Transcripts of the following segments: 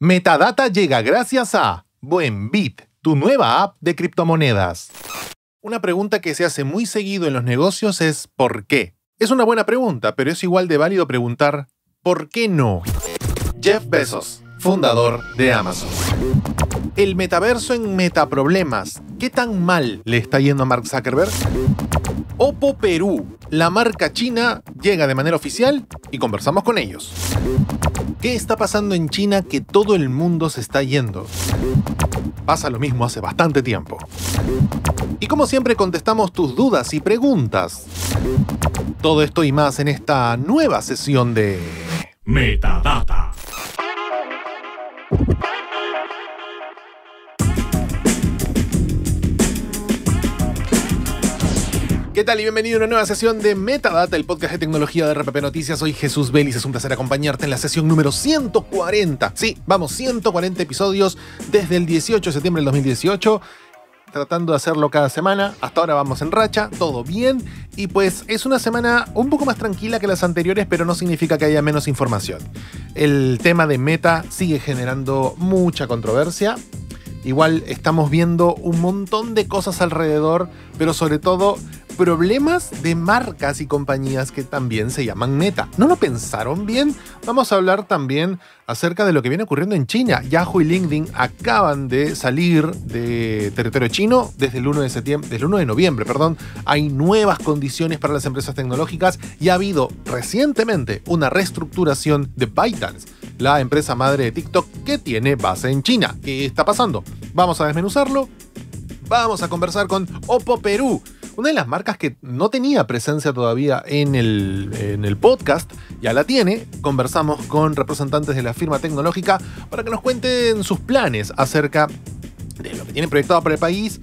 Metadata llega gracias a BuenBit, tu nueva app de criptomonedas. Una pregunta que se hace muy seguido en los negocios es ¿por qué? Es una buena pregunta, pero es igual de válido preguntar ¿por qué no? Jeff Bezos, fundador de Amazon. El metaverso en metaproblemas. ¿Qué tan mal le está yendo a Mark Zuckerberg? Oppo Perú, la marca china, llega de manera oficial y conversamos con ellos. ¿Qué está pasando en China que todo el mundo se está yendo? Pasa lo mismo hace bastante tiempo. Y como siempre contestamos tus dudas y preguntas. Todo esto y más en esta nueva sesión de Metadata. ¿Qué tal y bienvenido a una nueva sesión de Metadata, el podcast de tecnología de RPP Noticias? Soy Jesús Vélez, es un placer acompañarte en la sesión número 140. Sí, vamos, 140 episodios desde el 18 de septiembre del 2018 tratando de hacerlo cada semana. Hasta ahora vamos en racha, todo bien. Y pues es una semana un poco más tranquila que las anteriores, pero no significa que haya menos información. El tema de meta sigue generando mucha controversia. Igual estamos viendo un montón de cosas alrededor, pero sobre todo problemas de marcas y compañías que también se llaman Meta. ¿No lo pensaron bien? Vamos a hablar también acerca de lo que viene ocurriendo en China. Yahoo y LinkedIn acaban de salir de territorio chino desde el 1 de, desde 1 de noviembre. Perdón. Hay nuevas condiciones para las empresas tecnológicas y ha habido recientemente una reestructuración de ByteDance, la empresa madre de TikTok que tiene base en China. ¿Qué está pasando? Vamos a desmenuzarlo. Vamos a conversar con Oppo Perú, una de las marcas que no tenía presencia todavía en el, en el podcast, ya la tiene, conversamos con representantes de la firma tecnológica para que nos cuenten sus planes acerca de lo que tienen proyectado para el país,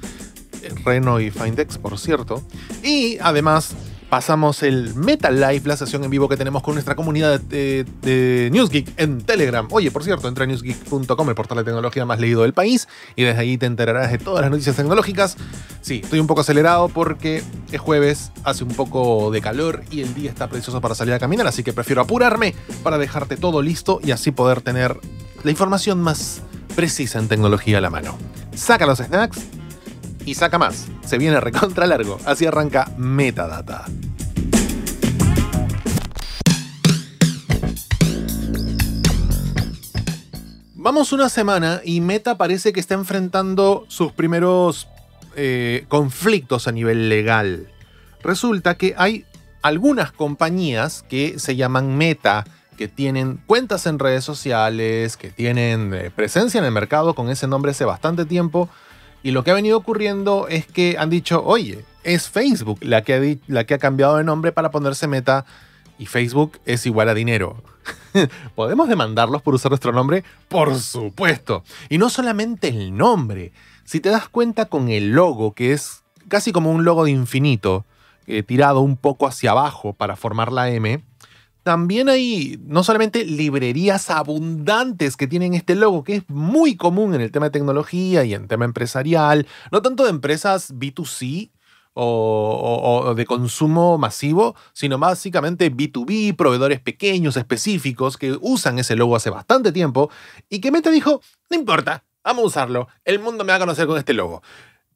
eh, Reno y Findex, por cierto, y además pasamos el Metal Life, la sesión en vivo que tenemos con nuestra comunidad de, de NewsGeek en Telegram. Oye, por cierto, entra a newsgeek.com, el portal de tecnología más leído del país, y desde ahí te enterarás de todas las noticias tecnológicas. Sí, estoy un poco acelerado porque es jueves, hace un poco de calor y el día está precioso para salir a caminar, así que prefiero apurarme para dejarte todo listo y así poder tener la información más precisa en tecnología a la mano. Saca los snacks y saca más. Se viene recontra largo, así arranca Metadata. Vamos una semana y Meta parece que está enfrentando sus primeros eh, conflictos a nivel legal. Resulta que hay algunas compañías que se llaman Meta, que tienen cuentas en redes sociales, que tienen eh, presencia en el mercado con ese nombre hace bastante tiempo, y lo que ha venido ocurriendo es que han dicho, oye, es Facebook la que ha, cambiado de nombre para ponerse meta y Facebook es igual a dinero. ¿Podemos demandarlos por usar nuestro nombre? Por supuesto. Y no solamente el nombre. Si te das cuenta con el logo, que es casi como un logo de infinito, eh, tirado un poco hacia abajo para formar la M, también hay no solamente librerías abundantes que tienen este logo, que es muy común en el tema de tecnología y en tema empresarial, no tanto de empresas B2C o, de consumo masivo, sino básicamente B2B, proveedores pequeños, específicos, que usan ese logo hace bastante tiempo y que Meta dijo, no importa, vamos a usarlo, el mundo me va a conocer con este logo.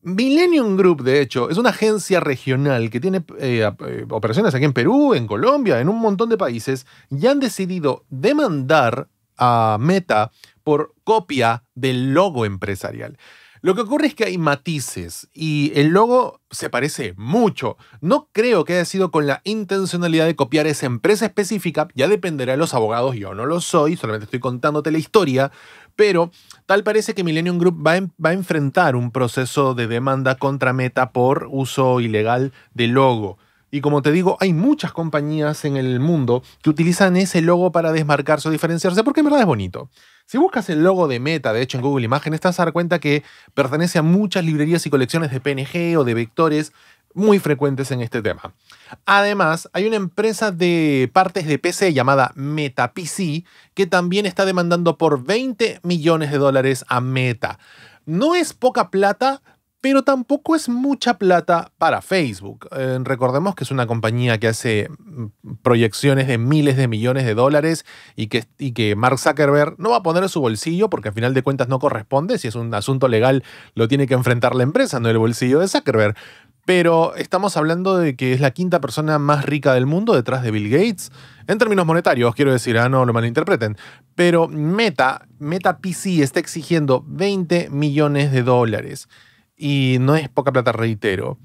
Millennium Group, de hecho, es una agencia regional que tiene eh, eh, operaciones aquí en Perú, en Colombia, en un montón de países, y han decidido demandar a Meta por copia del logo empresarial. Lo que ocurre es que hay matices y el logo se parece mucho. No creo que haya sido con la intencionalidad de copiar esa empresa específica, ya dependerá de los abogados, yo no lo soy, solamente estoy contándote la historia, pero tal parece que Millennium Group va, a enfrentar un proceso de demanda contra Meta por uso ilegal de logo. Y como te digo, hay muchas compañías en el mundo que utilizan ese logo para desmarcarse o diferenciarse porque en verdad es bonito. Si buscas el logo de Meta, de hecho en Google Imágenes, te vas a dar cuenta que pertenece a muchas librerías y colecciones de PNG o de vectores muy frecuentes en este tema. Además, hay una empresa de partes de PC llamada MetaPC que también está demandando por 20 millones de dólares a Meta. No es poca plata, pero tampoco es mucha plata para Facebook. Eh, recordemos que es una compañía que hace mm, proyecciones de miles de millones de dólares y que, y que Mark Zuckerberg no va a poner en su bolsillo porque al final de cuentas no corresponde. Si es un asunto legal, lo tiene que enfrentar la empresa, no el bolsillo de Zuckerberg pero estamos hablando de que es la quinta persona más rica del mundo detrás de Bill Gates. En términos monetarios, quiero decir, ah, no lo malinterpreten. Pero Meta, Meta PC está exigiendo 20 millones de dólares. Y no es poca plata, reitero.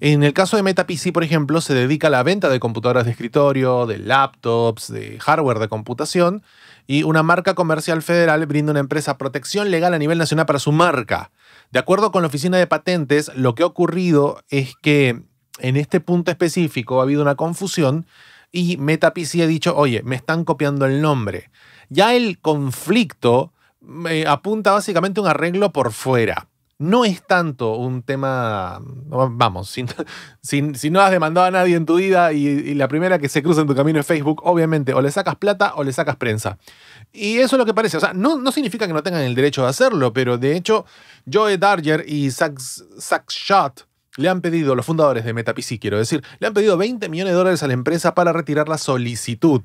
En el caso de Meta PC, por ejemplo, se dedica a la venta de computadoras de escritorio, de laptops, de hardware de computación. Y una marca comercial federal brinda una empresa protección legal a nivel nacional para su marca. De acuerdo con la Oficina de Patentes, lo que ha ocurrido es que en este punto específico ha habido una confusión y MetaPC ha dicho, oye, me están copiando el nombre. Ya el conflicto eh, apunta básicamente a un arreglo por fuera no es tanto un tema, vamos, si, si, no has demandado a nadie en tu vida y, la primera que se cruza en tu camino es Facebook, obviamente o le sacas plata o le sacas prensa. Y eso es lo que parece. O sea, no, no significa que no tengan el derecho de hacerlo, pero de hecho, Joe Darger y Zach, Zach Schott le han pedido, los fundadores de MetaPC, quiero decir, le han pedido 20 millones de dólares a la empresa para retirar la solicitud.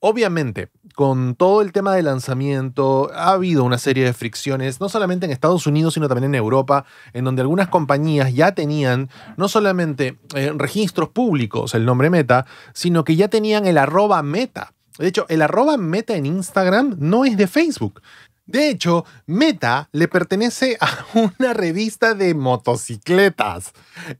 Obviamente, con todo el tema de lanzamiento ha habido una serie de fricciones, no solamente en Estados Unidos, sino también en Europa, en donde algunas compañías ya tenían no solamente eh, registros públicos, el nombre meta, sino que ya tenían el arroba meta. De hecho, el arroba meta en Instagram no es de Facebook. De hecho, Meta le pertenece a una revista de motocicletas.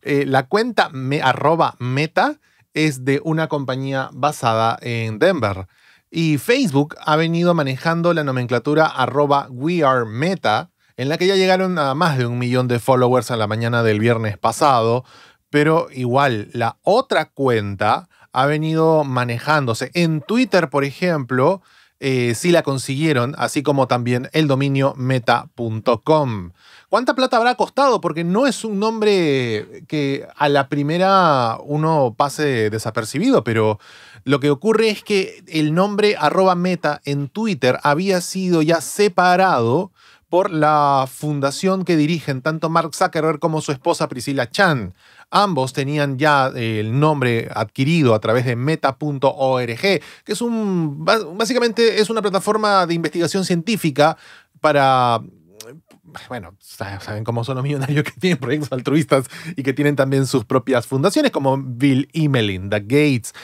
Eh, la cuenta me, arroba Meta es de una compañía basada en Denver. Y Facebook ha venido manejando la nomenclatura arroba wearemeta, en la que ya llegaron a más de un millón de followers a la mañana del viernes pasado, pero igual la otra cuenta ha venido manejándose. En Twitter, por ejemplo, eh, sí la consiguieron, así como también el dominio meta.com. ¿Cuánta plata habrá costado? Porque no es un nombre que a la primera uno pase desapercibido, pero lo que ocurre es que el nombre arroba meta en Twitter había sido ya separado por la fundación que dirigen tanto Mark Zuckerberg como su esposa Priscilla Chan. Ambos tenían ya eh, el nombre adquirido a través de meta.org, que es un básicamente es una plataforma de investigación científica para bueno, saben cómo son los millonarios que tienen proyectos altruistas y que tienen también sus propias fundaciones, como Bill y Melinda Gates.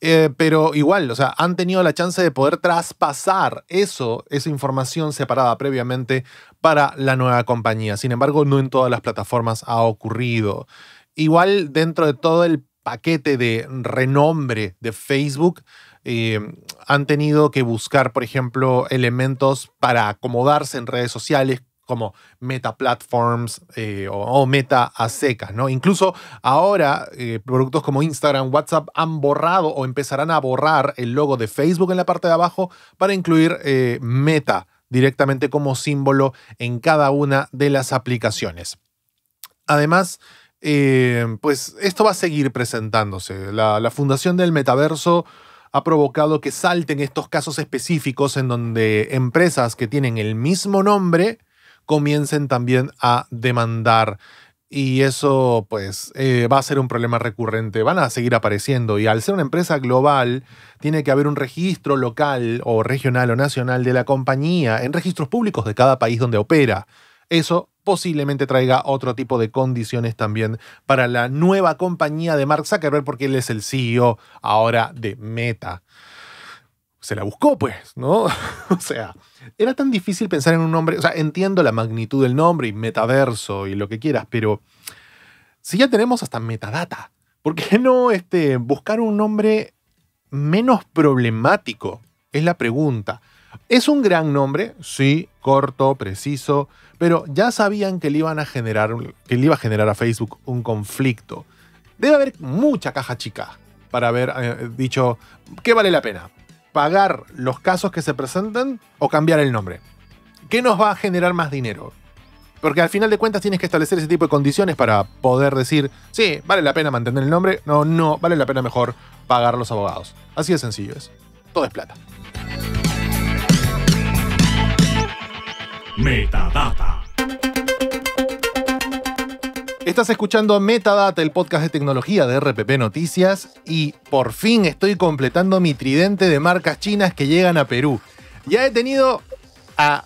Eh, pero igual, o sea, han tenido la chance de poder traspasar eso, esa información separada previamente para la nueva compañía. Sin embargo, no en todas las plataformas ha ocurrido. Igual, dentro de todo el paquete de renombre de Facebook, eh, han tenido que buscar, por ejemplo, elementos para acomodarse en redes sociales como meta platforms eh, o, meta a secas, ¿no? Incluso ahora eh, productos como Instagram, WhatsApp han borrado o empezarán a borrar el logo de Facebook en la parte de abajo para incluir eh, meta directamente como símbolo en cada una de las aplicaciones. Además, pues esto va a seguir presentándose. la fundación del metaverso ha provocado que salten estos casos específicos en donde empresas que tienen el mismo nombre comiencen también a demandar. Y eso pues eh, va a ser un problema recurrente, van a seguir apareciendo. Y al ser una empresa global, tiene que haber un registro local o regional o nacional de la compañía en registros públicos de cada país donde opera. Eso posiblemente traiga otro tipo de condiciones también para la nueva compañía de Mark Zuckerberg, porque él es el CEO ahora de Meta. Se la buscó, pues, ¿no? o sea, era tan difícil pensar en un nombre, o sea, entiendo la magnitud del nombre y metaverso y lo que quieras, pero si ya tenemos hasta metadata, ¿por qué no este, buscar un nombre menos problemático? Es la pregunta. Es un gran nombre, sí, corto, preciso, pero ya sabían que le iban a generar, iba a generar a Facebook un conflicto. Debe haber mucha caja chica para haber eh, dicho qué vale la pena pagar los casos que se presentan o cambiar el nombre. ¿Qué nos va a generar más dinero? Porque al final de cuentas tienes que establecer ese tipo de condiciones para poder decir, sí, vale la pena mantener el nombre, no, no, vale la pena mejor pagar los abogados. Así de sencillo es. Todo es plata. Metadata. Estás escuchando Metadata, el podcast de tecnología de RPP Noticias, y por fin estoy completando mi tridente de marcas chinas que llegan a Perú. Ya he tenido a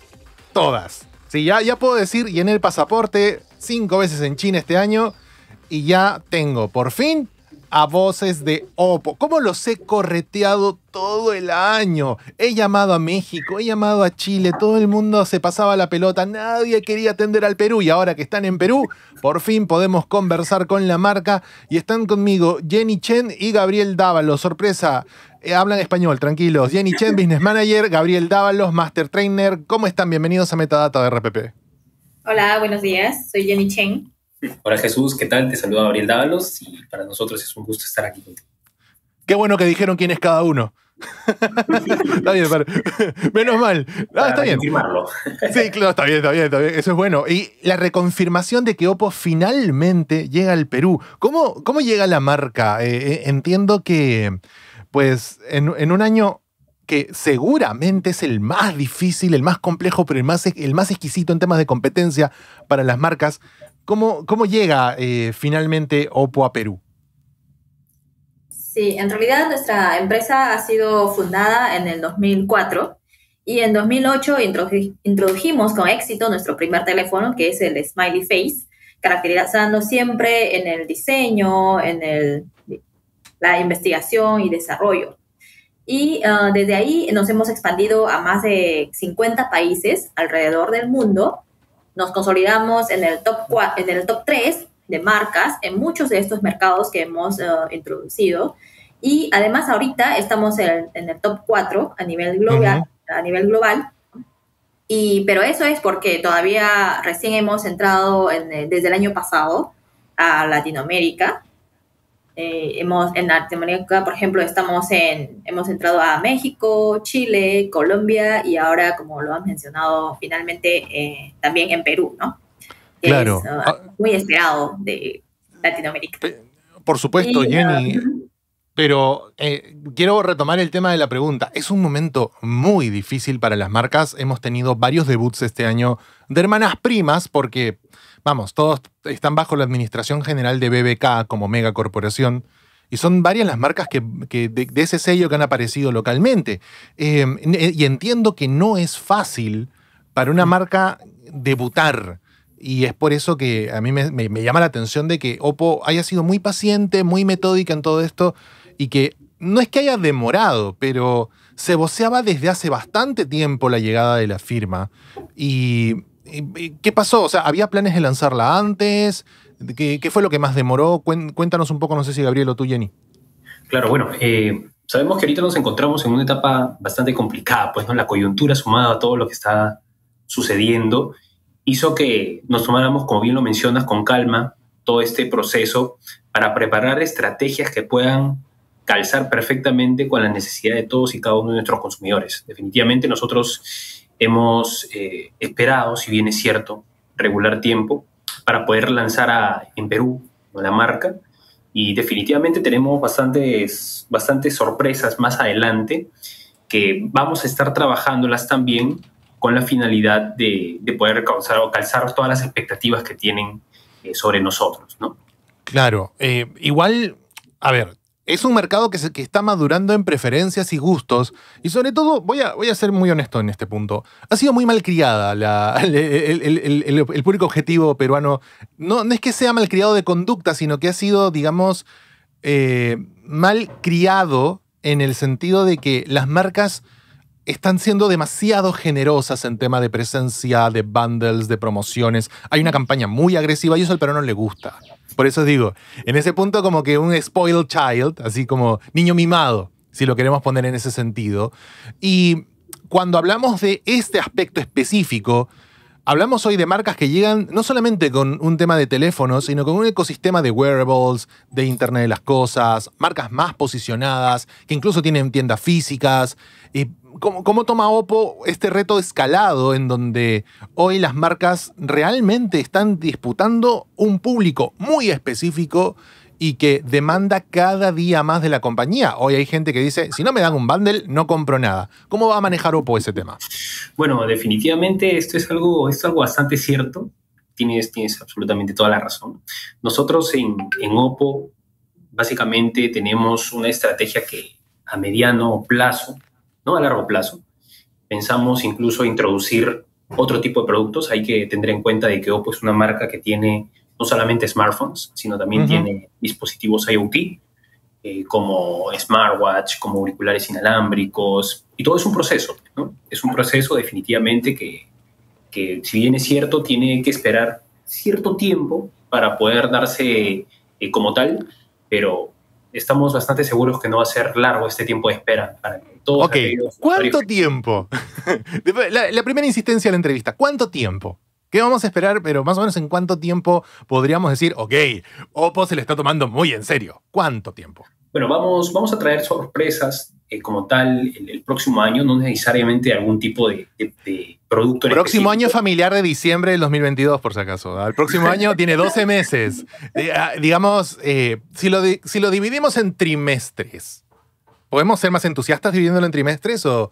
todas. Sí, ya, ya puedo decir, llené el pasaporte cinco veces en China este año y ya tengo por fin a voces de Oppo. ¿Cómo los he correteado todo el año? He llamado a México, he llamado a Chile, todo el mundo se pasaba la pelota, nadie quería atender al Perú y ahora que están en Perú, por fin podemos conversar con la marca y están conmigo Jenny Chen y Gabriel Dávalos. Sorpresa, eh, hablan español, tranquilos. Jenny Chen, Business Manager, Gabriel Dávalos, Master Trainer. ¿Cómo están? Bienvenidos a Metadata de RPP. Hola, buenos días. Soy Jenny Chen. Hola Jesús, ¿qué tal? Te saluda Gabriel Dávalos y para nosotros es un gusto estar aquí contigo. Qué bueno que dijeron quién es cada uno. está bien, menos mal. Ah, está bien. sí, claro, está bien, está bien, Eso es bueno. Y la reconfirmación de que Oppo finalmente llega al Perú. ¿Cómo, cómo llega la marca? Eh, eh, entiendo que, pues, en, un año que seguramente es el más difícil, el más complejo, pero el más, el más exquisito en temas de competencia para las marcas. ¿Cómo, cómo llega eh, finalmente Oppo a Perú? Sí, en realidad nuestra empresa ha sido fundada en el 2004 y en 2008 introdujimos con éxito nuestro primer teléfono, que es el Smiley Face, caracterizando siempre en el diseño, en el, la investigación y desarrollo. Y ah, desde ahí nos hemos expandido a más de 50 países alrededor del mundo nos consolidamos en el top, en el top 3 de marcas en muchos de estos mercados que hemos eh, introducido. Y además ahorita estamos en el, top 4 a nivel global. a nivel global y, pero eso es porque todavía recién hemos entrado eh, desde el año pasado a Latinoamérica eh, hemos, en Latinoamérica, por ejemplo, estamos en, hemos entrado a México, Chile, Colombia y ahora, como lo has mencionado, finalmente eh, también en Perú, ¿no? claro. Ah, ah. muy esperado de Latinoamérica. Por supuesto, Jenny. Ah, pero eh, quiero retomar el tema de la pregunta. Es un momento muy difícil para las marcas. Hemos tenido varios debuts este año de hermanas primas, porque Vamos, todos están bajo la administración general de BBK como mega corporación Y son varias las marcas que, de, ese sello que han aparecido localmente. Em, eh, y entiendo que no es fácil para una mm. marca debutar. Y es por eso que a mí me, llama la atención de que Oppo haya sido muy paciente, muy metódica en todo esto y que no es que haya demorado, pero se voceaba desde hace bastante tiempo la llegada de la firma. Y ¿Qué pasó? O sea, ¿había planes de lanzarla antes? ¿Qué, fue lo que más demoró? Cuéntanos un poco, no sé si Gabriel o tú, Jenny. Claro, bueno, eh, sabemos que ahorita nos encontramos en una etapa bastante complicada, pues ¿no? la coyuntura sumada a todo lo que está sucediendo hizo que nos tomáramos, como bien lo mencionas, con calma todo este proceso para preparar estrategias que puedan calzar perfectamente con la necesidad de todos y cada uno de nuestros consumidores. Definitivamente nosotros hemos eh, esperado, si bien es cierto, regular tiempo para poder lanzar a, en Perú la marca. Y definitivamente tenemos bastantes, bastantes sorpresas más adelante que vamos a estar trabajándolas también con la finalidad de, poder causar o calzar todas las expectativas que tienen eh, sobre nosotros, ¿no? Claro, eh, igual, a ver, es un mercado que, que está madurando en preferencias y gustos. Y sobre todo, voy a, ser muy honesto en este punto, ha sido muy malcriada la, el, público objetivo peruano. No, es que sea malcriado de conducta, sino que ha sido, digamos, eh, malcriado en el sentido de que las marcas están siendo demasiado generosas en tema de presencia, de bundles, de promociones. Hay una campaña muy agresiva y eso al peruano le gusta. Por eso digo, en ese punto como que un spoiled child, así como niño mimado, si lo queremos poner en ese sentido. Y cuando hablamos de este aspecto específico, hablamos hoy de marcas que llegan no solamente con un tema de teléfonos, sino con un ecosistema de wearables, de Internet de las Cosas, marcas más posicionadas, que incluso tienen tiendas físicas, y eh, ¿Cómo, toma Oppo este reto escalado en donde hoy las marcas realmente están disputando un público muy específico y que demanda cada día más de la compañía? Hoy hay gente que dice, si no me dan un bundle, no compro nada. ¿Cómo va a manejar Oppo ese tema? Bueno, definitivamente esto es algo, es algo bastante cierto. Tienes, tienes absolutamente toda la razón. Nosotros en, en Oppo básicamente tenemos una estrategia que a mediano plazo ¿no? a largo plazo. Pensamos incluso introducir otro tipo de productos. Hay que tener en cuenta de que Oppo es una marca que tiene no solamente smartphones, sino también tiene dispositivos IoT, eh, como smartwatch, como auriculares inalámbricos, y todo es un proceso, ¿no? Es un proceso definitivamente que, si bien es cierto, tiene que esperar cierto tiempo para poder darse eh, como tal, pero estamos bastante seguros que no va a ser largo este tiempo de espera para todos. Ok, ¿cuánto tiempo? la, la, primera insistencia de la entrevista, ¿cuánto tiempo? ¿Qué vamos a esperar? Pero más o menos en cuánto tiempo podríamos decir, ok, Oppo se le está tomando muy en serio. ¿Cuánto tiempo? Bueno, vamos, vamos a traer sorpresas eh, como tal el, el, próximo año, no necesariamente algún tipo de, de, de producto. Próximo año familiar de diciembre del 2022, por si acaso. ¿ah? El próximo año tiene 12 meses. Ah, digamos, eh, si, lo si lo dividimos en trimestres, ¿podemos ser más entusiastas dividiéndolo en trimestres o,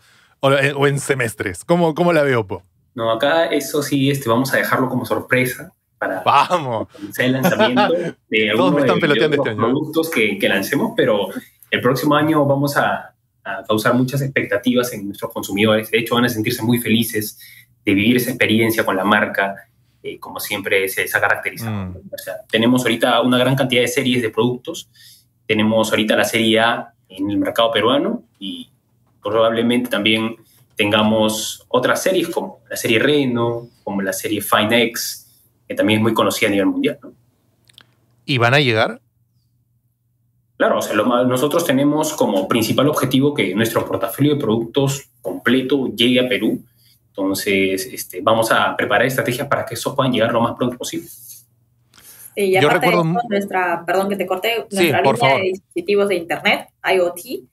eh, o, en semestres? ¿Cómo, cómo la veo, Po? No, acá eso sí, este, vamos a dejarlo como sorpresa para Vamos. el lanzamiento de algunos este productos que, que, lancemos, pero el próximo año vamos a, a, causar muchas expectativas en nuestros consumidores. De hecho, van a sentirse muy felices de vivir esa experiencia con la marca, eh, como siempre se, ha caracterizado. Mm. O sea, tenemos ahorita una gran cantidad de series de productos. Tenemos ahorita la serie A en el mercado peruano y probablemente también tengamos otras series como la serie Reno, como la serie Fine X, que también es muy conocida a nivel mundial. ¿Y van a llegar? Claro, nosotros tenemos como principal objetivo que nuestro portafolio de productos completo llegue a Perú. Entonces, este, vamos a preparar estrategias para que eso puedan llegar lo más pronto posible. y Yo recuerdo... De nuestra, perdón que te corté, nuestra línea de dispositivos de Internet, IoT,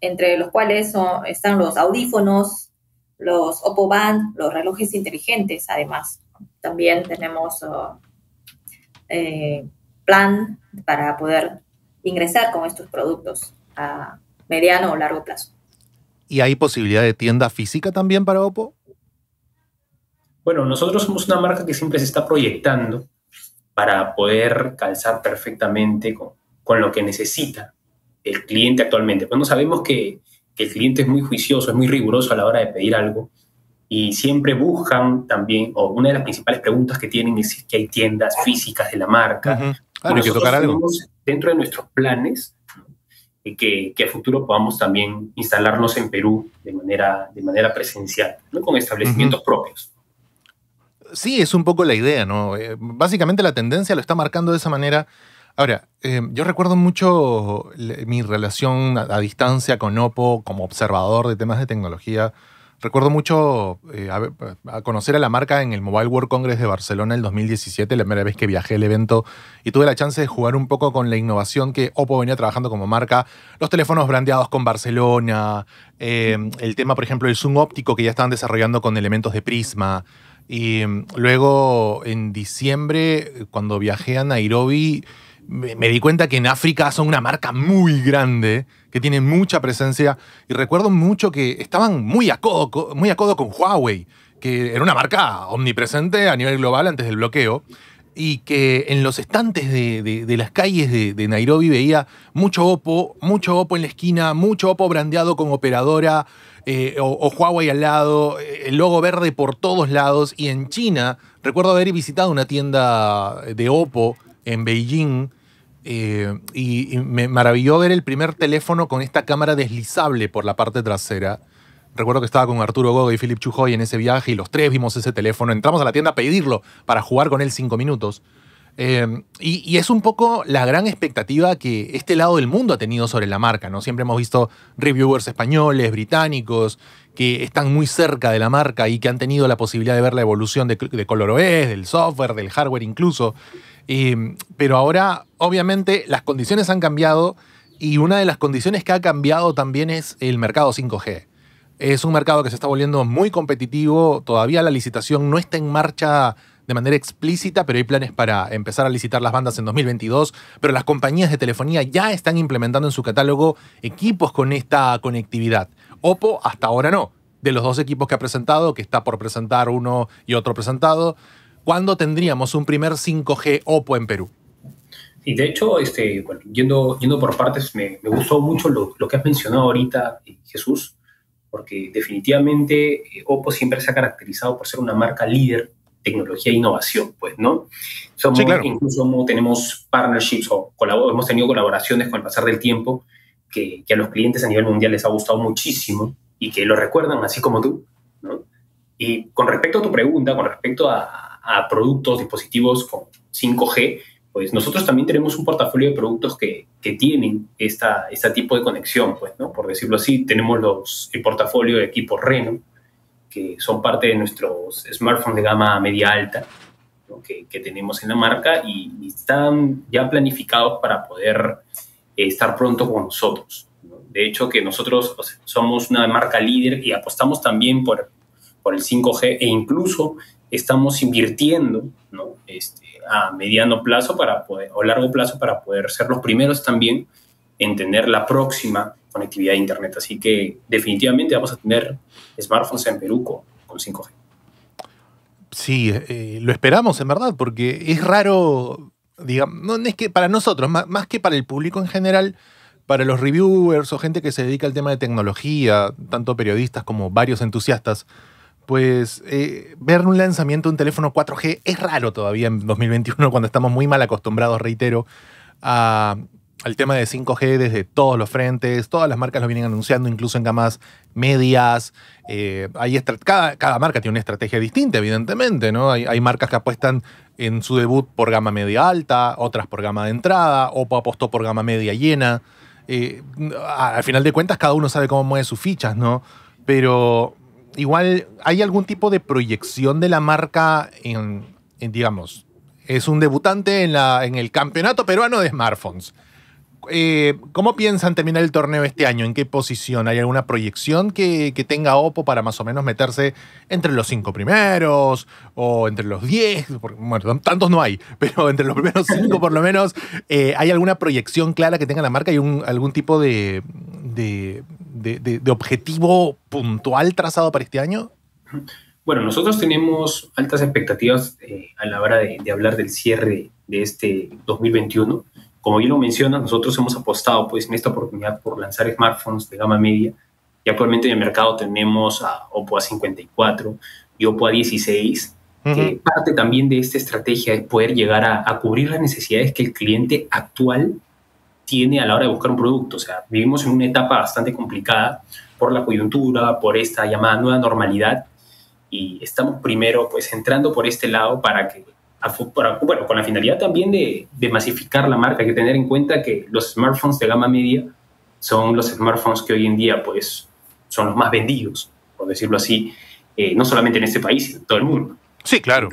entre los cuales están los audífonos, los Oppo Band, los relojes inteligentes, además. También tenemos oh, eh, plan para poder ingresar con estos productos a mediano o largo plazo. ¿Y hay posibilidad de tienda física también para Oppo? Bueno, nosotros somos una marca que siempre se está proyectando para poder calzar perfectamente con, lo que necesita el cliente actualmente. Cuando pues sabemos que, que el cliente es muy juicioso, es muy riguroso a la hora de pedir algo, y siempre buscan también, o una de las principales preguntas que tienen es si que hay tiendas físicas de la marca. Uh dentro de nuestros planes eh, que, que, a futuro podamos también instalarnos en Perú de manera, de manera presencial, ¿no? con establecimientos propios. Sí, es un poco la idea, ¿no? Eh, básicamente la tendencia lo está marcando de esa manera. Ahora, eh, yo recuerdo mucho mi relación a, a, distancia con Oppo como observador de temas de tecnología Recuerdo mucho eh, a, conocer a la marca en el Mobile World Congress de Barcelona el 2017, la primera vez que viajé al evento, y tuve la chance de jugar un poco con la innovación que Oppo venía trabajando como marca, los teléfonos brandeados con Barcelona, eh, el tema, por ejemplo, del zoom óptico que ya estaban desarrollando con elementos de prisma. Y mm, luego en diciembre, cuando viajé a Nairobi, me, di cuenta que en África son una marca muy grande, que tiene mucha presencia. Y recuerdo mucho que estaban muy a codo, muy a codo con Huawei, que era una marca omnipresente a nivel global antes del bloqueo. Y que en los estantes de, las calles de, Nairobi veía mucho Oppo, mucho Oppo en la esquina, mucho Oppo brandeado con operadora eh, o, o Huawei al lado, eh, el logo verde por todos lados. Y en China, recuerdo haber visitado una tienda de Oppo en Beijing. Eh, y, me maravilló ver el primer teléfono con esta cámara deslizable por la parte trasera. Recuerdo que estaba con Arturo Gogo y Philip Chujoy en ese viaje y los tres vimos ese teléfono. Entramos a la tienda a pedirlo para jugar con él cinco minutos. Eh, y, es un poco la gran expectativa que este lado del mundo ha tenido sobre la marca, ¿no? Siempre hemos visto reviewers españoles, británicos, que están muy cerca de la marca y que han tenido la posibilidad de ver la evolución de, de ColorOS, e, del software, del hardware incluso pero ahora, obviamente, las condiciones han cambiado y una de las condiciones que ha cambiado también es el mercado 5G. Es un mercado que se está volviendo muy competitivo, todavía la licitación no está en marcha de manera explícita, pero hay planes para empezar a licitar las bandas en 2022, pero las compañías de telefonía ya están implementando en su catálogo equipos con esta conectividad. Oppo hasta ahora no, de los dos equipos que ha presentado, que está por presentar uno y otro presentado, ¿Cuándo tendríamos un primer 5G OPPO en Perú? Y de hecho, este, yendo, yendo por partes, me, gustó mucho lo, que has mencionado ahorita, eh, Jesús, porque definitivamente eh, Oppo siempre se ha caracterizado por ser una marca líder tecnología e innovación, pues, ¿no? Somos, sí, Incluso tenemos partnerships o hemos tenido colaboraciones con el pasar del tiempo que, que, a los clientes a nivel mundial les ha gustado muchísimo y que lo recuerdan así como tú, ¿no? Y con respecto a tu pregunta, con respecto a, a productos, dispositivos con 5G, pues nosotros también tenemos un portafolio de productos que, que tienen esta, este tipo de conexión, pues, ¿no? Por decirlo así, tenemos los, el portafolio de equipos Reno, que son parte de nuestros smartphones de gama media alta que, que, tenemos en la marca y, están ya planificados para poder estar pronto con nosotros. De hecho, que nosotros somos una marca líder y apostamos también por, por el 5G e incluso estamos invirtiendo este, a mediano plazo para poder, o largo plazo para poder ser los primeros también en tener la próxima conectividad de Internet. Así que definitivamente vamos a tener smartphones en Perú con, 5G. Sí, eh, eh, lo esperamos en verdad, porque es raro, digamos, no es que para nosotros, más que para el público en general, para los reviewers o gente que se dedica al tema de tecnología, tanto periodistas como varios entusiastas, pues eh, ver un lanzamiento de un teléfono 4G es raro todavía en 2021 cuando estamos muy mal acostumbrados, reitero, al tema de 5G desde todos los frentes. Todas las marcas lo vienen anunciando, incluso en gamas medias. Eh, cada, marca tiene una estrategia distinta, evidentemente, ¿no? Hay, marcas que apuestan en su debut por gama media alta, otras por gama de entrada, Oppo apostó por gama media llena. Eh, al final de cuentas, cada uno sabe cómo mueve sus fichas, ¿no? Pero igual, ¿hay algún tipo de proyección de la marca en, digamos, es un debutante en, la, en el campeonato peruano de smartphones? Eh, ¿Cómo piensan terminar el torneo este año? ¿En qué posición? ¿Hay alguna proyección que, tenga Oppo para más o menos meterse entre los cinco primeros o entre los diez? bueno, tantos no hay, pero entre los primeros cinco por lo menos, eh, ¿hay alguna proyección clara que tenga la marca ¿Hay algún tipo de, de, objetivo puntual trazado para este año? Bueno, nosotros tenemos altas expectativas eh, a la hora de, hablar del cierre de este 2021. Como bien lo mencionas, nosotros hemos apostado pues, en esta oportunidad por lanzar smartphones de gama media y actualmente en el mercado tenemos a Oppo A54 y Oppo A16. parte también de esta estrategia es poder llegar a, a, cubrir las necesidades que el cliente actual tiene a la hora de buscar un producto. O sea, vivimos en una etapa bastante complicada por la coyuntura, por esta llamada nueva normalidad y estamos primero pues entrando por este lado para que, bueno, con la finalidad también de, masificar la marca, hay que tener en cuenta que los smartphones de gama media son los smartphones que hoy en día pues son los más vendidos, por decirlo así, eh, no solamente en este país, sino en todo el mundo. Sí, claro.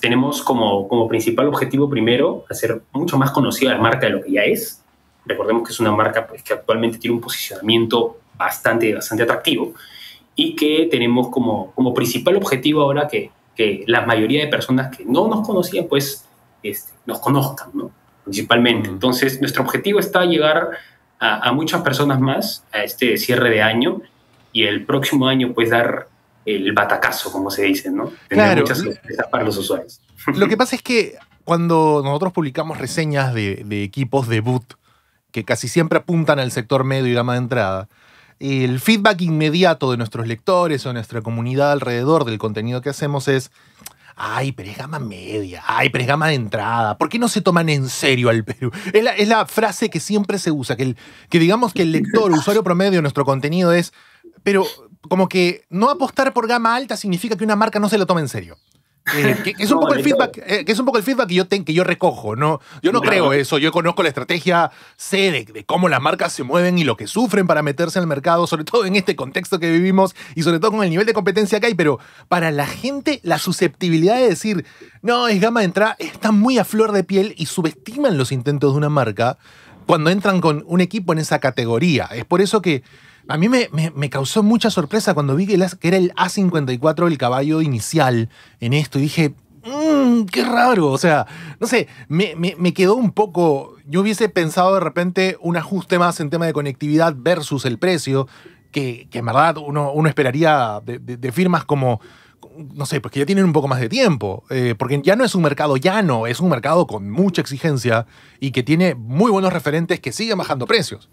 tenemos como, como principal objetivo primero hacer mucho más conocida la marca de lo que ya es, recordemos que es una marca pues, que actualmente tiene un posicionamiento bastante, bastante atractivo y que tenemos como, como principal objetivo ahora que, que la mayoría de personas que no nos conocían, pues este, nos conozcan, ¿no? Principalmente. Entonces, nuestro objetivo está llegar a, muchas personas más a este cierre de año y el próximo año, pues, dar el batacazo, como se dice, ¿no? Tener muchas para los usuarios. Lo que pasa es que cuando nosotros publicamos reseñas de, de equipos de boot, que casi siempre apuntan al sector medio y gama de entrada, el feedback inmediato de nuestros lectores o nuestra comunidad alrededor del contenido que hacemos es, ay, pero es gama media, ay, pero es gama de entrada, ¿por qué no se toman en serio al Perú? Es la, frase que siempre se usa, que, el, que digamos que el lector, usuario promedio de nuestro contenido es, pero como que no apostar por gama alta significa que una marca no se lo toma en serio. Eh, es, un poco el feedback, eh, que es un poco el feedback que yo, tengo que yo recojo, ¿no? Yo no creo eso, yo conozco la estrategia, sé de, cómo las marcas se mueven y lo que sufren para meterse al mercado, sobre todo en este contexto que vivimos y sobre todo con el nivel de competencia que hay, pero para la gente la susceptibilidad de decir, no, es gama de entrada, está muy a flor de piel y subestiman los intentos de una marca cuando entran con un equipo en esa categoría. Es por eso que a mí me, me, causó mucha sorpresa cuando vi que, era el A54 el caballo inicial en esto y dije, mmm, qué raro, o sea, no sé, me, quedó un poco, yo hubiese pensado de repente un ajuste más en tema de conectividad versus el precio, que, en verdad uno, esperaría de, firmas como no sé, pues que ya tienen un poco más de tiempo, eh, porque ya no es un mercado llano, es un mercado con mucha exigencia y que tiene muy buenos referentes que siguen bajando precios.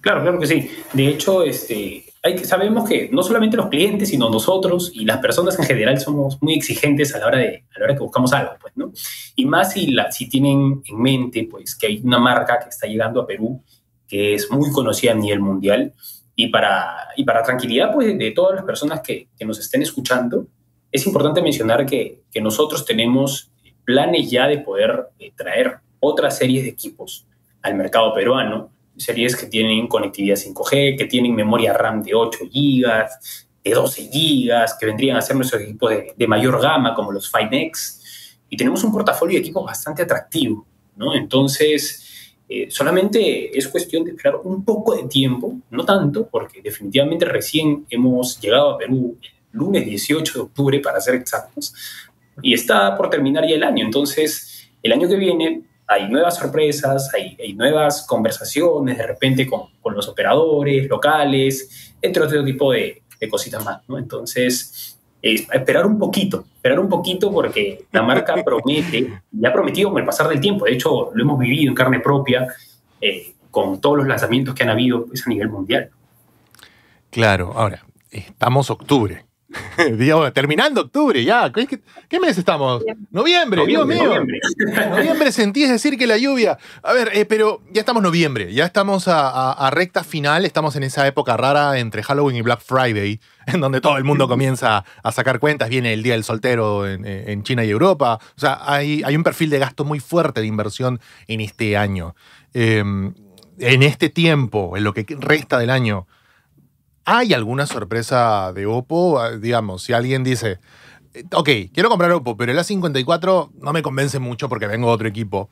Claro, claro que sí. De hecho, este, hay, sabemos que no solamente los clientes, sino nosotros y las personas en general somos muy exigentes a la hora, de, a la hora que buscamos algo, pues, ¿no? Y más si, la, si tienen en mente, pues, que hay una marca que está llegando a Perú, que es muy conocida a nivel mundial, y para, y para tranquilidad, pues, de todas las personas que, que nos estén escuchando, es importante mencionar que, que, nosotros tenemos planes ya de poder eh, traer otras series de equipos al mercado peruano, series que tienen conectividad 5G, que tienen memoria RAM de 8 GB, de 12 GB, que vendrían a ser nuestros equipos de, mayor gama, como los Finex. Y tenemos un portafolio de equipos bastante atractivo, ¿no? Entonces, eh, solamente es cuestión de esperar un poco de tiempo, no tanto, porque definitivamente recién hemos llegado a Perú el lunes 18 de octubre, para ser exactos, y está por terminar ya el año. Entonces, el año que viene hay nuevas sorpresas, hay, nuevas conversaciones de repente con, los operadores locales, entre otro tipo de, cositas más, ¿no? Entonces, esperar un poquito, esperar un poquito porque la marca promete, y ha prometido con el pasar del tiempo, de hecho lo hemos vivido en carne propia, eh, con todos los lanzamientos que han habido pues, a nivel mundial. Claro, ahora, estamos octubre. terminando octubre ya. ¿Qué, mes estamos? Noviembre, Dios mío. Noviembre. sentí, decir, que la lluvia. A ver, eh, pero ya estamos noviembre, ya estamos a, recta final, estamos en esa época rara entre Halloween y Black Friday, en donde todo el mundo comienza a sacar cuentas. Viene el Día del Soltero eh, en, China y Europa. O sea, hay, hay, un perfil de gasto muy fuerte de inversión en este año. Em, en este tiempo, en lo que resta del año, ¿Hay alguna sorpresa de Oppo? Ah, digamos, si alguien dice, eh, ok, quiero comprar Oppo, pero el A54 no me convence mucho porque vengo de otro equipo.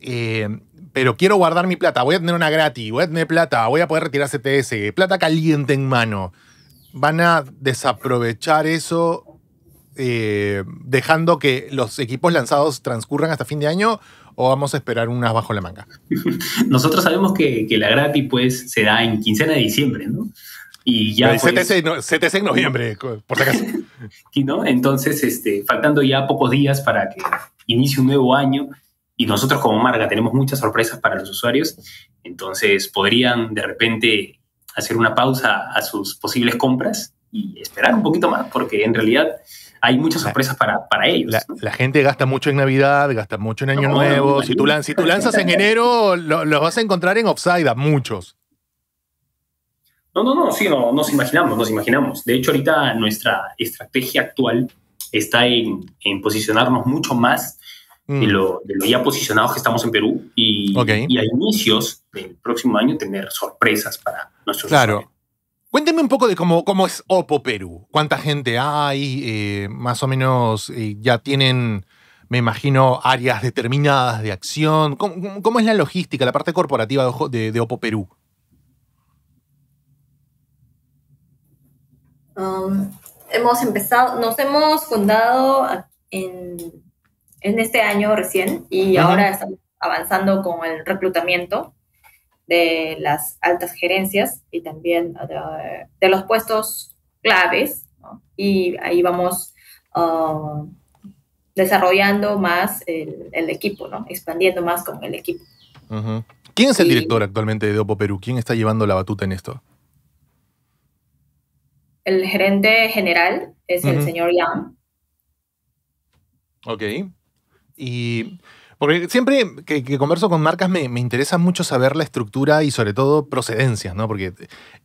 Eh, pero quiero guardar mi plata, voy a tener una gratis, voy a tener plata, voy a poder retirar CTS, plata caliente en mano. ¿Van a desaprovechar eso eh, dejando que los equipos lanzados transcurran hasta fin de año o vamos a esperar unas bajo la manga? Nosotros sabemos que, que la gratis pues se da en quincena de diciembre, ¿no? Y ya. CTC, pues en noviembre, por si acaso. y no, entonces, este, faltando ya pocos días para que inicie un nuevo año, y nosotros como marca tenemos muchas sorpresas para los usuarios, entonces podrían de repente hacer una pausa a sus posibles compras y esperar un poquito más, porque en realidad hay muchas sorpresas para, para, ellos. La, gente gasta mucho en Navidad, gasta mucho en Año Nuevo. si, tú, si tú lanzas en enero, los lo vas a encontrar en Offside a muchos. No, no, no, sí, nos imaginamos, nos imaginamos. De hecho, ahorita nuestra estrategia actual está en, en posicionarnos mucho más de, mm. lo, ya posicionados que estamos en Perú y, a inicios del próximo año tener sorpresas para nuestros Claro. Cuénteme un poco de cómo, cómo es Oppo Perú. ¿Cuánta gente hay? Eh, más o menos eh, ya tienen, me imagino, áreas determinadas de acción. ¿Cómo, es la logística, la parte corporativa de, de Oppo Perú? Um, hemos empezado, nos hemos fundado en, en este año recién y ahora estamos avanzando con el reclutamiento de las altas gerencias y también uh, de, los puestos claves y ahí vamos um, desarrollando más el, equipo, expandiendo más con el equipo. ¿Quién es el director actualmente de Opo Perú? ¿Quién está llevando la batuta en esto? el gerente general es el señor Yang. Ok. Y porque siempre que, converso con marcas me, interesa mucho saber la estructura y sobre todo procedencias, ¿no? Porque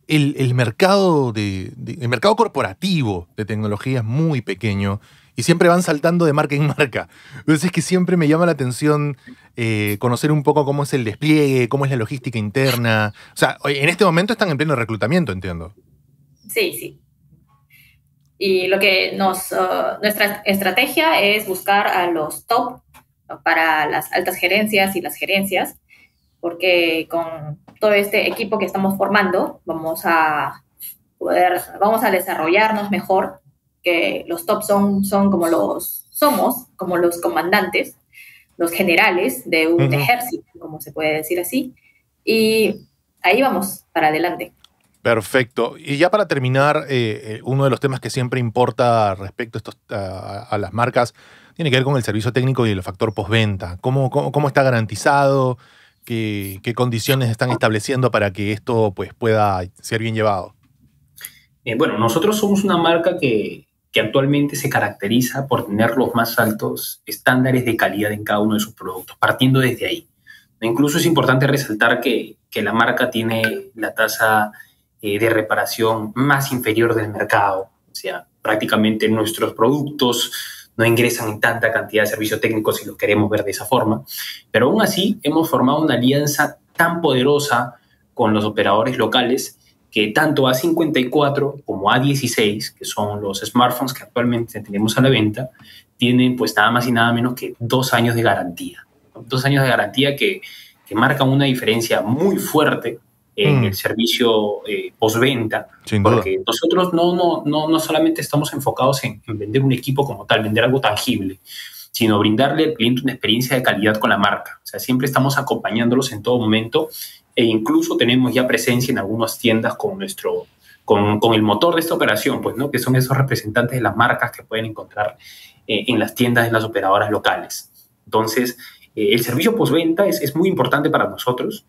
el, mercado de, mercado corporativo de tecnología es muy pequeño y siempre van saltando de marca en marca. Entonces es que siempre me llama la atención eh, conocer un poco cómo es el despliegue, cómo es la logística interna. O sea, en este momento están en pleno reclutamiento, entiendo. Sí, sí. Y lo que nos, uh, nuestra estrategia es buscar a los top para las altas gerencias y las gerencias, porque con todo este equipo que estamos formando vamos a poder, vamos a desarrollarnos mejor, que los top son, son como los somos, como los comandantes, los generales de un ejército, como se puede decir así. Y ahí vamos, para adelante. Perfecto. Y ya para terminar, eh, eh, uno de los temas que siempre importa respecto a, las marcas tiene que ver con el servicio técnico y el factor postventa. ¿Cómo, está garantizado? ¿Qué, ¿Qué condiciones están estableciendo para que esto pues, pueda ser bien llevado? Eh, bueno, nosotros somos una marca que, actualmente se caracteriza por tener los más altos estándares de calidad en cada uno de sus productos, partiendo desde ahí. Incluso es importante resaltar que, que la marca tiene la tasa eh, de reparación más inferior del mercado. O sea, prácticamente nuestros productos no ingresan en tanta cantidad de servicios técnicos si los queremos ver de esa forma. Pero aún así hemos formado una alianza tan poderosa con los operadores locales que tanto A54 como A16, que son los smartphones que actualmente tenemos a la venta, tienen pues nada más y nada menos que dos años de garantía. Dos años de garantía que, que marcan una diferencia muy fuerte en mm. el servicio eh, postventa, porque nosotros no, no, no, solamente estamos enfocados en, vender un equipo como tal, vender algo tangible, sino brindarle al cliente una experiencia de calidad con la marca. O sea, siempre estamos acompañándolos en todo momento e incluso tenemos ya presencia en algunas tiendas con nuestro... Con, con el motor de esta operación, pues, ¿no? que son esos representantes de las marcas que pueden encontrar eh, en las tiendas de las operadoras locales. Entonces, eh, el servicio postventa es, es muy importante para nosotros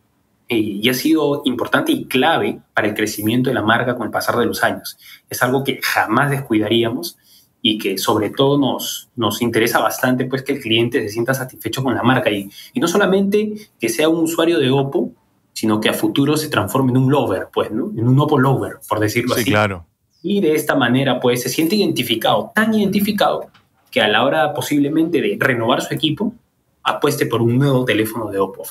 eh, y ha sido importante y clave para el crecimiento de la marca con el pasar de los años. Es algo que jamás descuidaríamos y que sobre todo nos, nos interesa bastante pues que el cliente se sienta satisfecho con la marca y, no solamente que sea un usuario de Oppo, sino que a futuro se transforme en un lover, pues, En un Oppo lover, por decirlo así. claro. Y de esta manera, pues, se siente identificado, tan identificado, que a la hora posiblemente de renovar su equipo, apueste por un nuevo teléfono de Oppo.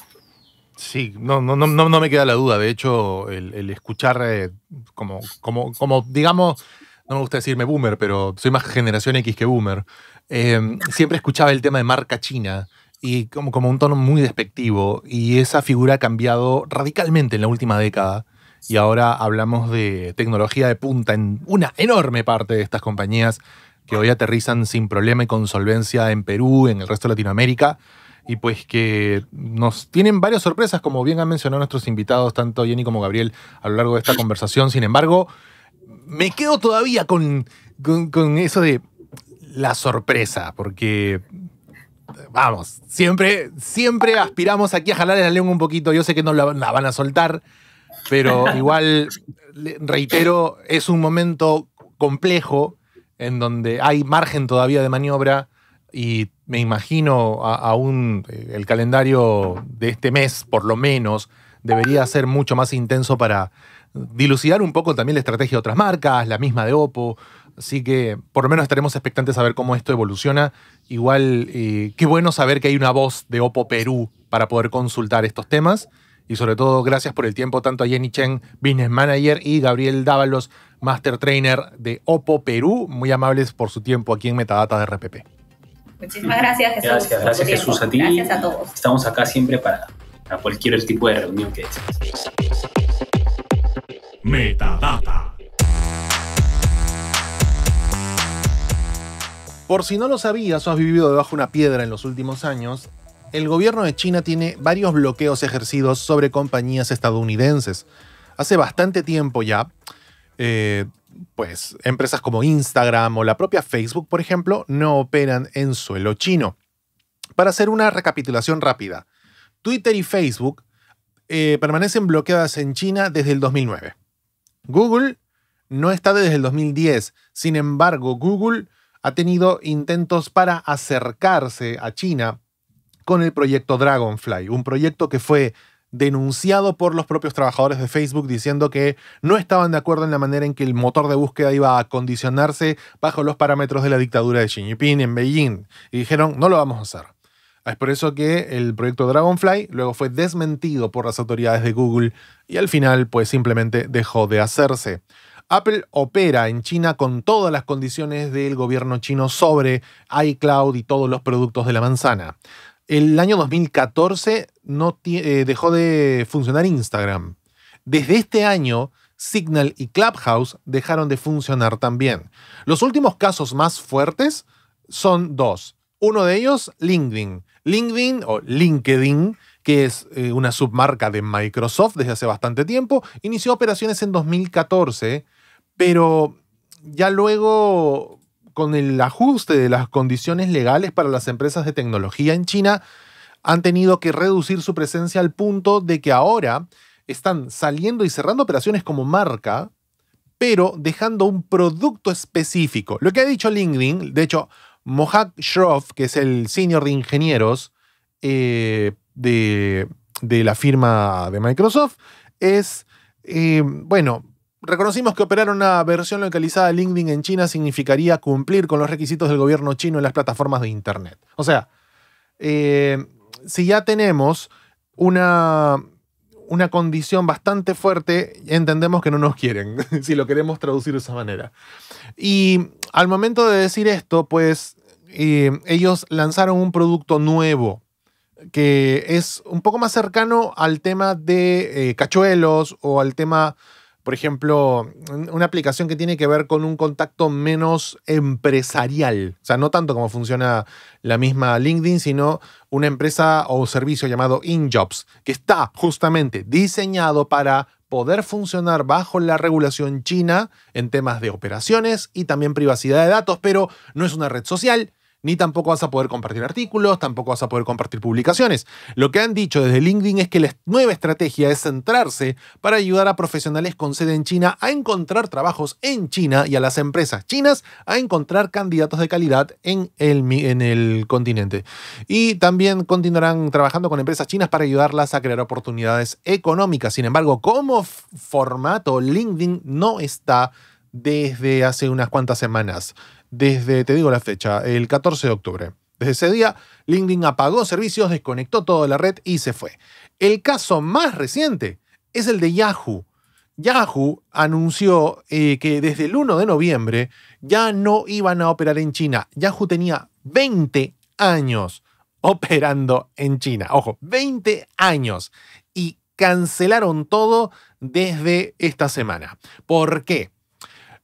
Sí, no, no, no, no me queda la duda. De hecho, el, escuchar eh, como, como, como, digamos, no me gusta decirme boomer, pero soy más generación X que boomer. Em, siempre escuchaba el tema de marca china y como, como un tono muy despectivo. Y esa figura ha cambiado radicalmente en la última década. Y ahora hablamos de tecnología de punta en una enorme parte de estas compañías que hoy aterrizan sin problema y con solvencia en Perú, en el resto de Latinoamérica y pues que nos tienen varias sorpresas, como bien han mencionado nuestros invitados, tanto Jenny como Gabriel, a lo largo de esta conversación. Sin embargo, me quedo todavía con, eso de la sorpresa, porque vamos, siempre, siempre aspiramos aquí a jalar el león un poquito. Yo sé que no la, la van a soltar, pero igual, reitero, es un momento complejo en donde hay margen todavía de maniobra y me imagino aún eh, el calendario de este mes, por lo menos, debería ser mucho más intenso para dilucidar un poco también la estrategia de otras marcas, la misma de Oppo. Así que por lo menos estaremos expectantes a ver cómo esto evoluciona. Igual, eh, qué bueno saber que hay una voz de Oppo Perú para poder consultar estos temas. Y sobre todo, gracias por el tiempo tanto a Jenny Chen, Business Manager, y Gabriel Dávalos, Master Trainer de Oppo Perú. Muy amables por su tiempo aquí en Metadata de RPP. Muchísimas gracias, Jesús. Gracias, Jesús a ti. Gracias a todos. Estamos acá siempre para, cualquier tipo de reunión que desees. Metadata. Por si no lo sabías o has vivido debajo de una piedra en los últimos años, el gobierno de China tiene varios bloqueos ejercidos sobre compañías estadounidenses. Hace bastante tiempo ya, eh, pues empresas como Instagram o la propia Facebook, por ejemplo, no operan en suelo chino. Para hacer una recapitulación rápida, Twitter y Facebook eh, permanecen bloqueadas en China desde el 2009. Google no está desde el 2010, sin embargo, Google ha tenido intentos para acercarse a China con el proyecto Dragonfly, un proyecto que fue denunciado por los propios trabajadores de Facebook diciendo que no estaban de acuerdo en la manera en que el motor de búsqueda iba a condicionarse bajo los parámetros de la dictadura de Xi Jinping en Beijing. Y dijeron, no lo vamos a hacer. Es por eso que el proyecto Dragonfly luego fue desmentido por las autoridades de Google y al final pues simplemente dejó de hacerse. Apple opera en China con todas las condiciones del gobierno chino sobre iCloud y todos los productos de la manzana. El año 2014 no eh, dejó de funcionar Instagram. Desde este año, Signal y Clubhouse dejaron de funcionar también. Los últimos casos más fuertes son dos. Uno de ellos, LinkedIn. LinkedIn o LinkedIn, que es eh, una submarca de Microsoft desde hace bastante tiempo, inició operaciones en 2014, pero ya luego con el ajuste de las condiciones legales para las empresas de tecnología en China, han tenido que reducir su presencia al punto de que ahora están saliendo y cerrando operaciones como marca, pero dejando un producto específico. Lo que ha dicho LinkedIn, de hecho, Mohak Shroff, que es el senior de ingenieros eh, de, la firma de Microsoft, es, eh, bueno, Reconocimos que operar una versión localizada de LinkedIn en China significaría cumplir con los requisitos del gobierno chino en las plataformas de Internet. O sea, eh, si ya tenemos una, una condición bastante fuerte, entendemos que no nos quieren, si lo queremos traducir de esa manera. Y al momento de decir esto, pues eh, ellos lanzaron un producto nuevo que es un poco más cercano al tema de eh, cachuelos o al tema por ejemplo, una aplicación que tiene que ver con un contacto menos empresarial. O sea, no tanto como funciona la misma LinkedIn, sino una empresa o servicio llamado InJobs, que está justamente diseñado para poder funcionar bajo la regulación china en temas de operaciones y también privacidad de datos, pero no es una red social, ni tampoco vas a poder compartir artículos, tampoco vas a poder compartir publicaciones. Lo que han dicho desde LinkedIn es que la nueva estrategia es centrarse para ayudar a profesionales con sede en China a encontrar trabajos en China y a las empresas chinas a encontrar candidatos de calidad en el, en el continente. Y también continuarán trabajando con empresas chinas para ayudarlas a crear oportunidades económicas. Sin embargo, como formato, LinkedIn no está desde hace unas cuantas semanas desde, te digo la fecha, el 14 de octubre. Desde ese día, LinkedIn apagó servicios, desconectó toda la red y se fue. El caso más reciente es el de Yahoo. Yahoo anunció eh, que desde el 1 de noviembre ya no iban a operar en China. Yahoo tenía 20 años operando en China. Ojo, 20 años. Y cancelaron todo desde esta semana. ¿Por qué?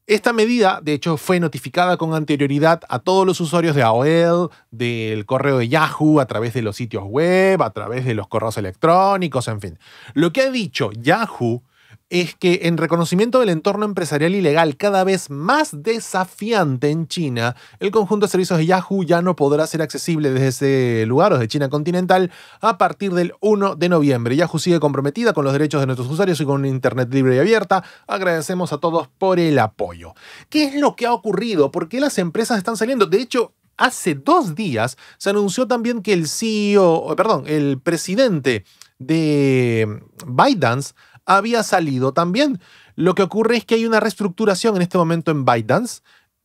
Esta medida, de hecho, fue notificada con anterioridad a todos los usuarios de AOL, del correo de Yahoo, a través de los sitios web, a través de los correos electrónicos, en fin. Lo que ha dicho Yahoo es que en reconocimiento del entorno empresarial ilegal cada vez más desafiante en China, el conjunto de servicios de Yahoo ya no podrá ser accesible desde ese lugar o desde China continental a partir del 1 de noviembre. Yahoo sigue comprometida con los derechos de nuestros usuarios y con Internet libre y abierta. Agradecemos a todos por el apoyo. ¿Qué es lo que ha ocurrido? ¿Por qué las empresas están saliendo? De hecho, hace dos días se anunció también que el CEO, perdón, el presidente de ByteDance había salido también. Lo que ocurre es que hay una reestructuración en este momento en ByteDance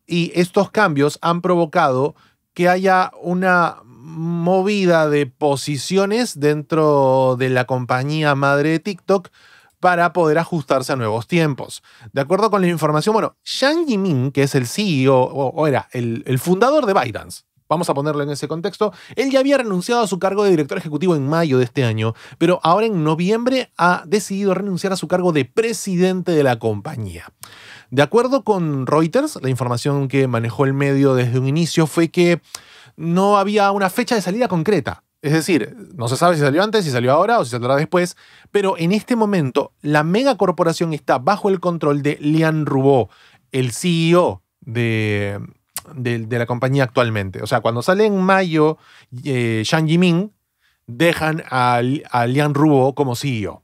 y estos cambios han provocado que haya una movida de posiciones dentro de la compañía madre de TikTok para poder ajustarse a nuevos tiempos. De acuerdo con la información, bueno, Shang Yiming, que es el CEO, o, era el, el fundador de ByteDance, Vamos a ponerlo en ese contexto. Él ya había renunciado a su cargo de director ejecutivo en mayo de este año, pero ahora en noviembre ha decidido renunciar a su cargo de presidente de la compañía. De acuerdo con Reuters, la información que manejó el medio desde un inicio fue que no había una fecha de salida concreta. Es decir, no se sabe si salió antes, si salió ahora o si saldrá después, pero en este momento la megacorporación está bajo el control de Lian Rubó, el CEO de de, la compañía actualmente. O sea, cuando sale en mayo eh, Shang dejan a, a Lian Rubo como CEO.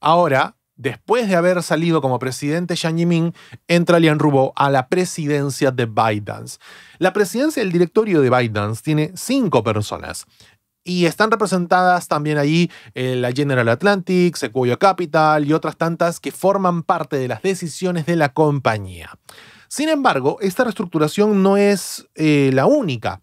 Ahora, después de haber salido como presidente Shang Yiming, entra Lian Rubo a la presidencia de ByteDance. La presidencia del directorio de ByteDance tiene cinco personas. Y están representadas también ahí eh, la General Atlantic, Sequoia Capital y otras tantas que forman parte de las decisiones de la compañía. Sin embargo, esta reestructuración no es eh, la única.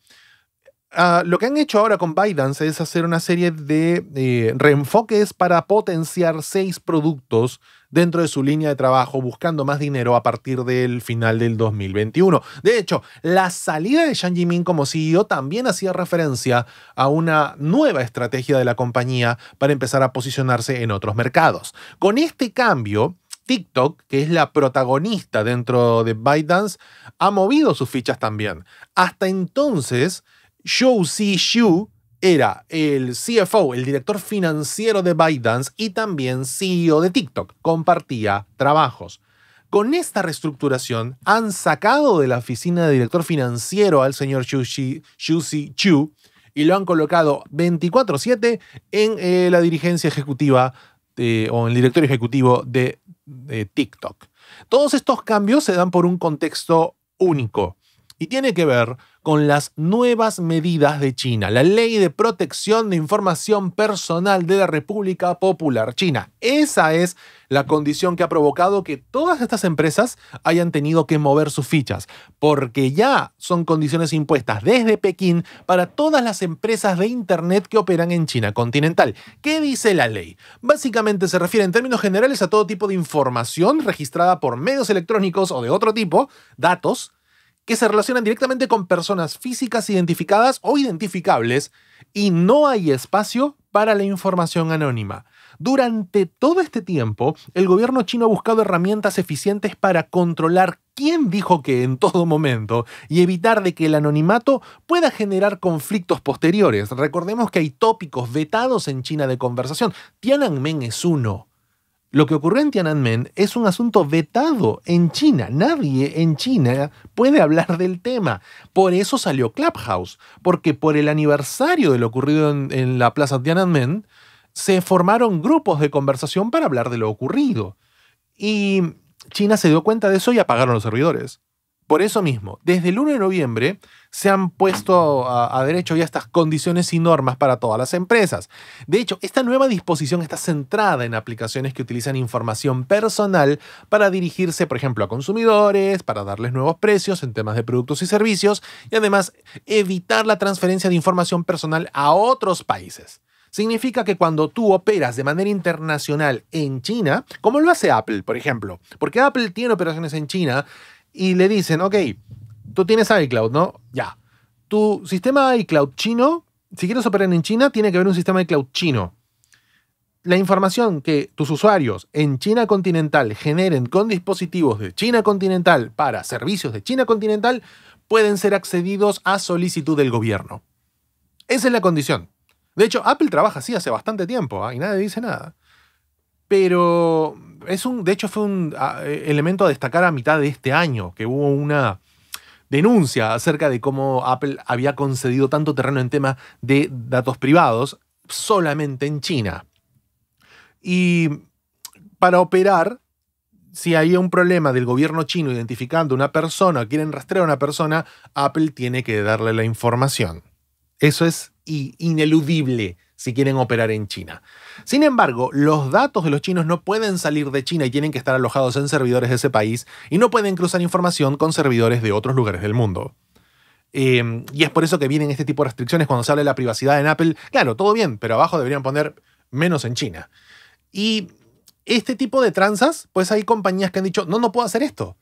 Ah, lo que han hecho ahora con Biden es hacer una serie de eh, reenfoques para potenciar seis productos dentro de su línea de trabajo buscando más dinero a partir del final del 2021. De hecho, la salida de Shang Jimin como CEO también hacía referencia a una nueva estrategia de la compañía para empezar a posicionarse en otros mercados. Con este cambio, TikTok, que es la protagonista dentro de ByteDance, ha movido sus fichas también. Hasta entonces, Zhou Xu era el CFO, el director financiero de ByteDance y también CEO de TikTok. Compartía trabajos. Con esta reestructuración han sacado de la oficina de director financiero al señor Xu Chu y lo han colocado 24/7 en eh, la dirigencia ejecutiva o en el director ejecutivo de de TikTok. Todos estos cambios se dan por un contexto único y tiene que ver con las nuevas medidas de China, la Ley de Protección de Información Personal de la República Popular China. Esa es la condición que ha provocado que todas estas empresas hayan tenido que mover sus fichas, porque ya son condiciones impuestas desde Pekín para todas las empresas de Internet que operan en China continental. ¿Qué dice la ley? Básicamente se refiere en términos generales a todo tipo de información registrada por medios electrónicos o de otro tipo, datos, que se relacionan directamente con personas físicas identificadas o identificables y no hay espacio para la información anónima. Durante todo este tiempo, el gobierno chino ha buscado herramientas eficientes para controlar quién dijo qué en todo momento y evitar de que el anonimato pueda generar conflictos posteriores. Recordemos que hay tópicos vetados en China de conversación. Tiananmen es uno. Lo que ocurrió en Tiananmen es un asunto vetado en China. Nadie en China puede hablar del tema. Por eso salió Clubhouse, porque por el aniversario de lo ocurrido en, la plaza Tiananmen, se formaron grupos de conversación para hablar de lo ocurrido. Y China se dio cuenta de eso y apagaron los servidores. Por eso mismo, desde el 1 de noviembre se han puesto a, derecho ya estas condiciones y normas para todas las empresas. De hecho, esta nueva disposición está centrada en aplicaciones que utilizan información personal para dirigirse, por ejemplo, a consumidores, para darles nuevos precios en temas de productos y servicios y además evitar la transferencia de información personal a otros países. Significa que cuando tú operas de manera internacional en China, como lo hace Apple, por ejemplo, porque Apple tiene operaciones en China y le dicen, ok, tú tienes iCloud, ¿no? Ya. Tu sistema iCloud chino, si quieres operar en China, tiene que haber un sistema iCloud chino. La información que tus usuarios en China continental generen con dispositivos de China continental para servicios de China continental pueden ser accedidos a solicitud del gobierno. Esa es la condición. De hecho, Apple trabaja así hace bastante tiempo ¿ah? y nadie dice nada. Pero es un, de hecho fue un ah, eh, elemento a destacar a mitad de este año, que hubo una denuncia acerca de cómo Apple había concedido tanto terreno en tema de datos privados solamente en China. Y para operar, si hay un problema del gobierno chino identificando una persona quieren rastrear a una persona, Apple tiene que darle la información. Eso es ineludible si quieren operar en China. Sin embargo, los datos de los chinos no pueden salir de China y tienen que estar alojados en servidores de ese país y no pueden cruzar información con servidores de otros lugares del mundo. Em, y es por eso que vienen este tipo de restricciones cuando se habla de la privacidad en Apple. Claro, todo bien, pero abajo deberían poner menos en China. Y este tipo de tranzas, pues hay compañías que han dicho, no, no puedo hacer esto.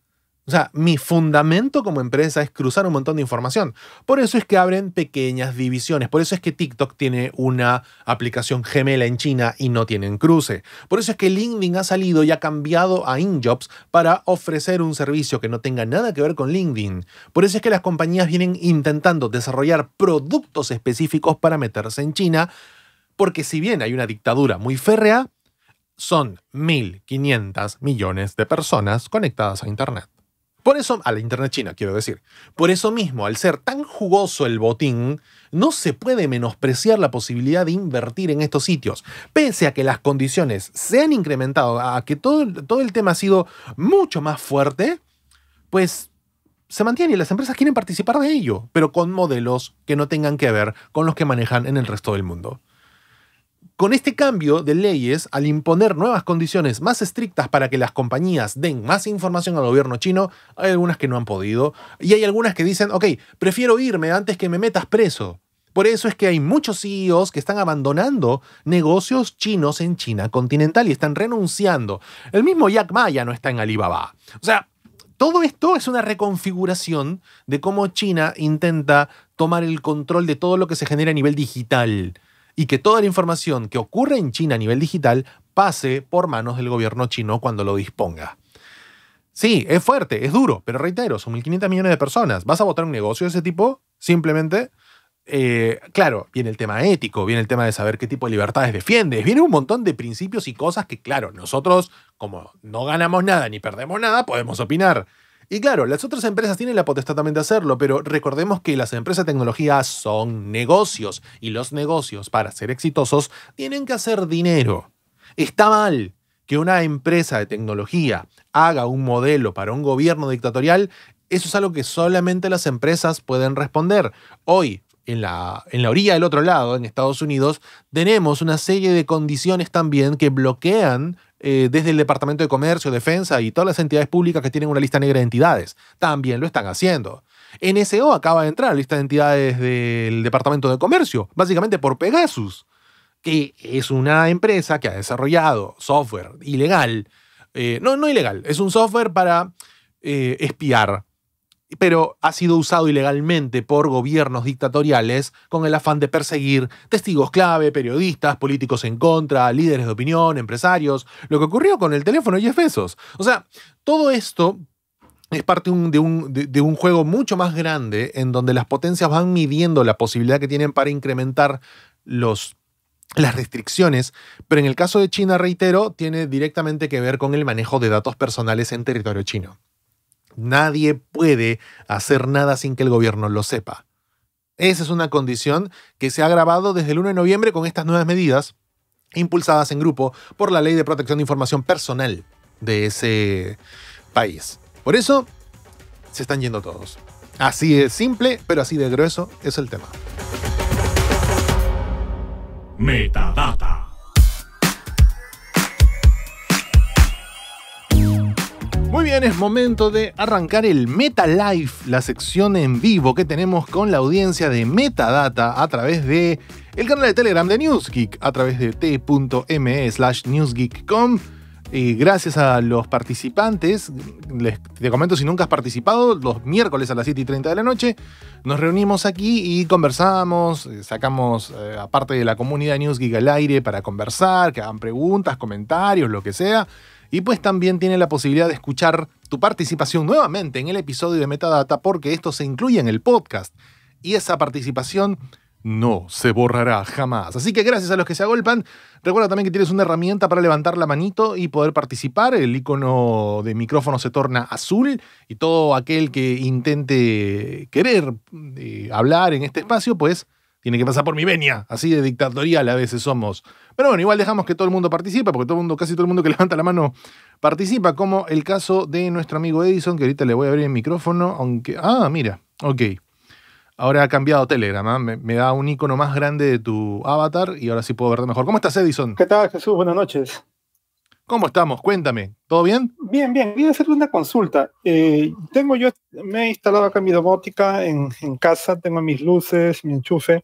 O sea, mi fundamento como empresa es cruzar un montón de información. Por eso es que abren pequeñas divisiones. Por eso es que TikTok tiene una aplicación gemela en China y no tienen cruce. Por eso es que LinkedIn ha salido y ha cambiado a InJobs para ofrecer un servicio que no tenga nada que ver con LinkedIn. Por eso es que las compañías vienen intentando desarrollar productos específicos para meterse en China. Porque si bien hay una dictadura muy férrea, son 1.500 millones de personas conectadas a Internet. Por eso, a la Internet china, quiero decir. Por eso mismo, al ser tan jugoso el botín, no se puede menospreciar la posibilidad de invertir en estos sitios, pese a que las condiciones se han incrementado, a que todo, todo el tema ha sido mucho más fuerte, pues se mantiene y las empresas quieren participar de ello, pero con modelos que no tengan que ver con los que manejan en el resto del mundo. Con este cambio de leyes, al imponer nuevas condiciones más estrictas para que las compañías den más información al gobierno chino, hay algunas que no han podido y hay algunas que dicen, ok, prefiero irme antes que me metas preso. Por eso es que hay muchos CEOs que están abandonando negocios chinos en China continental y están renunciando. El mismo Jack Ma ya no está en Alibaba. O sea, todo esto es una reconfiguración de cómo China intenta tomar el control de todo lo que se genera a nivel digital y que toda la información que ocurre en China a nivel digital pase por manos del gobierno chino cuando lo disponga. Sí, es fuerte, es duro, pero reitero, son 1.500 millones de personas. ¿Vas a votar un negocio de ese tipo? Simplemente, eh, claro, viene el tema ético, viene el tema de saber qué tipo de libertades defiendes, viene un montón de principios y cosas que, claro, nosotros, como no ganamos nada ni perdemos nada, podemos opinar. Y claro, las otras empresas tienen la potestad también de hacerlo, pero recordemos que las empresas de tecnología son negocios y los negocios, para ser exitosos, tienen que hacer dinero. Está mal que una empresa de tecnología haga un modelo para un gobierno dictatorial. Eso es algo que solamente las empresas pueden responder. Hoy, en la, en la, orilla del otro lado, en Estados Unidos, tenemos una serie de condiciones también que bloquean eh, desde el Departamento de Comercio, Defensa y todas las entidades públicas que tienen una lista negra de entidades. También lo están haciendo. NSO acaba de entrar a la lista de entidades del Departamento de Comercio, básicamente por Pegasus, que es una empresa que ha desarrollado software ilegal. Eh, no, no ilegal, es un software para eh, espiar pero ha sido usado ilegalmente por gobiernos dictatoriales con el afán de perseguir testigos clave, periodistas, políticos en contra, líderes de opinión, empresarios, lo que ocurrió con el teléfono y Bezos. O sea, todo esto es parte de, un, juego mucho más grande en donde las potencias van midiendo la posibilidad que tienen para incrementar las restricciones, pero en el caso de China, reitero, tiene directamente que ver con el manejo de datos personales en territorio chino. Nadie puede hacer nada sin que el gobierno lo sepa. Esa es una condición que se ha agravado desde el 1 de noviembre con estas nuevas medidas impulsadas en grupo por la Ley de Protección de Información Personal de ese país. Por eso se están yendo todos. Así de simple, pero así de grueso es el tema. Metadata. Muy bien, es momento de arrancar el Meta la sección en vivo que tenemos con la audiencia de Metadata a través de el canal de Telegram de Newsgeek, a través de t.me newsgeek.com. gracias a los participantes, les, te comento si nunca has participado, los miércoles a las 7 y 30 de la noche nos reunimos aquí y conversamos, eh, sacamos eh, aparte de la comunidad Newsgeek al aire para conversar, que hagan preguntas, comentarios, lo que sea. Y pues también tiene la posibilidad de escuchar tu participación nuevamente en el episodio de Metadata porque esto se incluye en el podcast. Y esa participación no se borrará jamás. Así que gracias a los que se agolpan. Recuerda también que tienes una herramienta para levantar la manito y poder participar. El icono de micrófono se torna azul y todo aquel que intente querer eh, hablar en este espacio, pues tiene que pasar por mi venia. Así de dictatorial a veces somos. Pero bueno, igual dejamos que todo el mundo participe porque todo el mundo, casi todo el mundo que levanta la mano participa, como el caso de nuestro amigo Edison, que ahorita le voy a abrir el micrófono, aunque... Ah, mira, ok. Ahora ha cambiado Telegram, ¿ah? me, da un icono más grande de tu avatar y ahora sí puedo verte mejor. ¿Cómo estás, Edison? ¿Qué tal, Jesús? Buenas noches. ¿Cómo estamos? Cuéntame. ¿Todo bien? Bien, bien. Voy a hacer una consulta. Eh, tengo yo, me he instalado acá mi domótica en casa, tengo mis luces, mi enchufe,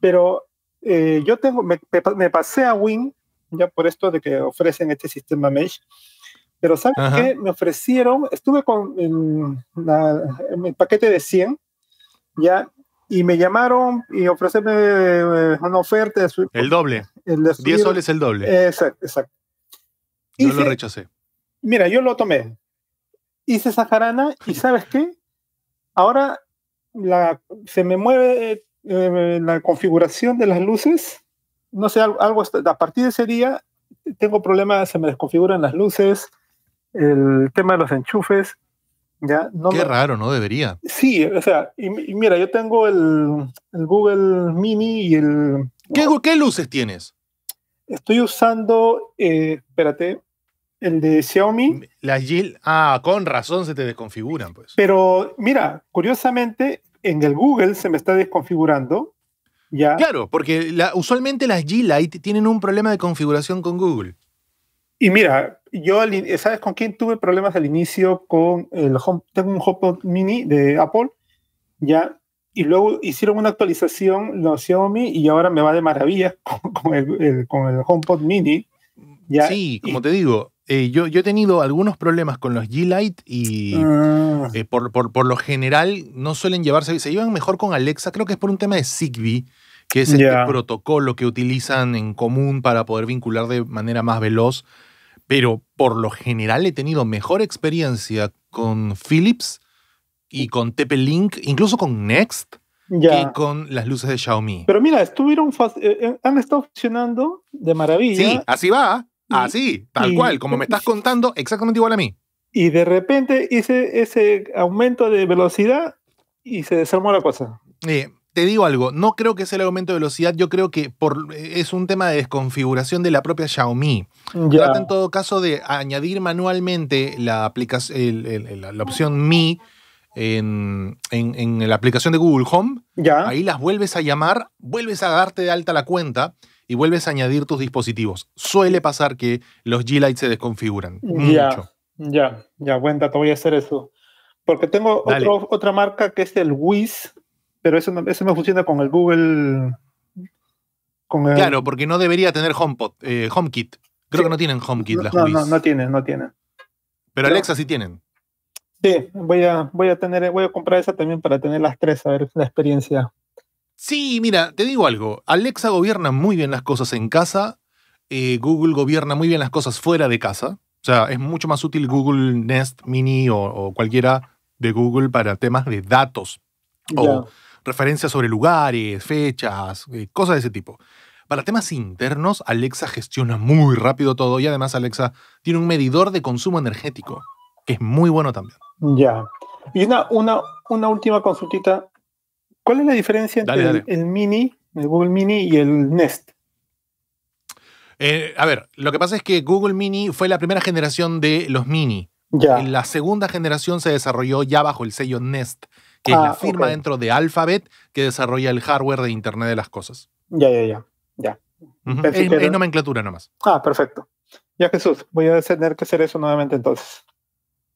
pero eh, yo tengo, me, pasé a Win, ya por esto de que ofrecen este sistema Mesh, pero ¿sabes qué? Me ofrecieron, estuve con el paquete de 100, ya, y me llamaron y ofrecerme eh, una oferta. el doble. El 10 soles el doble. Exacto, exacto. Yo lo rechacé. Mira, yo lo tomé. Hice esa jarana y ¿sabes qué? Ahora la, se me mueve eh, la configuración de las luces, no sé, algo, a partir de ese día tengo problemas, se me desconfiguran las luces, el tema de los enchufes, ya. No Qué raro, ¿no? Debería. Sí, o sea, y, mira, yo tengo el, Google Mini y el... ¿Qué, luces tienes? Estoy usando, eh, espérate, el de Xiaomi. La Gil, ah, con razón se te desconfiguran, pues. Pero mira, curiosamente, en el Google se me está desconfigurando. Ya. Claro, porque usualmente las G-Lite tienen un problema de configuración con Google. Y mira, yo, eh, ¿sabes con quién tuve problemas al inicio? Con el home, tengo un HomePod Mini de Apple, ya, y luego hicieron una actualización los Xiaomi y ahora me va de maravilla con, el, HomePod Mini. sí, como te digo, eh, yo, he tenido algunos problemas con los G-Lite y ah. eh, por, lo general no suelen llevarse, se llevan mejor con Alexa, creo que es por un tema de Zigbee, que es el este protocolo que utilizan en común para poder vincular de manera más veloz, pero por lo general he tenido mejor experiencia con Philips y con TP-Link, incluso con Next. que con las luces de Xiaomi. Pero mira, estuvieron eh, han estado funcionando de maravilla. Sí, así va. Así, tal cual, como me estás contando, exactamente igual a mí. Y de repente hice ese aumento de velocidad y se desarmó la cosa. Eh, te digo algo, no creo que sea el aumento de velocidad, yo creo que por, es un tema de desconfiguración de la propia Xiaomi. Trata en todo caso de añadir manualmente la, aplicación, opción Mi en, en, la aplicación de Google Home. Ahí las vuelves a llamar, vuelves a darte de alta la cuenta y vuelves a añadir tus dispositivos. Suele pasar que los G-Lite se desconfiguran. Ya, mucho. ya, ya, te voy a hacer eso. Porque tengo otra marca que es el Wiz, pero eso, eso me funciona con el Google. Claro, porque no debería tener HomePod, eh, HomeKit. Creo que no tienen HomeKit las no, Wiz. No, no tienen, no tienen. Pero, Alexa sí tienen. Sí, voy a, voy a tener, voy a comprar esa también para tener las tres, a ver la experiencia. Sí, mira, te digo algo. Alexa gobierna muy bien las cosas en casa. Eh, Google gobierna muy bien las cosas fuera de casa. O sea, es mucho más útil Google Nest Mini o, cualquiera de Google para temas de datos o referencias sobre lugares, fechas, eh, cosas de ese tipo. Para temas internos, Alexa gestiona muy rápido todo y además Alexa tiene un medidor de consumo energético, que es muy bueno también. Ya. Y una, una, una última consultita ¿Cuál es la diferencia entre El, Mini, el Google Mini y el Nest? Eh, a ver, lo que pasa es que Google Mini fue la primera generación de los Mini. La segunda generación se desarrolló ya bajo el sello Nest, que es ah, la firma dentro de Alphabet que desarrolla el hardware de Internet de las Cosas. Ya, ya, ya. ya. es nomenclatura nomás. Ah, perfecto. Ya Jesús, voy a tener que hacer eso nuevamente entonces.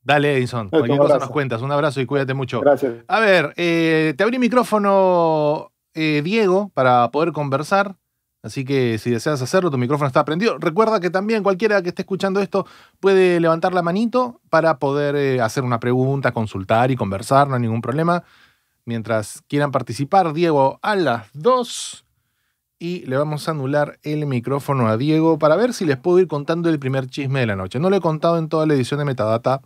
Dale, Edison. Cualquier cosa nos cuentas. Un abrazo y cuídate mucho. Gracias. A ver, eh, te abrí micrófono, eh, Diego, para poder conversar. Así que si deseas hacerlo, tu micrófono está prendido. Recuerda que también cualquiera que esté escuchando esto puede levantar la manito para poder eh, hacer una pregunta, consultar y conversar, no hay ningún problema. Mientras quieran participar, Diego, a las 2 y le vamos a anular el micrófono a Diego para ver si les puedo ir contando el primer chisme de la noche. No lo he contado en toda la edición de Metadata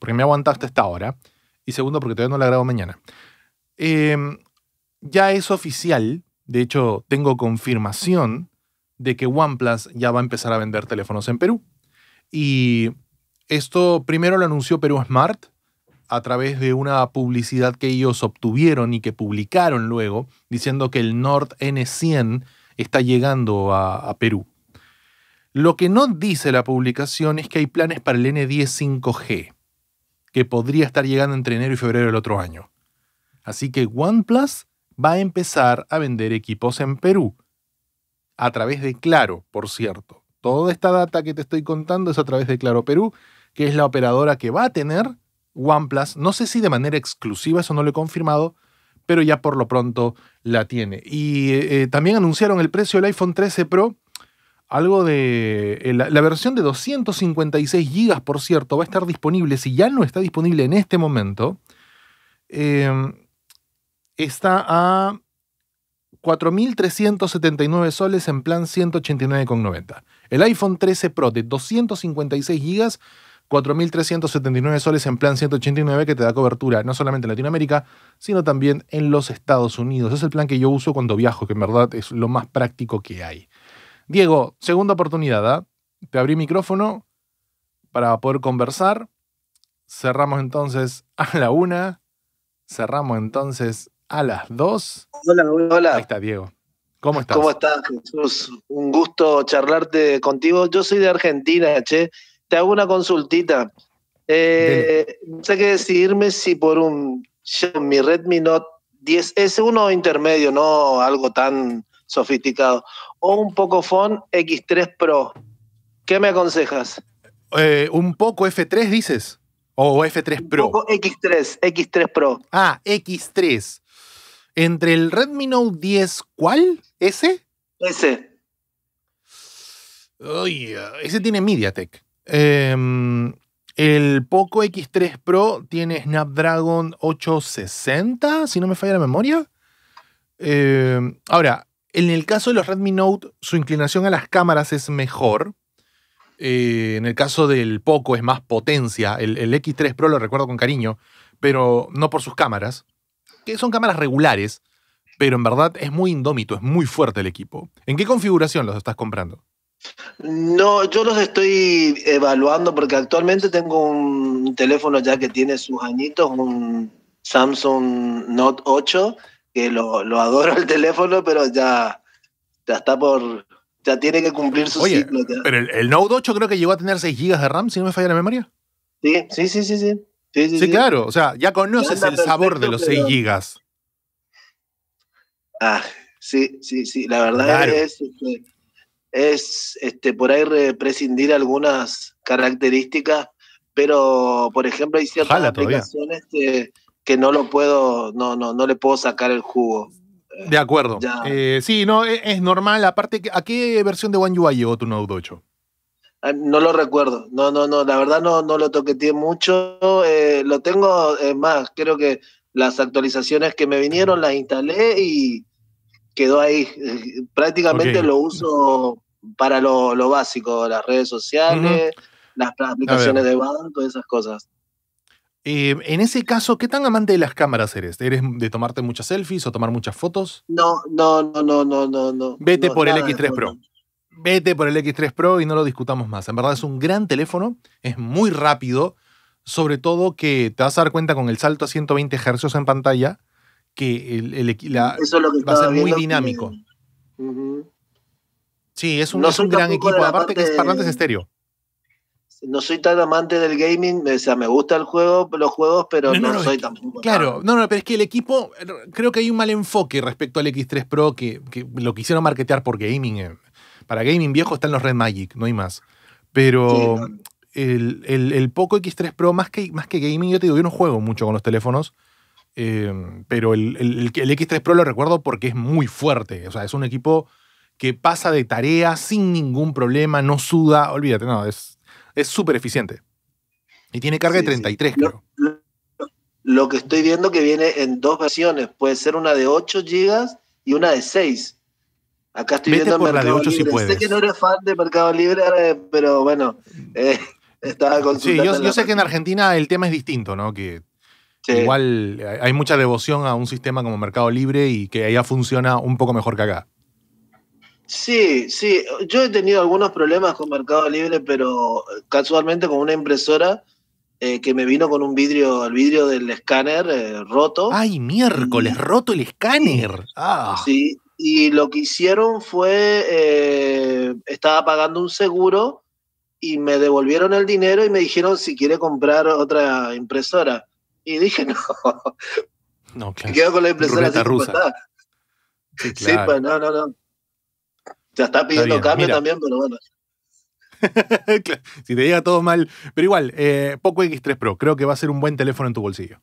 porque me aguantaste hasta ahora. Y segundo, porque todavía no la grabo mañana. Em, ya es oficial, de hecho, tengo confirmación de que OnePlus ya va a empezar a vender teléfonos en Perú. Y esto primero lo anunció Perú Smart a través de una publicidad que ellos obtuvieron y que publicaron luego, diciendo que el Nord N100 está llegando a, a Perú. Lo que no dice la publicación es que hay planes para el N10 5G que podría estar llegando entre enero y febrero del otro año. Así que OnePlus va a empezar a vender equipos en Perú. A través de Claro, por cierto. Toda esta data que te estoy contando es a través de Claro Perú, que es la operadora que va a tener OnePlus. No sé si de manera exclusiva, eso no lo he confirmado, pero ya por lo pronto la tiene. Y eh, eh, también anunciaron el precio del iPhone 13 Pro algo de. Eh, la, versión de 256 GB, por cierto, va a estar disponible, si ya no está disponible en este momento, eh, está a 4.379 soles en plan 189,90. El iPhone 13 Pro de 256 GB, 4.379 soles en plan 189 que te da cobertura no solamente en Latinoamérica, sino también en los Estados Unidos. Es el plan que yo uso cuando viajo, que en verdad es lo más práctico que hay. Diego, segunda oportunidad. ¿ah? Te abrí micrófono para poder conversar. Cerramos entonces a la una. Cerramos entonces a las dos. Hola, hola. Ahí está, Diego. ¿Cómo estás? ¿Cómo estás, Jesús? Un gusto charlarte contigo. Yo soy de Argentina, che. Te hago una consultita. Eh, no sé qué decidirme si por un mi Redmi Note 10 es uno intermedio, no algo tan sofisticado, o un Pocophone X3 Pro. ¿Qué me aconsejas? Eh, un poco F3 dices. O F3 Pro. Un poco X3, X3 Pro. Ah, X3. Entre el Redmi Note 10, ¿cuál? ¿Ese? Ese. ese tiene MediaTek. Em, el Poco X3 Pro tiene Snapdragon 860, si no me falla la memoria. Em, ahora, en el caso de los Redmi Note, su inclinación a las cámaras es mejor. Eh, en el caso del Poco es más potencia. El, X3 Pro lo recuerdo con cariño, pero no por sus cámaras, que son cámaras regulares, pero en verdad es muy indómito, es muy fuerte el equipo. ¿En qué configuración los estás comprando? No, yo los estoy evaluando porque actualmente tengo un teléfono ya que tiene sus añitos, un Samsung Note 8 que lo, lo adoro el teléfono, pero ya, ya está por. Ya tiene que cumplir su ciclo. Pero el, el, Note 8 creo que llegó a tener 6 GB de RAM, si no me falla la memoria. Sí, sí, sí, sí. Sí, claro. O sea, ya conoces el sabor de los 6 GB. Ah, sí, sí, sí. La verdad es, este, es este, por ahí prescindir algunas características, pero por ejemplo hay ciertas aplicaciones que que no lo puedo, no, no, no le puedo sacar el jugo. De acuerdo. Eh, sí, no, e, es, normal. Aparte, ¿a qué versión de One UI llegó tu Note 8? Ah, no lo recuerdo, no, no, no, la verdad no, no lo toqueteé mucho, eh, lo tengo más, creo que las actualizaciones que me vinieron las instalé y quedó ahí. Prácticamente lo uso para lo, básico, las redes sociales, las aplicaciones de banco, esas cosas. Eh, en ese caso, ¿qué tan amante de las cámaras eres? ¿Eres de tomarte muchas selfies o tomar muchas fotos? No, no, no, no, no, no. Vete por el X3 Pro. Vete por el X3 Pro y no lo discutamos más. En verdad es un gran teléfono, es muy rápido, sobre todo que te vas a dar cuenta con el salto a 120 Hz en pantalla que el, va a ser muy dinámico. Sí, es un, es un gran equipo, aparte que es parlantes estéreo no soy tan amante del gaming, o sea, me gusta el juego, los juegos, pero no, soy tan... Claro, no, no, pero es que el equipo, creo que hay un mal enfoque respecto al X3 Pro que, lo quisieron marketear por gaming. Eh. Para gaming viejo están los Red Magic, no hay más. Pero el, Poco X3 Pro, más que, más que gaming, yo te digo, yo no juego mucho con los teléfonos. Eh, pero el, el, el X3 Pro lo recuerdo porque es muy fuerte. O sea, es un equipo que pasa de tarea sin ningún problema, no suda. Olvídate, no, es, es súper eficiente. Y tiene carga de 33, creo. Lo, que estoy viendo que viene en dos versiones. Puede ser una de 8 GB y una de 6. Acá estoy viendo Mercado de 8 Libre. Si Sé que no eres fan de Mercado Libre, eh, pero bueno, eh, estaba Sí, yo, sé que en Argentina el tema es distinto, ¿no? Que igual hay mucha devoción a un sistema como Mercado Libre y que allá funciona un poco mejor que acá. Sí, sí, yo he tenido algunos problemas con Mercado Libre, pero casualmente con una impresora eh, que me vino con un vidrio, el vidrio del escáner eh, roto. ¡Ay, miércoles! ¡Roto el escáner! Ah. Sí, y lo que hicieron fue, eh, estaba pagando un seguro y me devolvieron el dinero y me dijeron si quiere comprar otra impresora. Y dije, no. No, claro. con la impresora Sí, claro. sí, pues no, no, no. Ya está pidiendo cambio también, pero bueno. si te llega todo mal. Pero igual, eh, Poco X3 Pro, creo que va a ser un buen teléfono en tu bolsillo.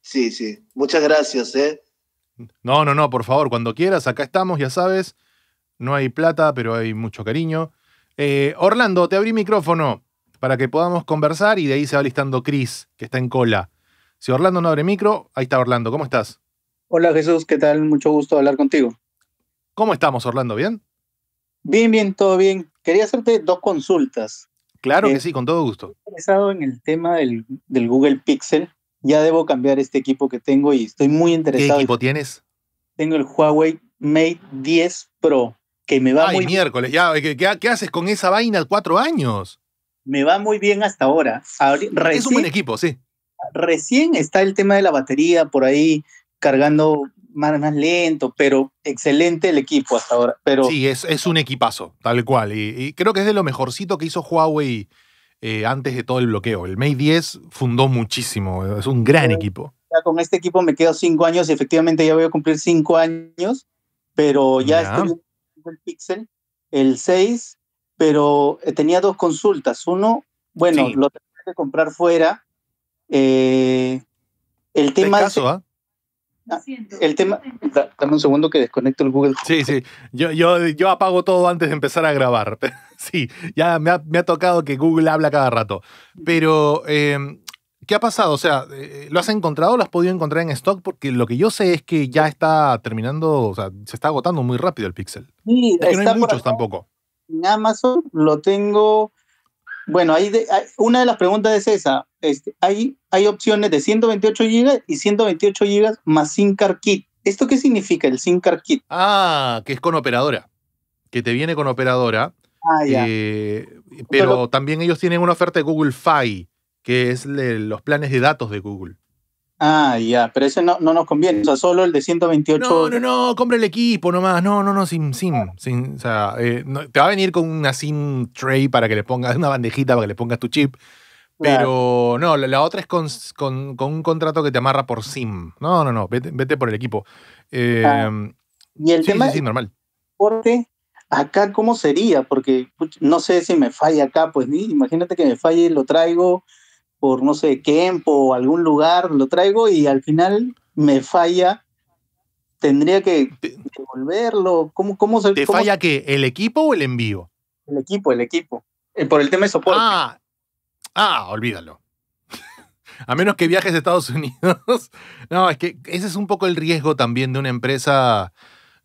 Sí, sí. Muchas gracias, ¿eh? No, no, no, por favor, cuando quieras, acá estamos, ya sabes. No hay plata, pero hay mucho cariño. Eh, Orlando, te abrí micrófono para que podamos conversar y de ahí se va listando Cris, que está en cola. Si Orlando no abre micro, ahí está Orlando, ¿cómo estás? Hola Jesús, ¿qué tal? Mucho gusto hablar contigo. ¿Cómo estamos, Orlando? ¿Bien? Bien, bien, todo bien. Quería hacerte dos consultas. Claro que eh, sí, con todo gusto. Estoy interesado en el tema del, Google Pixel. Ya debo cambiar este equipo que tengo y estoy muy interesado. ¿Qué equipo tienes? Tengo el Huawei Mate 10 Pro, que me va Ay, muy miércoles, ya, ¿qué, ¿qué, haces con esa vaina cuatro años? Me va muy bien hasta ahora. es un buen equipo, sí. Recién está el tema de la batería por ahí, cargando más, más, lento, pero excelente el equipo hasta ahora. Pero, sí, es, un equipazo, tal cual. Y, creo que es de lo mejorcito que hizo Huawei eh, antes de todo el bloqueo. El Mate 10 fundó muchísimo, es un gran equipo. con este equipo me quedo cinco años y efectivamente ya voy a cumplir cinco años, pero ya, estoy en el Pixel, el 6, pero eh, tenía dos consultas. Uno, bueno, lo tengo que comprar fuera. Eh, el tema... ¿ah? Ah, el tema, dame un segundo que desconecto el Google. Sí, sí, yo, yo, apago todo antes de empezar a grabar. sí, ya me ha, tocado que Google habla cada rato. Pero, eh, ¿qué ha pasado? O sea, eh, ¿lo has encontrado? ¿Lo has podido encontrar en stock? Porque lo que yo sé es que ya está terminando, o sea, se está agotando muy rápido el Pixel. Sí, no hay muchos tampoco. En Amazon lo tengo bueno, hay, una de las preguntas es esa. Este, hay, hay opciones de 128 GB y 128 GB más card Kit. ¿Esto qué significa el card Kit? Ah, que es con operadora. Que te viene con operadora. Ah, ya. Eh, pero, también ellos tienen una oferta de Google Fi, que es los planes de datos de Google. Ah, ya, pero ese no, no nos conviene, o sea, solo el de 128. No, no, no, compra el equipo nomás, no, no, no, sin SIM. Ah. Sin, o sea, eh, te va a venir con una SIM tray para que le pongas, una bandejita para que le pongas tu chip. Pero no, la, otra es con, con, un contrato que te amarra por SIM. No, no, no, vete, vete por el equipo. Ah, em, y el tema es, normal. Porque acá, ¿cómo sería? Porque no sé si me falla acá, pues ni. imagínate que me falle y lo traigo por no sé, Kempo o algún lugar, lo traigo y al final me falla. Tendría que devolverlo. ¿Cómo, cómo se.? ¿Te falla qué? ¿El equipo o el envío? El equipo, el equipo. Eh, por el tema de soporte. Ah, ah olvídalo. a menos que viajes a Estados Unidos. no, es que ese es un poco el riesgo también de una empresa.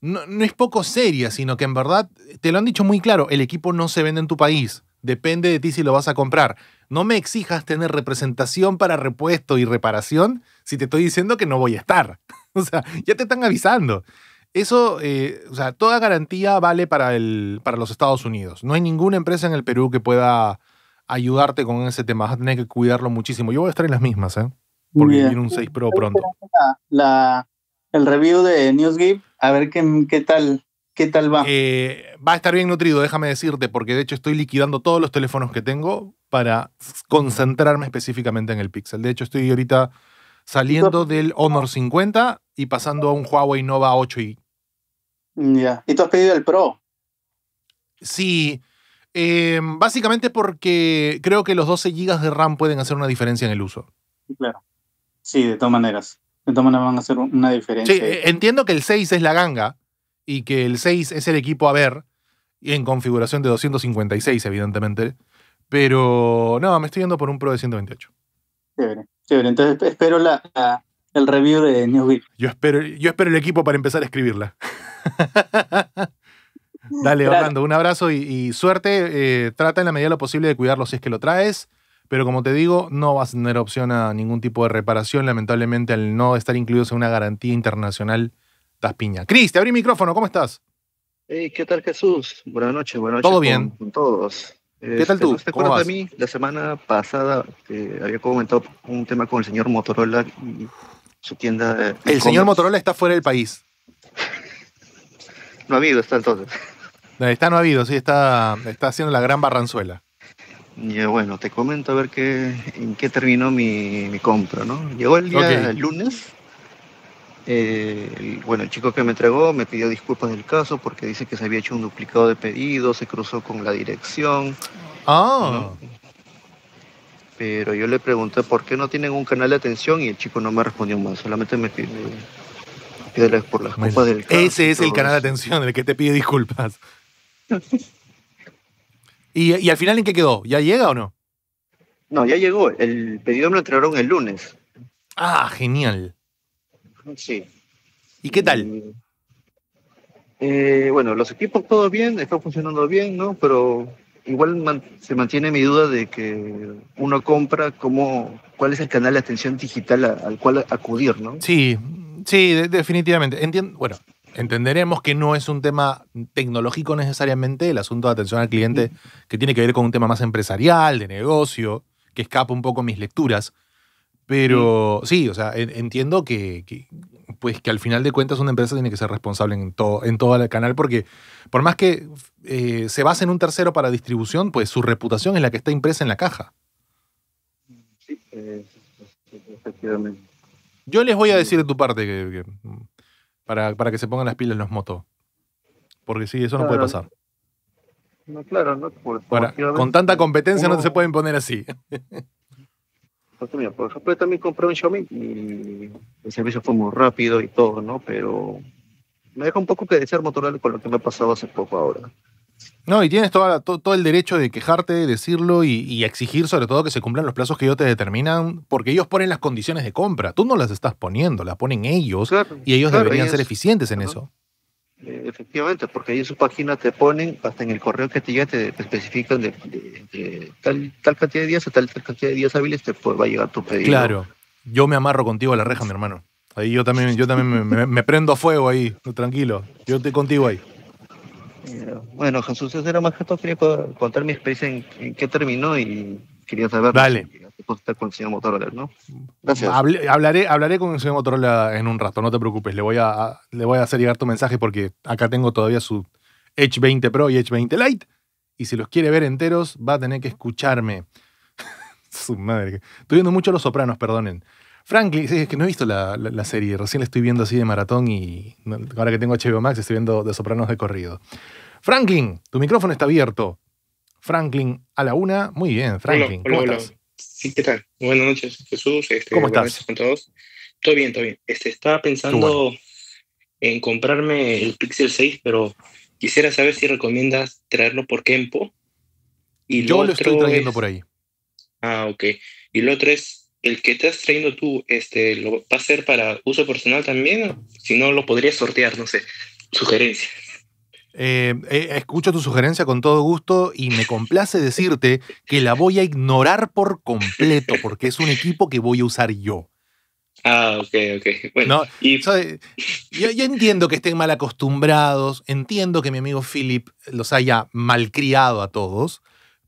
No, no, es poco seria, sino que en verdad te lo han dicho muy claro, el equipo no se vende en tu país. Depende de ti si lo vas a comprar. No me exijas tener representación para repuesto y reparación si te estoy diciendo que no voy a estar. o sea, ya te están avisando. Eso, eh, o sea, toda garantía vale para, el, para los Estados Unidos. No hay ninguna empresa en el Perú que pueda ayudarte con ese tema. Vas a tener que cuidarlo muchísimo. Yo voy a estar en las mismas, ¿eh? Porque viene un 6 Pro pronto. La, el review de NewsGip, a ver qué, qué tal ¿Qué tal va? Eh, va a estar bien nutrido, déjame decirte, porque de hecho estoy liquidando todos los teléfonos que tengo para concentrarme específicamente en el Pixel. De hecho, estoy ahorita saliendo del Honor 50 y pasando a un Huawei Nova 8i. Ya. ¿Y tú has pedido el Pro? Sí. Em, básicamente porque creo que los 12 GB de RAM pueden hacer una diferencia en el uso. Claro. Sí, de todas maneras. De todas maneras van a hacer una diferencia. E, entiendo que el 6 es la ganga y que el 6 es el equipo a ver en configuración de 256, evidentemente. Pero no, me estoy yendo por un Pro de 128. qué chévere. Entonces espero la, el review de New Yo espero, yo espero el equipo para empezar a escribirla. Dale, Orlando, un abrazo y, suerte. Eh, trata en la medida de lo posible de cuidarlo si es que lo traes. Pero como te digo, no vas a tener opción a ningún tipo de reparación, lamentablemente, al no estar incluidos en una garantía internacional. Das piña. Cris, te abrí el micrófono, ¿cómo estás? ¿qué tal Jesús? Buenas noches, buenas noches. Todo bien. Con todos. ¿Qué tal este, tú? ¿Te acuerdas de mí? La semana pasada eh, había comentado un tema con el señor Motorola y su tienda. el señor Motorola está fuera del país. no ha habido, está entonces. Está no ha habido, sí, está, está haciendo la gran barranzuela. Y eh, bueno, te comento a ver qué, en qué terminó mi, compra, ¿no? Llegó el día lunes eh, bueno, el chico que me entregó me pidió disculpas del caso porque dice que se había hecho un duplicado de pedido, se cruzó con la dirección. Ah. Pero yo le pregunté por qué no tienen un canal de atención y el chico no me respondió más, solamente me pide por las culpas del caso. Ese es el canal de atención, el que te pide disculpas. ¿Y al final en qué quedó? ¿Ya llega o no? No, ya llegó. El pedido me lo entregaron el lunes. Ah, genial sí. ¿Y qué tal? Eh, bueno, los equipos todo bien, está funcionando bien, ¿no? Pero igual se mantiene mi duda de que uno compra como cuál es el canal de atención digital al cual acudir, ¿no? Sí, sí, definitivamente. bueno, entenderemos que no es un tema tecnológico necesariamente, el asunto de atención al cliente, mm. que tiene que ver con un tema más empresarial, de negocio, que escapa un poco mis lecturas. Pero sí, o sea, entiendo que, pues que al final de cuentas una empresa tiene que ser responsable en todo, en todo el canal, porque por más que eh, se base en un tercero para distribución, pues su reputación es la que está impresa en la caja. Sí, efectivamente. Yo les voy a decir de tu parte que, para, que se pongan las pilas los motos. Porque sí, eso no puede pasar. claro, no. con tanta competencia no se pueden poner así. por ejemplo, yo también compré un Xiaomi y el servicio fue muy rápido y todo, ¿no? Pero me deja un poco que desear Motorola con lo que me ha pasado hace poco ahora. No, y tienes toda, todo, el derecho de quejarte, decirlo y, exigir sobre todo que se cumplan los plazos que ellos te determinan, porque ellos ponen las condiciones de compra. Tú no las estás poniendo, las ponen ellos y ellos deberían ser eficientes en eso. Eh, efectivamente, porque ahí en su página te ponen, hasta en el correo que te llega, te, especifican de, tal, tal, cantidad de días a tal, cantidad de días hábiles te va a llegar tu pedido. Claro, yo me amarro contigo a la reja, mi hermano. Ahí yo también, yo también me, prendo a fuego ahí, tranquilo. Yo estoy contigo ahí. Eh, bueno, Jesús, era más que todo quería contar mi experiencia en, qué terminó y quería saber. Dale con el señor Motorola, ¿no? Gracias. hablaré, hablaré con el señor Motorola en un rato, no te preocupes. Le voy a, le voy a hacer llegar tu mensaje porque acá tengo todavía su h 20 Pro y Edge 20 Lite. Y si los quiere ver enteros, va a tener que escucharme. su madre. Estoy viendo mucho Los Sopranos, perdonen. Franklin, es que no he visto la, serie, recién la estoy viendo así de maratón y ahora que tengo HBO Max estoy viendo de Sopranos de corrido. Franklin, tu micrófono está abierto. Franklin a la una. Muy bien, Franklin. ¿cómo Estás? Sí, ¿qué tal? Buenas noches, Jesús. Este, ¿Cómo estás? con todos. Todo bien, todo bien. Este, estaba pensando en comprarme el Pixel 6, pero quisiera saber si recomiendas traerlo por Kempo. Y Yo lo, estoy trayendo por ahí. Ah, ok. Y lo otro es, el que estás trayendo tú, este, ¿lo va a ser para uso personal también? Si no, lo podrías sortear, no sé. Sugerencia. Eh, eh, escucho tu sugerencia con todo gusto y me complace decirte que la voy a ignorar por completo porque es un equipo que voy a usar yo. Ah, ok, ok. Bueno, Yo, entiendo que estén mal acostumbrados, entiendo que mi amigo Philip los haya malcriado a todos,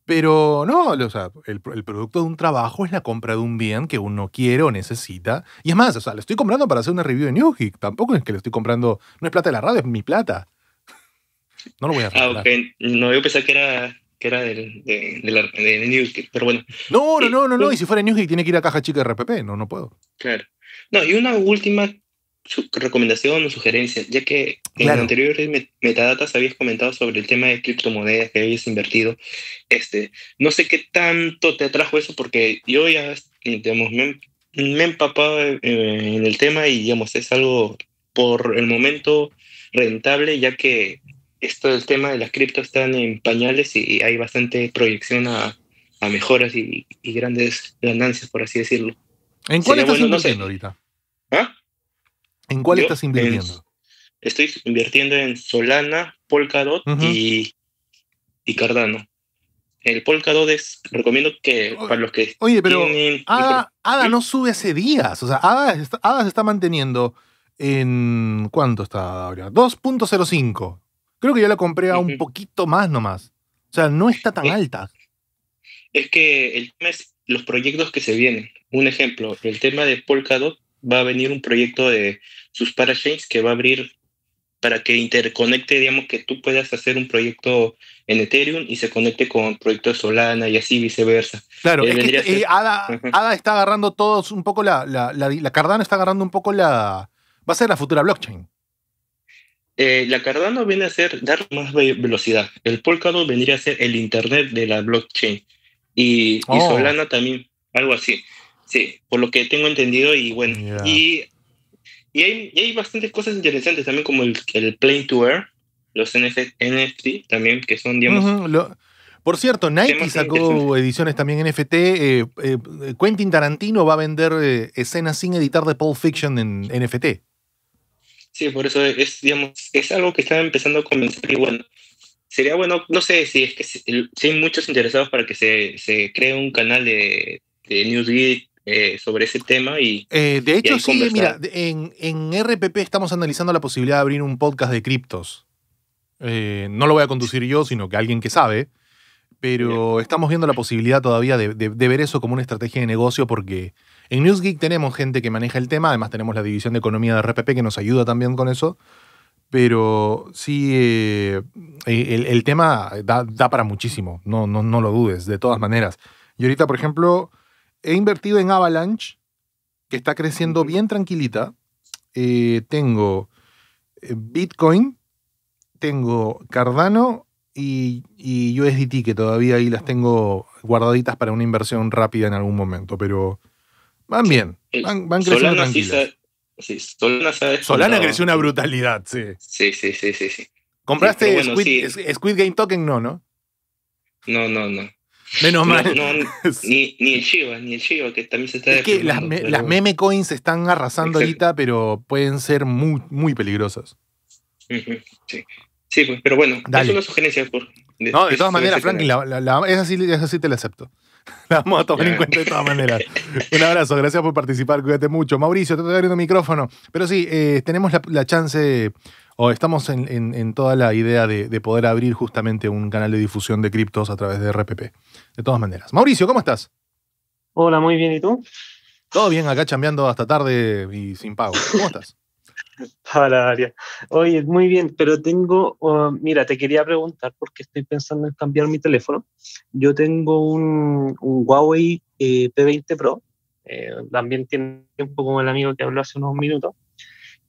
pero no, el, producto de un trabajo es la compra de un bien que uno quiere o necesita. Y es más, o sea, le estoy comprando para hacer una review de New tampoco es que lo estoy comprando, no es plata de la radio, es mi plata. No lo voy a hacer. Ah, No, yo pensé que era, que era del, de, pero bueno. No, no, no, no, pues Y si fuera Newsgeek tiene que ir a caja chica de RPP. No, no puedo. Claro. No, y una última recomendación o sugerencia, ya que en anteriores metadatas habías comentado sobre el tema de criptomonedas que habías invertido. Este, no sé qué tanto te atrajo eso, porque yo ya, digamos, me, me he empapado en el tema y, digamos, es algo por el momento rentable, ya que esto del tema de las criptos están en pañales y hay bastante proyección a, mejoras y, grandes ganancias, por así decirlo. ¿En cuál estás invirtiendo ahorita? ¿Ah? ¿En cuál estás invirtiendo? estoy invirtiendo en Solana, Polkadot y, Cardano. El Polkadot es, recomiendo que para los que Oye, pero Ada, ¿Mm? no sube hace días. O sea, Ada, se está manteniendo en... ¿Cuánto está ahora? 2.05. Creo que yo la compré a un poquito más nomás. O sea, no está tan alta. Es que el tema es los proyectos que se vienen. Un ejemplo, el tema de Polkadot va a venir un proyecto de sus parachains que va a abrir para que interconecte, digamos, que tú puedas hacer un proyecto en Ethereum y se conecte con proyectos de Solana y así viceversa. Claro, eh, eh Ada, está agarrando todos un poco la, la, la, la Cardano está agarrando un poco la... Va a ser la futura blockchain. Eh, la Cardano viene a ser dar más velocidad. El Polkadot vendría a ser el Internet de la blockchain. Y, oh. Solana también, algo así. Sí, por lo que tengo entendido y bueno. Y, hay, bastantes cosas interesantes también como el, el Plane to Air, los NFT también, que son, digamos... Por cierto, Nike sacó ediciones también NFT. Eh, eh, Quentin Tarantino va a vender escenas sin editar de Pulp Fiction en NFT. Sí, por eso es, digamos, es algo que estaba empezando a comenzar y bueno, sería bueno, no sé si es que si, hay muchos interesados para que se, cree un canal de, de eh, sobre ese tema y... Eh, de hecho, sí, mira, en, RPP estamos analizando la posibilidad de abrir un podcast de criptos. Eh, no lo voy a conducir yo, sino que alguien que sabe, pero estamos viendo la posibilidad todavía de ver eso como una estrategia de negocio porque en Newsgeek tenemos gente que maneja el tema, además tenemos la división de economía de RPP que nos ayuda también con eso. Pero sí, eh, eh, el, tema da, para muchísimo, no, no, no lo dudes, de todas maneras. Y ahorita, por ejemplo, he invertido en Avalanche, que está creciendo bien tranquilita. Eh, tengo Bitcoin, tengo Cardano y, y, USDT, que todavía ahí las tengo guardaditas para una inversión rápida en algún momento. Pero Van bien, van, van creciendo Solana Solana, Solana creció una brutalidad, sí. Sí, sí, sí, sí. sí. ¿Compraste Squid, Squid, Game Token? No, ¿no? No, no, no. Menos mal. ni, ni, el Shiba, ni el Shiba, que también se está Es que las, meme coins están arrasando ahorita, pero pueden ser muy, muy peligrosas. sí. pues pero bueno, Dale. es una sugerencia. Por, de, no, de todas maneras, Franklin, la, la, esa sí te la acepto. La vamos a tomar en cuenta de todas maneras. Un abrazo, gracias por participar, cuídate mucho. Mauricio, te estoy abriendo el micrófono. Pero sí, eh, tenemos la, chance, o estamos en, toda la idea de, de, poder abrir justamente un canal de difusión de criptos a través de RPP. De todas maneras. Mauricio, ¿cómo estás? Hola, muy bien, ¿y tú? Todo bien, acá chambeando hasta tarde y sin pago. ¿Cómo estás? Para la Oye, muy bien, pero tengo, um, mira, te quería preguntar porque estoy pensando en cambiar mi teléfono. Yo tengo un, Huawei eh, P20 Pro, eh, también tiene tiempo como el amigo que habló hace unos minutos.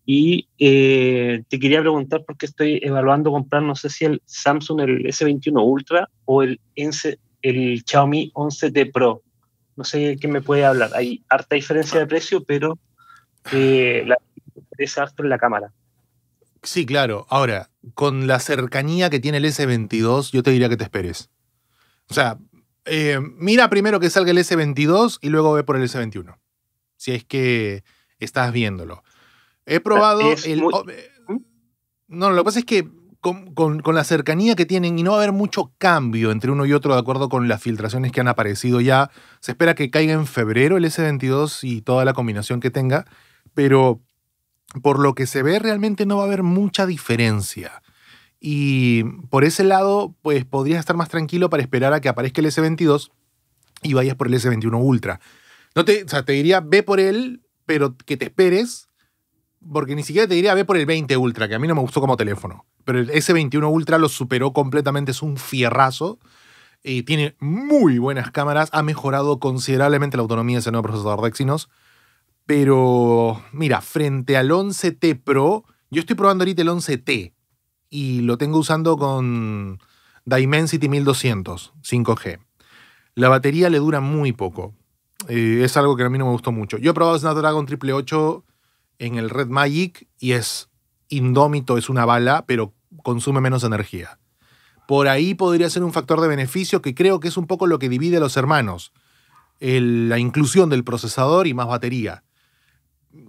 Y eh, te quería preguntar porque estoy evaluando comprar, no sé si el Samsung, el S21 Ultra o el, el Xiaomi 11T Pro. No sé qué me puede hablar. Hay harta diferencia de precio, pero la desastre en la cámara. Sí, claro. Ahora, con la cercanía que tiene el S22, yo te diría que te esperes. O sea, eh, mira primero que salga el S22 y luego ve por el S21. Si es que estás viéndolo. He probado el... Eh, ¿Mm? No, lo que pasa es que con, la cercanía que tienen y no va a haber mucho cambio entre uno y otro de acuerdo con las filtraciones que han aparecido ya. Se espera que caiga en febrero el S22 y toda la combinación que tenga, pero por lo que se ve realmente no va a haber mucha diferencia. Y por ese lado, pues podrías estar más tranquilo para esperar a que aparezca el S22 y vayas por el S21 Ultra. No te, o sea, te diría, ve por él, pero que te esperes, porque ni siquiera te diría, ve por el 20 Ultra, que a mí no me gustó como teléfono. Pero el S21 Ultra lo superó completamente, es un fierrazo. Y tiene muy buenas cámaras, ha mejorado considerablemente la autonomía de ese nuevo procesador de Exynos pero mira, frente al 11T Pro, yo estoy probando ahorita el 11T y lo tengo usando con Dimensity 1200 5G. La batería le dura muy poco. Eh, es algo que a mí no me gustó mucho. Yo he probado Snapdragon 888 en el Red Magic y es indómito, es una bala, pero consume menos energía. Por ahí podría ser un factor de beneficio que creo que es un poco lo que divide a los hermanos. la inclusión del procesador y más batería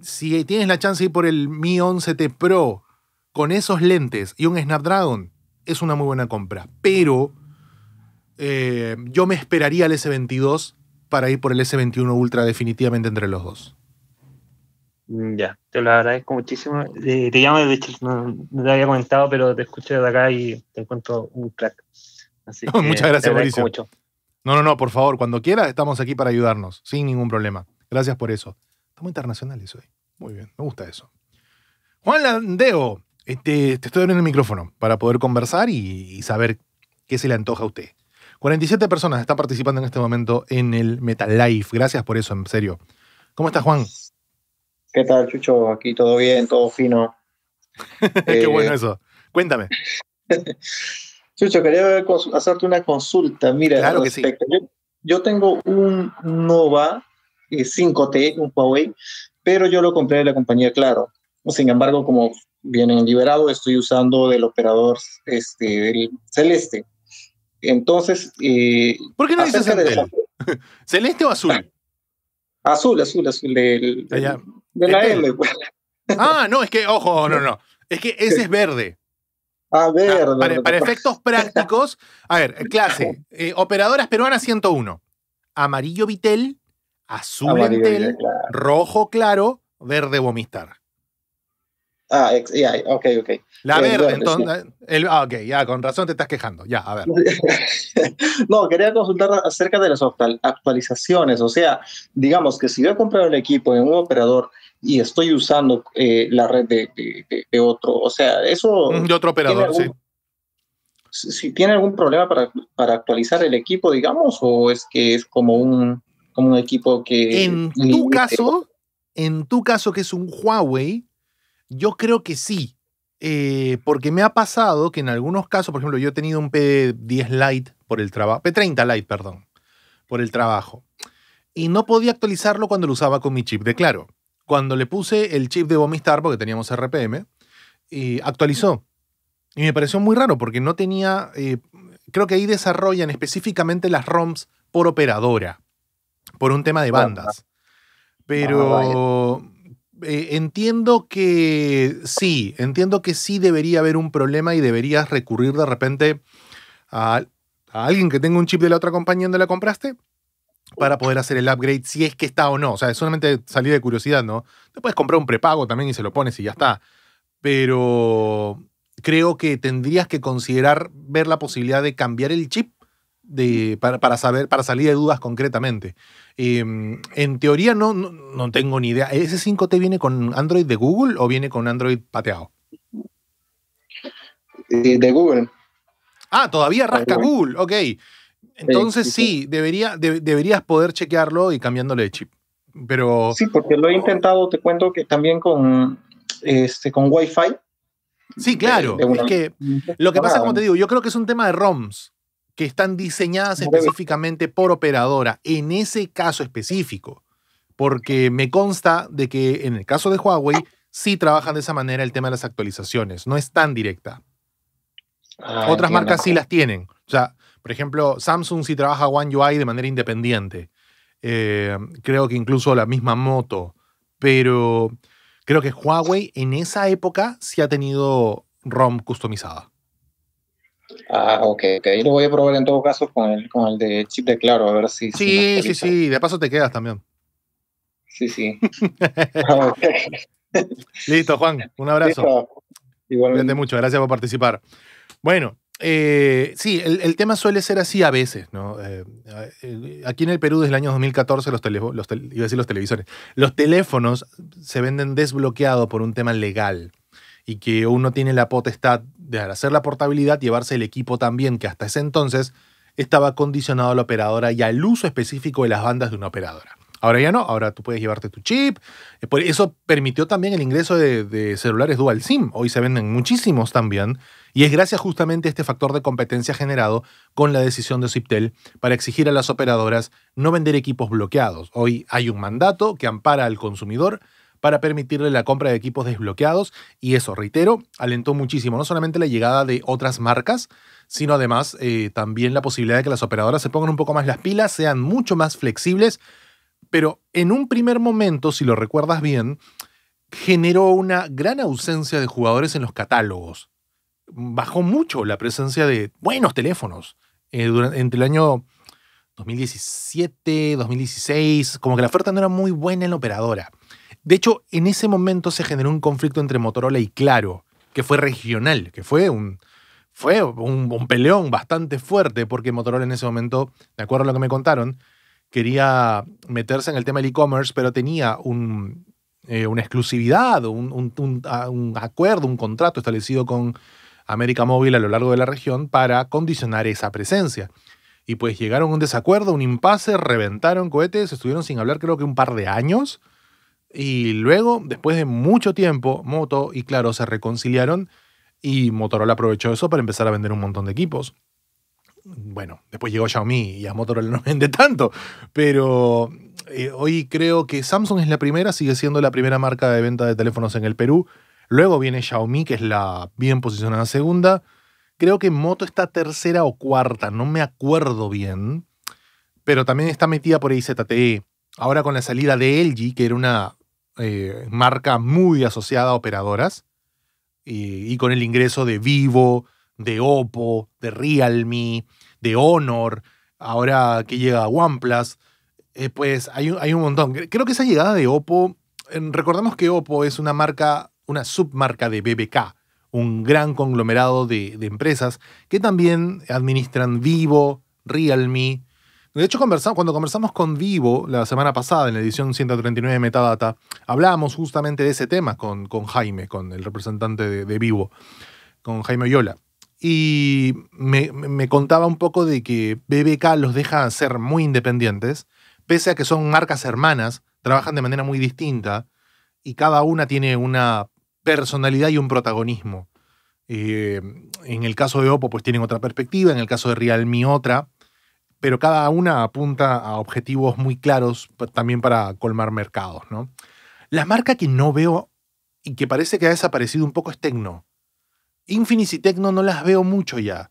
si tienes la chance de ir por el Mi 11T Pro con esos lentes y un Snapdragon, es una muy buena compra. Pero eh, yo me esperaría el S22 para ir por el S21 Ultra definitivamente entre los dos. Mm, ya, te lo agradezco muchísimo. Eh, te llamo, de hecho, no, te había comentado, pero te escuché de acá y te encuentro un crack. Muchas gracias, Mauricio. No, no, no, por favor, cuando quieras estamos aquí para ayudarnos, sin ningún problema. Gracias por eso. Muy internacionales hoy. Muy bien, me gusta eso. Juan Landeo, este, te estoy abriendo el micrófono para poder conversar y, saber qué se le antoja a usted. 47 personas están participando en este momento en el Metal Life. Gracias por eso, en serio. ¿Cómo estás, Juan? ¿Qué tal, Chucho? Aquí todo bien, todo fino. Qué bueno eh, eso. Cuéntame. Chucho, quería hacerte una consulta. Mira, yo, tengo un Nova 5T, un Huawei, pero yo lo compré de la compañía Claro. Sin embargo, como vienen liberado, estoy usando del operador este, del Celeste. Entonces, eh, ¿por qué no dices celeste? ¿Celeste o azul? Azul, azul, azul, del, ah, de la este. L. ah, no, es que, ojo, no, no. Es que ese es verde. Ah, para, para, efectos prácticos, a ver, clase, eh, operadoras peruanas 101, amarillo Vitel, azul entel, rojo claro, verde vomitar. Ah, ok, ok. La eh, verde, entonces. ah, ok, ya, con razón te estás quejando. Ya, a ver. no, quería consultar acerca de las actualizaciones. O sea, digamos que si yo he comprado el equipo en un operador y estoy usando eh, la red de, otro, o sea, eso. Mm, de otro operador, sí. Si, tiene algún problema para actualizar el equipo, digamos, o es que es como un como un equipo que... En tu caso, en tu caso que es un Huawei, yo creo que sí. Eh, porque me ha pasado que en algunos casos, por ejemplo, yo he tenido un P10 Lite por el trabajo, P30 Lite, perdón, por el trabajo. Y no podía actualizarlo cuando lo usaba con mi chip de claro. Cuando le puse el chip de Bomistar, porque teníamos RPM, actualizó. Y me pareció muy raro porque no tenía, eh, creo que ahí desarrollan específicamente las ROMs por operadora por un tema de bandas. Pero eh, entiendo que sí, entiendo que sí debería haber un problema y deberías recurrir de repente a, alguien que tenga un chip de la otra compañía donde la compraste para poder hacer el upgrade si es que está o no. O sea, solamente salir de curiosidad, ¿no? Te puedes comprar un prepago también y se lo pones y ya está. Pero creo que tendrías que considerar ver la posibilidad de cambiar el chip para, saber, para salir de dudas concretamente. Mm, en teoría no, no, tengo ni idea. ¿Ese 5T viene con Android de Google o viene con Android pateado? De Google. Ah, todavía rasca Google, ok. Entonces sí, deberías poder chequearlo y cambiándole de chip. Pero... Sí, porque lo he intentado, te cuento que también con, este, con Wi-Fi. Sí, claro. es que mm. lo que pasa, como te digo, yo creo que es un tema de ROMs que están diseñadas específicamente por operadora, en ese caso específico, porque me consta de que en el caso de Huawei sí trabajan de esa manera el tema de las actualizaciones, no es tan directa. Ah, Otras marcas sí las tienen. O sea, por ejemplo, Samsung sí trabaja One UI de manera independiente. Eh, creo que incluso la misma moto. Pero creo que Huawei en esa época sí ha tenido ROM customizada. Ah, ok, ok. Yo lo voy a probar en todo caso con el, con el de chip de claro, a ver si. Sí, sí, sí. De paso te quedas también. Sí, sí. Ah, Listo, Juan. Un abrazo. Igualmente. mucho. Gracias por participar. Bueno, eh, sí, el, tema suele ser así a veces, ¿no? Eh, aquí en el Perú desde el año 2014 los, iba a decir los televisores, los teléfonos se venden desbloqueados por un tema legal y que uno tiene la potestad de hacer la portabilidad, llevarse el equipo también, que hasta ese entonces estaba condicionado a la operadora y al uso específico de las bandas de una operadora. Ahora ya no, ahora tú puedes llevarte tu chip. Eh, eso permitió también el ingreso de, celulares dual SIM. Hoy se venden muchísimos también. Y es gracias justamente a este factor de competencia generado con la decisión de Ciptel para exigir a las operadoras no vender equipos bloqueados. Hoy hay un mandato que ampara al consumidor para permitirle la compra de equipos desbloqueados y eso, reitero, alentó muchísimo no solamente la llegada de otras marcas, sino además eh, también la posibilidad de que las operadoras se pongan un poco más las pilas, sean mucho más flexibles, pero en un primer momento, si lo recuerdas bien, generó una gran ausencia de jugadores en los catálogos. Bajó mucho la presencia de buenos teléfonos eh, durante, entre el año 2017, 2016, como que la oferta no era muy buena en la operadora. De hecho, en ese momento se generó un conflicto entre Motorola y Claro, que fue regional, que fue un, fue un, peleón bastante fuerte, porque Motorola en ese momento, de acuerdo a lo que me contaron, quería meterse en el tema del e-commerce, pero tenía eh, una exclusividad, un, un, acuerdo, un contrato establecido con América Móvil a lo largo de la región para condicionar esa presencia. Y pues llegaron a un desacuerdo, un impasse, reventaron cohetes, estuvieron sin hablar creo que un par de años y luego, después de mucho tiempo, Moto y Claro se reconciliaron y Motorola aprovechó eso para empezar a vender un montón de equipos. Bueno, después llegó Xiaomi y a Motorola no vende tanto, pero eh, hoy creo que Samsung es la primera, sigue siendo la primera marca de venta de teléfonos en el Perú. Luego viene Xiaomi, que es la bien posicionada segunda. Creo que Moto está tercera o cuarta, no me acuerdo bien. Pero también está metida por IZTE. Ahora con la salida de LG, que era una eh, marca muy asociada a operadoras y, con el ingreso de Vivo, de Oppo, de Realme, de Honor, ahora que llega OnePlus, eh, pues hay un, montón. Creo que esa llegada de Oppo, recordamos que Oppo es una marca, una submarca de BBK, un gran conglomerado de, de empresas que también administran Vivo, Realme, de hecho, cuando conversamos con Vivo la semana pasada, en la edición 139 de Metadata, hablábamos justamente de ese tema con, con Jaime, con el representante de, Vivo, con Jaime Oyola. Y me, contaba un poco de que BBK los deja ser muy independientes, pese a que son marcas hermanas, trabajan de manera muy distinta y cada una tiene una personalidad y un protagonismo. Eh, en el caso de Oppo, pues tienen otra perspectiva, en el caso de Realme otra pero cada una apunta a objetivos muy claros también para colmar mercados, ¿no? La marca que no veo y que parece que ha desaparecido un poco es Tecno. Infinis y Tecno no las veo mucho ya.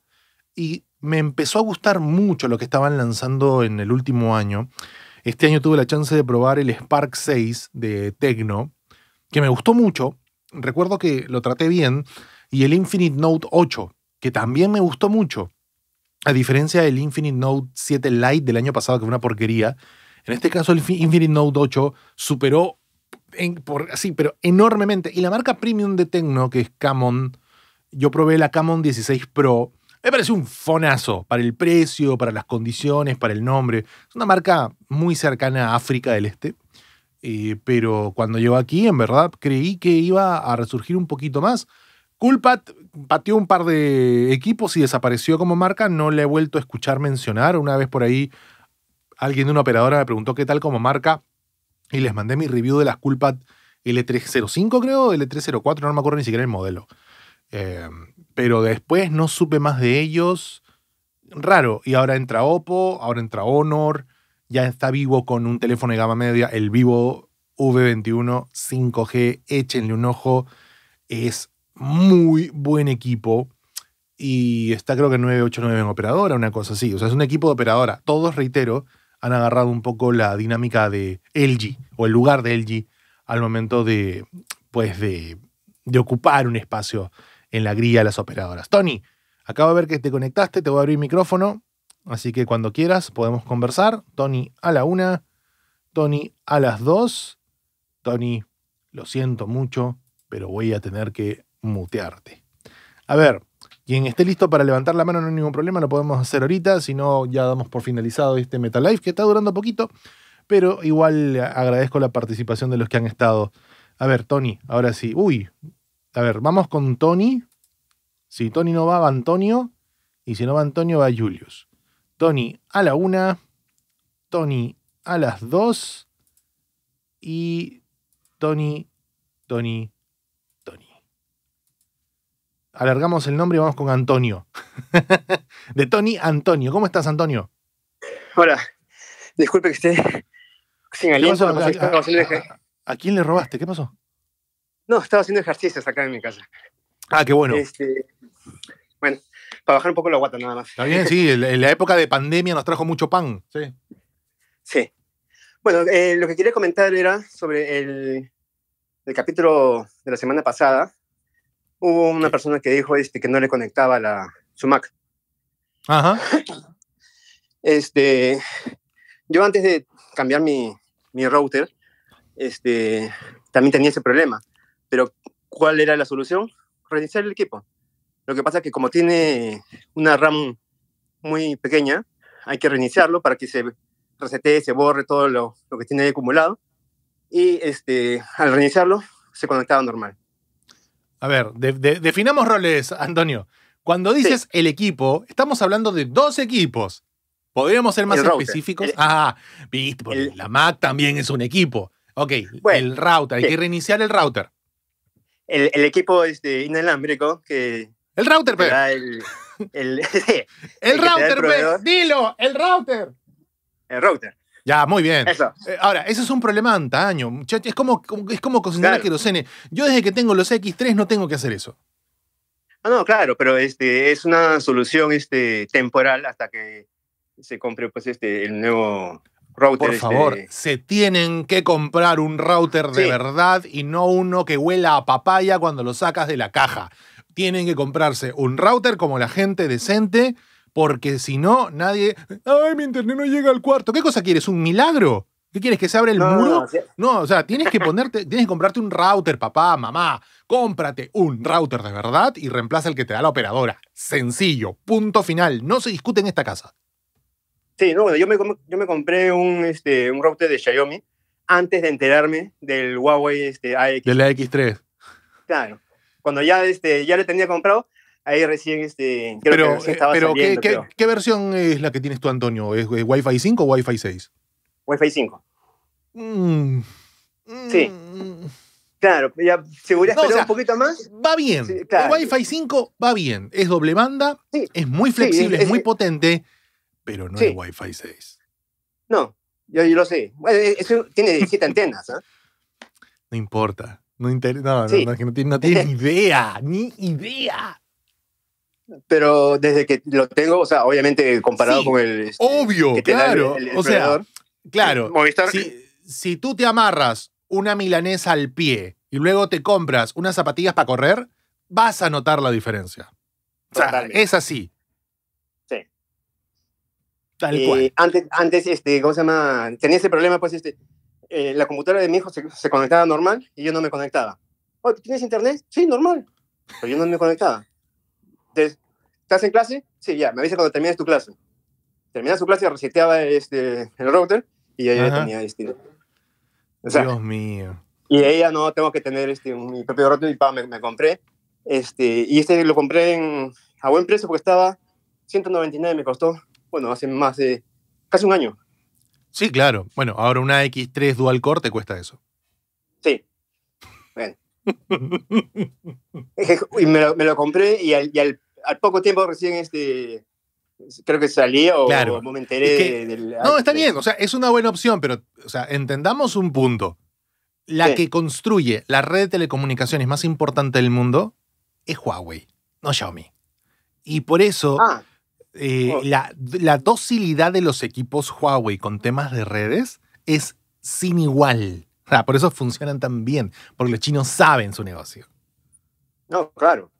Y me empezó a gustar mucho lo que estaban lanzando en el último año. Este año tuve la chance de probar el Spark 6 de Tecno, que me gustó mucho. Recuerdo que lo traté bien. Y el Infinite Note 8, que también me gustó mucho. A diferencia del Infinite Note 7 Lite del año pasado, que fue una porquería, en este caso el Infinite Note 8 superó por, así, pero enormemente. Y la marca premium de Tecno, que es Camon, yo probé la Camon 16 Pro. Me parece un fonazo para el precio, para las condiciones, para el nombre. Es una marca muy cercana a África del Este. Eh, pero cuando llegó aquí, en verdad, creí que iba a resurgir un poquito más. Culpat pateó un par de equipos y desapareció como marca. No le he vuelto a escuchar mencionar. Una vez por ahí alguien de una operadora me preguntó qué tal como marca y les mandé mi review de las Culpat L305, creo, L304, no me acuerdo ni siquiera el modelo. Eh, pero después no supe más de ellos. Raro. Y ahora entra Oppo, ahora entra Honor. Ya está vivo con un teléfono de gama media, el Vivo V21 5G. Échenle un ojo. Es muy buen equipo y está creo que 989 en operadora, una cosa así. O sea, es un equipo de operadora. Todos, reitero, han agarrado un poco la dinámica de LG o el lugar de LG al momento de, pues, de, de ocupar un espacio en la grilla de las operadoras. Tony, acabo de ver que te conectaste, te voy a abrir micrófono, así que cuando quieras podemos conversar. Tony a la una, Tony a las dos. Tony, lo siento mucho, pero voy a tener que mutearte. A ver, quien esté listo para levantar la mano no hay ningún problema, lo podemos hacer ahorita, si no ya damos por finalizado este Meta Life que está durando poquito, pero igual agradezco la participación de los que han estado. A ver, Tony, ahora sí. Uy, a ver, vamos con Tony. Si Tony no va, va Antonio. Y si no va Antonio, va Julius. Tony a la una. Tony a las dos. Y Tony, Tony, alargamos el nombre y vamos con Antonio. de Tony Antonio. ¿Cómo estás, Antonio? Hola. Disculpe que esté sin aliento. A, quién le robaste? ¿Qué pasó? No, estaba haciendo ejercicios acá en mi casa. Ah, qué bueno. Este, bueno, para bajar un poco la guata nada más. Está bien, sí. En la época de pandemia nos trajo mucho pan. Sí. Sí. Bueno, eh, lo que quería comentar era sobre el, el capítulo de la semana pasada, hubo una persona que dijo este, que no le conectaba la, su Mac. Ajá. Este, yo antes de cambiar mi, mi router, este, también tenía ese problema. Pero, ¿cuál era la solución? Reiniciar el equipo. Lo que pasa es que como tiene una RAM muy pequeña, hay que reiniciarlo para que se resete, se borre todo lo, que tiene acumulado. Y este, al reiniciarlo, se conectaba normal. A ver, definamos roles, Antonio. Cuando dices el equipo, estamos hablando de dos equipos. ¿Podríamos ser más específicos? ah, viste, la Mac también es un equipo. Ok, el router, hay que reiniciar el router. El, equipo de inalámbrico que. El router, pero. El, el, router, pero. Dilo, el router. El router. Ya, muy bien. Eh, ahora, eso es un problema de antaño, muchachos. Es como, es como cocinar claro. a Yo desde que tengo los X3 no tengo que hacer eso. Ah, no, claro, pero este, es una solución este, temporal hasta que se compre pues, este, el nuevo router. Por este favor, se tienen que comprar un router de verdad y no uno que huela a papaya cuando lo sacas de la caja. Tienen que comprarse un router como la gente decente porque si no, nadie. ¡Ay, mi internet no llega al cuarto! ¿Qué cosa quieres? ¿Un milagro? ¿Qué quieres? ¿Que se abra el muro? No, o sea, tienes que ponerte, tienes que comprarte un router, papá, mamá. Cómprate un router de verdad y reemplaza el que te da la operadora. Sencillo, punto final. No se discute en esta casa. Sí, no, yo me, yo me compré un, este, un router de Xiaomi antes de enterarme del Huawei este, AX. Del AX3. Claro. Cuando ya, este, ya le tenía comprado, Ahí recién, este, creo pero, que eh, estaba ¿qué, ¿qué, versión es la que tienes tú, Antonio? ¿Es, es wi fi 5 o Wi-Fi 6? Wi-Fi 5. Mm, mm. sí. Claro, ya, se un poquito más. Va bien. El Wi-Fi 5 va bien. Es doble banda, es muy flexible, es, muy potente, pero no es Wi-Fi 6. No, yo, lo sé. E, eso tiene 17 antenas. ¿ah? No importa. No, inter... no, no, no, no, tiene, no tiene idea, ni idea pero desde que lo tengo, o sea, obviamente comparado con el... Este, obvio, claro. o sea, claro. Si, tú te amarras una milanesa al pie y luego te compras unas zapatillas para correr, vas a notar la diferencia. O sea, es así. Sí. Tal eh, cual. Antes, antes, este, ¿cómo se llama? Tenía ese problema, pues, este, eh, la computadora de mi hijo se, conectaba normal y yo no me conectaba. ¿Tienes internet? Sí, normal. Pero yo no me conectaba. ¿estás en clase? Sí, ya, me avisa cuando termines tu clase. Terminas su clase, reseteaba este, el router y ella ya tenía distinto este, Dios mío. Y ella no, tengo que tener este, mi propio router y me, compré. Este, y este lo compré en, a buen precio porque estaba 199, me costó, bueno, hace más de casi un año. Sí, claro. Bueno, ahora una X3 dual core te cuesta eso. Sí, y me lo, compré y, al, poco tiempo recién este... Creo que salió. o, claro. me enteré No, está bien, o sea, es una buena opción, pero o sea, entendamos un punto. La que construye la red de telecomunicaciones más importante del mundo es Huawei, no Xiaomi. Y por eso ah. eh, oh. la, la, docilidad de los equipos Huawei con temas de redes es sin igual por eso funcionan tan bien, porque los chinos saben su negocio. No, claro.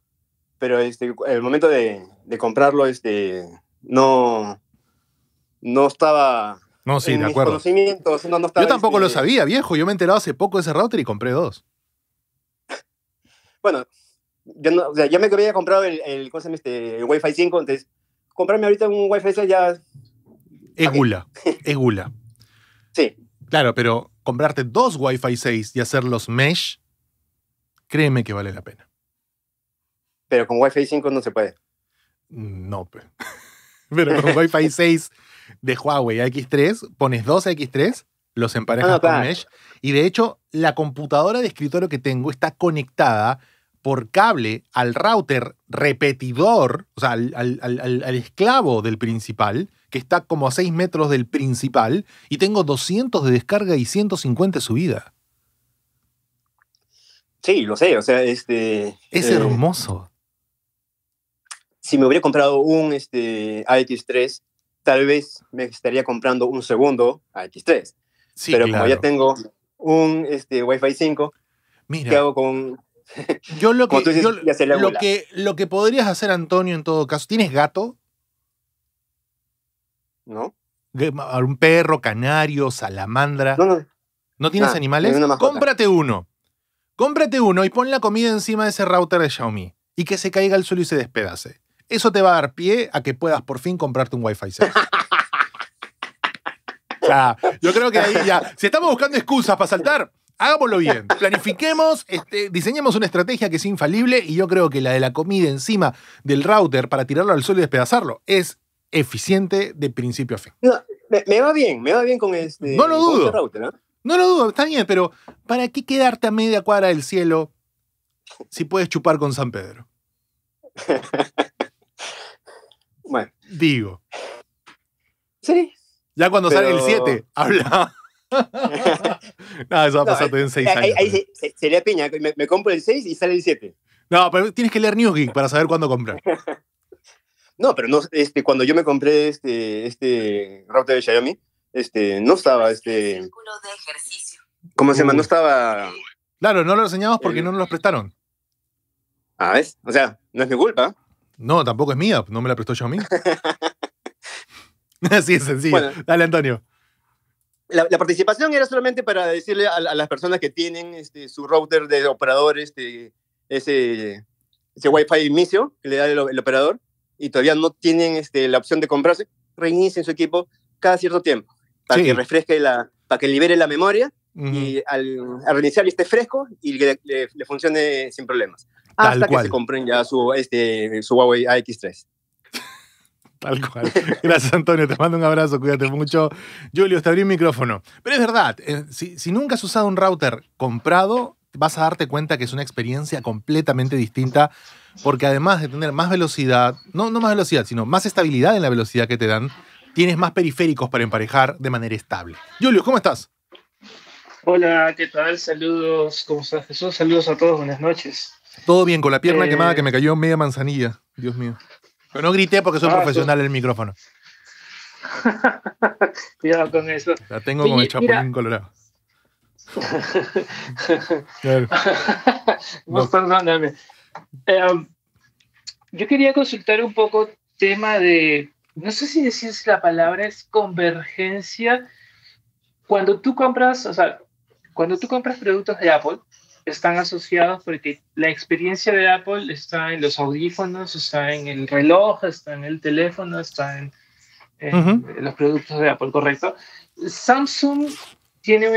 Pero este, el momento de, comprarlo, este, no, no estaba no, sí, de acuerdo. yo tampoco lo este, sabía, viejo. Yo me he enterado hace poco de ese router y compré dos. bueno, yo, o me había comprado el, el este? Wi-Fi 5, entonces comprarme ahorita un Wi-Fi 6 ya... Es gula, es gula. sí. Claro, pero comprarte dos Wi-Fi 6 y hacerlos mesh, créeme que vale la pena. Pero con Wi-Fi 5 no se puede. No, pero, con Wi-Fi 6 de Huawei X3, pones dos X3, los emparejas ah, con mesh. Y de hecho, la computadora de escritorio que tengo está conectada por cable al router repetidor, o sea, al, al esclavo del principal, que está como a 6 metros del principal, y tengo 200 de descarga y 150 de subida. Sí, lo sé, o sea, este... Es eh, hermoso. Si me hubiera comprado un este, AX3, tal vez me estaría comprando un segundo AX3. Sí, Pero como ya tengo un este, Wi-Fi 5, ¿qué hago con...? yo lo que, yo, lo, que, lo que podrías hacer, Antonio, en todo caso, ¿tienes gato? No. Un perro, canario, salamandra. No, no. ¿No tienes ah, animales? Cómprate uno. Cómprate uno y pon la comida encima de ese router de Xiaomi y que se caiga al suelo y se despedace. Eso te va a dar pie a que puedas por fin comprarte un Wi-Fi 6. yo creo que ahí ya. Si estamos buscando excusas para saltar, hagámoslo bien. Planifiquemos, este, diseñemos una estrategia que es infalible y yo creo que la de la comida encima del router para tirarlo al suelo y despedazarlo es eficiente de principio a fin. me, va bien, me va bien con este. No lo dudo. Este ¿no? lo dudo, está bien, pero ¿para qué quedarte a media cuadra del cielo si puedes chupar con San Pedro? bueno. Digo. Sí. Ya cuando sale el 7, habla. no, eso va a pasar en 6 años. sería piña. Me, compro el 6 y sale el 7. No, pero tienes que leer Geek para saber cuándo comprar. No, pero no, este, cuando yo me compré este, este router de Xiaomi, este, no estaba este. de ejercicio. ¿Cómo se llama? No estaba. Claro, no lo enseñamos porque no nos lo prestaron. Ah, ¿ves? O sea, no es mi culpa. No, tampoco es mía, no me la prestó Xiaomi. Así es sencillo. Dale, Antonio. La, participación era solamente para decirle a, las personas que tienen este, su router de operador, este, ese, ese Wi-Fi inicio que le da el operador, y todavía no tienen este, la opción de comprarse, reinicien su equipo cada cierto tiempo para que refresque la, para que libere la memoria y al, reiniciar esté fresco y le, funcione sin problemas. hasta que se compren ya su, este, su Huawei AX3. Tal cual. Gracias, Antonio. Te mando un abrazo. Cuídate mucho. Julio, te abrí el micrófono. Pero es verdad, eh, si, si nunca has usado un router comprado, vas a darte cuenta que es una experiencia completamente distinta porque además de tener más velocidad, no, no más velocidad, sino más estabilidad en la velocidad que te dan, tienes más periféricos para emparejar de manera estable. Julio, ¿cómo estás? Hola, ¿qué tal? Saludos, ¿cómo estás Jesús? Saludos a todos, buenas noches. Todo bien, con la pierna eh, quemada que me cayó media manzanilla, Dios mío. Pero no grité porque soy ah, pues. profesional en el micrófono. Cuidado con eso. La tengo con el chapulín colorado. no, perdóname. Em, yo quería consultar un poco tema de, no sé si decir la palabra es convergencia. Cuando tú compras, o sea, cuando tú compras productos de Apple, están asociados porque la experiencia de Apple está en los audífonos, está en el reloj, está en el teléfono, está en, los productos de Apple, ¿correcto? Samsung tiene un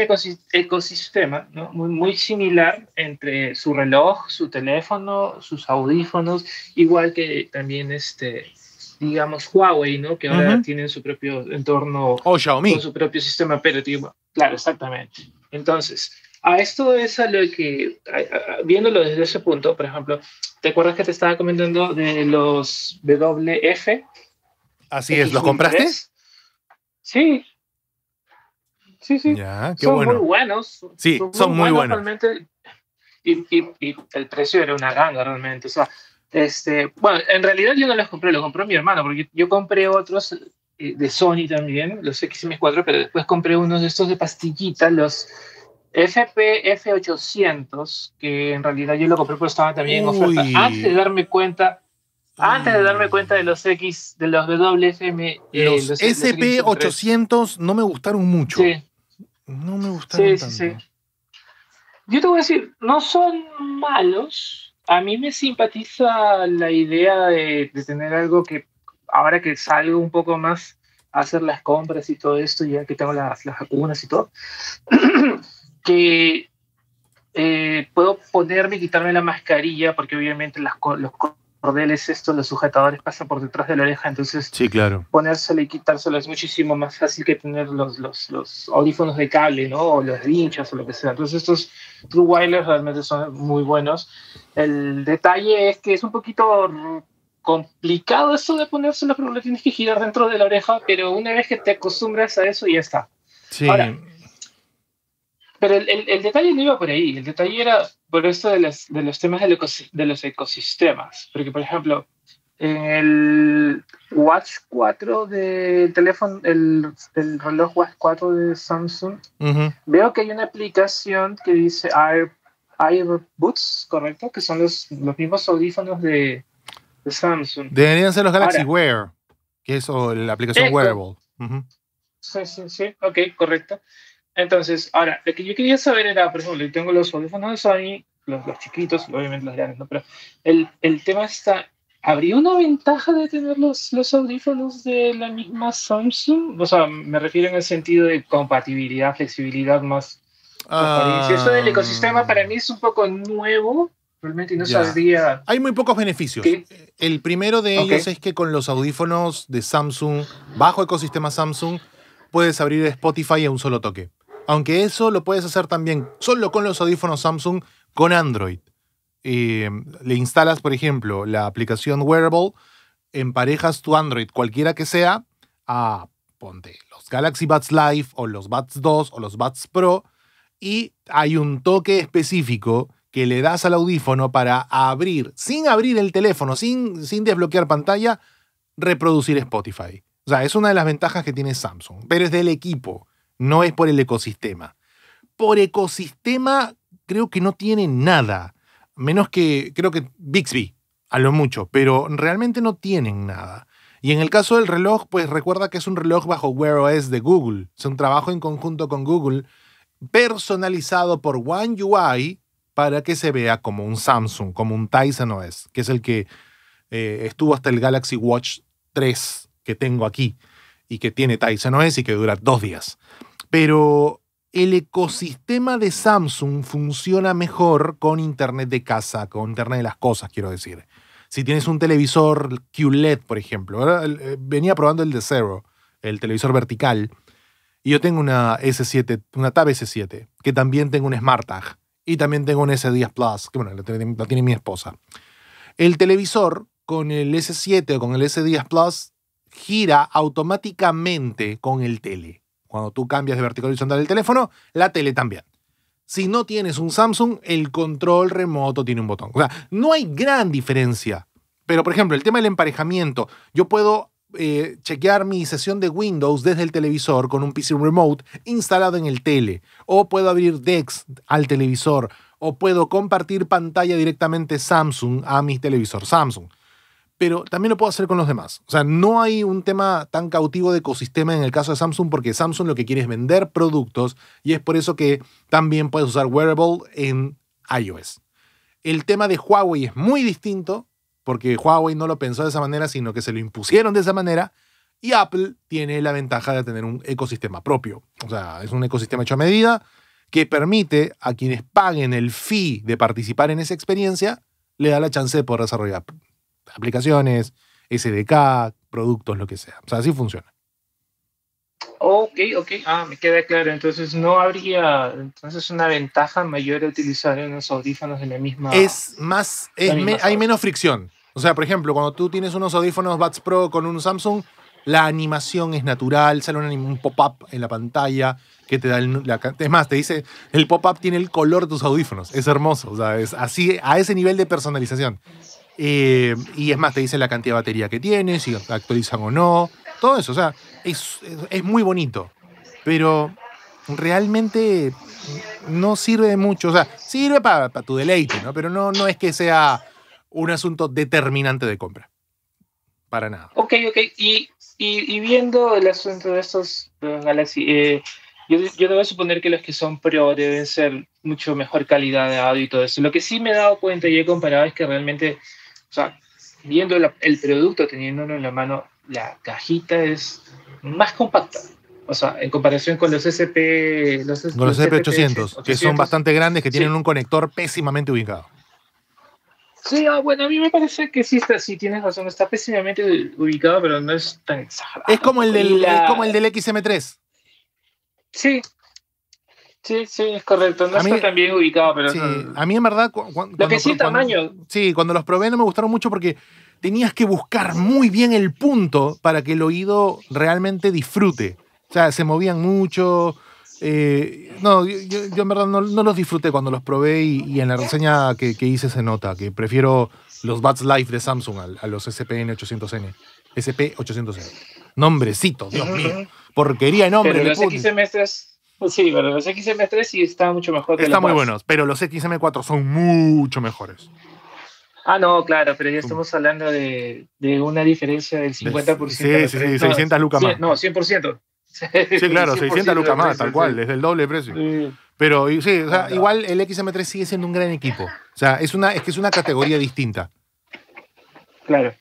ecosistema muy, muy, similar entre su reloj, su teléfono, sus audífonos, igual que también este digamos Huawei, ¿no? Que ahora tiene tienen su propio entorno o Xiaomi. con su propio sistema operativo. Claro, exactamente. Entonces, a esto es a lo que viéndolo desde ese punto, por ejemplo, ¿te acuerdas que te estaba comentando de los WF? Así es, ¿los compraste? Sí, Sí, sí. Ya, son muy buenos. Sí, son, muy, buenos. Y, el precio era una ganga realmente. O sea, este, bueno, en realidad yo no los compré, los compró mi hermano, porque yo compré otros eh, de Sony también, los XM4, pero después compré unos de estos de pastillita, los FPF800, que en realidad yo lo compré porque estaba también en oferta. Antes de darme cuenta, antes de darme cuenta de los X, de los WFM. Eh, los, SP800 no me gustaron mucho. Sí. No me gustaron Sí, sí. Yo te voy a decir, no son malos. A mí me simpatiza la idea de, tener algo que, ahora que salgo un poco más a hacer las compras y todo esto, ya que tengo las, vacunas y todo, que eh, puedo ponerme y quitarme la mascarilla, porque obviamente las, los cordeles estos, los sujetadores pasan por detrás de la oreja, entonces sí, claro. ponérselo y quitárselo es muchísimo más fácil que tener los, los, audífonos de cable, ¿no? O los hinchas o lo que sea. Entonces estos True Wireless realmente son muy buenos. El detalle es que es un poquito complicado eso de ponérselo, pero lo tienes que girar dentro de la oreja, pero una vez que te acostumbras a eso ya está. Sí. Pero el, el, detalle no iba por ahí, el detalle era por esto de, de los temas de los ecosistemas. Porque, por ejemplo, en el Watch 4 del teléfono, el, reloj Watch 4 de Samsung, veo que hay una aplicación que dice Air, Boots, ¿correcto? Que son los, los mismos audífonos de, Samsung. Deberían ser los Galaxy Wear, que es la aplicación Wearable. Sí, sí, sí, ok, correcto. Entonces, ahora, lo que yo quería saber era, por ejemplo, yo tengo los audífonos de Sony, los, chiquitos, obviamente los grandes, ¿no? Pero el, tema está, ¿habría una ventaja de tener los, audífonos de la misma Samsung? O sea, me refiero en el sentido de compatibilidad, flexibilidad más... Ah, eso del ecosistema para mí es un poco nuevo, realmente no sabría. Hay muy pocos beneficios. El primero de ellos es que con los audífonos de Samsung, bajo ecosistema Samsung, puedes abrir Spotify a un solo toque. Aunque eso lo puedes hacer también solo con los audífonos Samsung con Android. Em, le instalas, por ejemplo, la aplicación Wearable, emparejas tu Android, cualquiera que sea, a ponte los Galaxy Buds Live o los Buds 2 o los Buds Pro, y hay un toque específico que le das al audífono para abrir, sin abrir el teléfono, sin, sin desbloquear pantalla, reproducir Spotify. O sea, es una de las ventajas que tiene Samsung, pero es del equipo no es por el ecosistema. Por ecosistema creo que no tiene nada, menos que creo que Bixby, a lo mucho, pero realmente no tienen nada. Y en el caso del reloj, pues recuerda que es un reloj bajo Wear OS de Google, es un trabajo en conjunto con Google, personalizado por One UI para que se vea como un Samsung, como un Tizen OS, que es el que eh, estuvo hasta el Galaxy Watch 3 que tengo aquí y que tiene Tizen OS y que dura dos días pero el ecosistema de Samsung funciona mejor con Internet de casa, con Internet de las cosas, quiero decir. Si tienes un televisor QLED, por ejemplo, eh, venía probando el de Zero, el televisor vertical, y yo tengo una S7, una Tab S7, que también tengo un Smart Tag, y también tengo un S10 Plus, que bueno, lo tiene, la tiene mi esposa. El televisor con el S7 o con el S10 Plus gira automáticamente con el tele. Cuando tú cambias de vertical horizontal el teléfono, la tele también. Si no tienes un Samsung, el control remoto tiene un botón. O sea, no hay gran diferencia. Pero, por ejemplo, el tema del emparejamiento. Yo puedo eh, chequear mi sesión de Windows desde el televisor con un PC Remote instalado en el tele. O puedo abrir DeX al televisor. O puedo compartir pantalla directamente Samsung a mi televisor Samsung pero también lo puedo hacer con los demás. O sea, no hay un tema tan cautivo de ecosistema en el caso de Samsung porque Samsung lo que quiere es vender productos y es por eso que también puedes usar wearable en iOS. El tema de Huawei es muy distinto porque Huawei no lo pensó de esa manera, sino que se lo impusieron de esa manera y Apple tiene la ventaja de tener un ecosistema propio. O sea, es un ecosistema hecho a medida que permite a quienes paguen el fee de participar en esa experiencia, le da la chance de poder desarrollar aplicaciones, SDK, productos, lo que sea. O sea, así funciona. Ok, ok, ah, me queda claro. Entonces no habría entonces una ventaja mayor de utilizar unos audífonos en la misma. Es más, hay menos fricción. O sea, por ejemplo, cuando tú tienes unos audífonos Buds Pro con un Samsung, la animación es natural, sale un, pop-up en la pantalla que te da la, es más, te dice el pop-up tiene el color de tus audífonos, es hermoso, o sea, es así a ese nivel de personalización. Eh, y es más, te dice la cantidad de batería que tienes si actualizan o no, todo eso. O sea, es, muy bonito. Pero realmente no sirve de mucho. O sea, sirve para, tu deleite, ¿no? Pero no, no es que sea un asunto determinante de compra. Para nada. Ok, ok. Y, viendo el asunto de esos Galaxy, eh, yo, debo suponer que los que son pro deben ser mucho mejor calidad de audio y todo eso. Lo que sí me he dado cuenta y he comparado es que realmente o sea, viendo el producto, teniéndolo en la mano, la cajita es más compacta. O sea, en comparación con los SP... Los, con los, SP800, que son bastante grandes, que tienen un conector pésimamente ubicado. Sí, ah, bueno, a mí me parece que sí, está, sí tienes razón, está pésimamente ubicado, pero no es tan exagerado. Es como el del, es como el del XM3. Sí, Sí, sí, es correcto. No a está mí, tan bien ubicado, pero. Sí, a mí en verdad. lo que sí, cuando, tamaño. sí, cuando los probé no me gustaron mucho porque tenías que buscar muy bien el punto para que el oído realmente disfrute. O sea, se movían mucho. Eh, no, yo, en verdad no, los disfruté cuando los probé y, en la reseña que, hice se nota que prefiero los Bats Life de Samsung a, los SPN800N. SP800N. Nombrecito, Dios mío. Porquería de nombre. Pero los Sí, pero los XM3 sí están mucho mejor. Que están muy buenos, pero los XM4 son mucho mejores. Ah, no, claro, pero ya estamos hablando de, una diferencia del 50%. Sí, sí, sí, 600 lucas más. No, 100%. Sí, claro, 600 lucas más, tal cual, desde el doble precio. Pero sí, o sea, igual el XM3 sigue siendo un gran equipo. O sea, es, una, es que es una categoría distinta. Claro.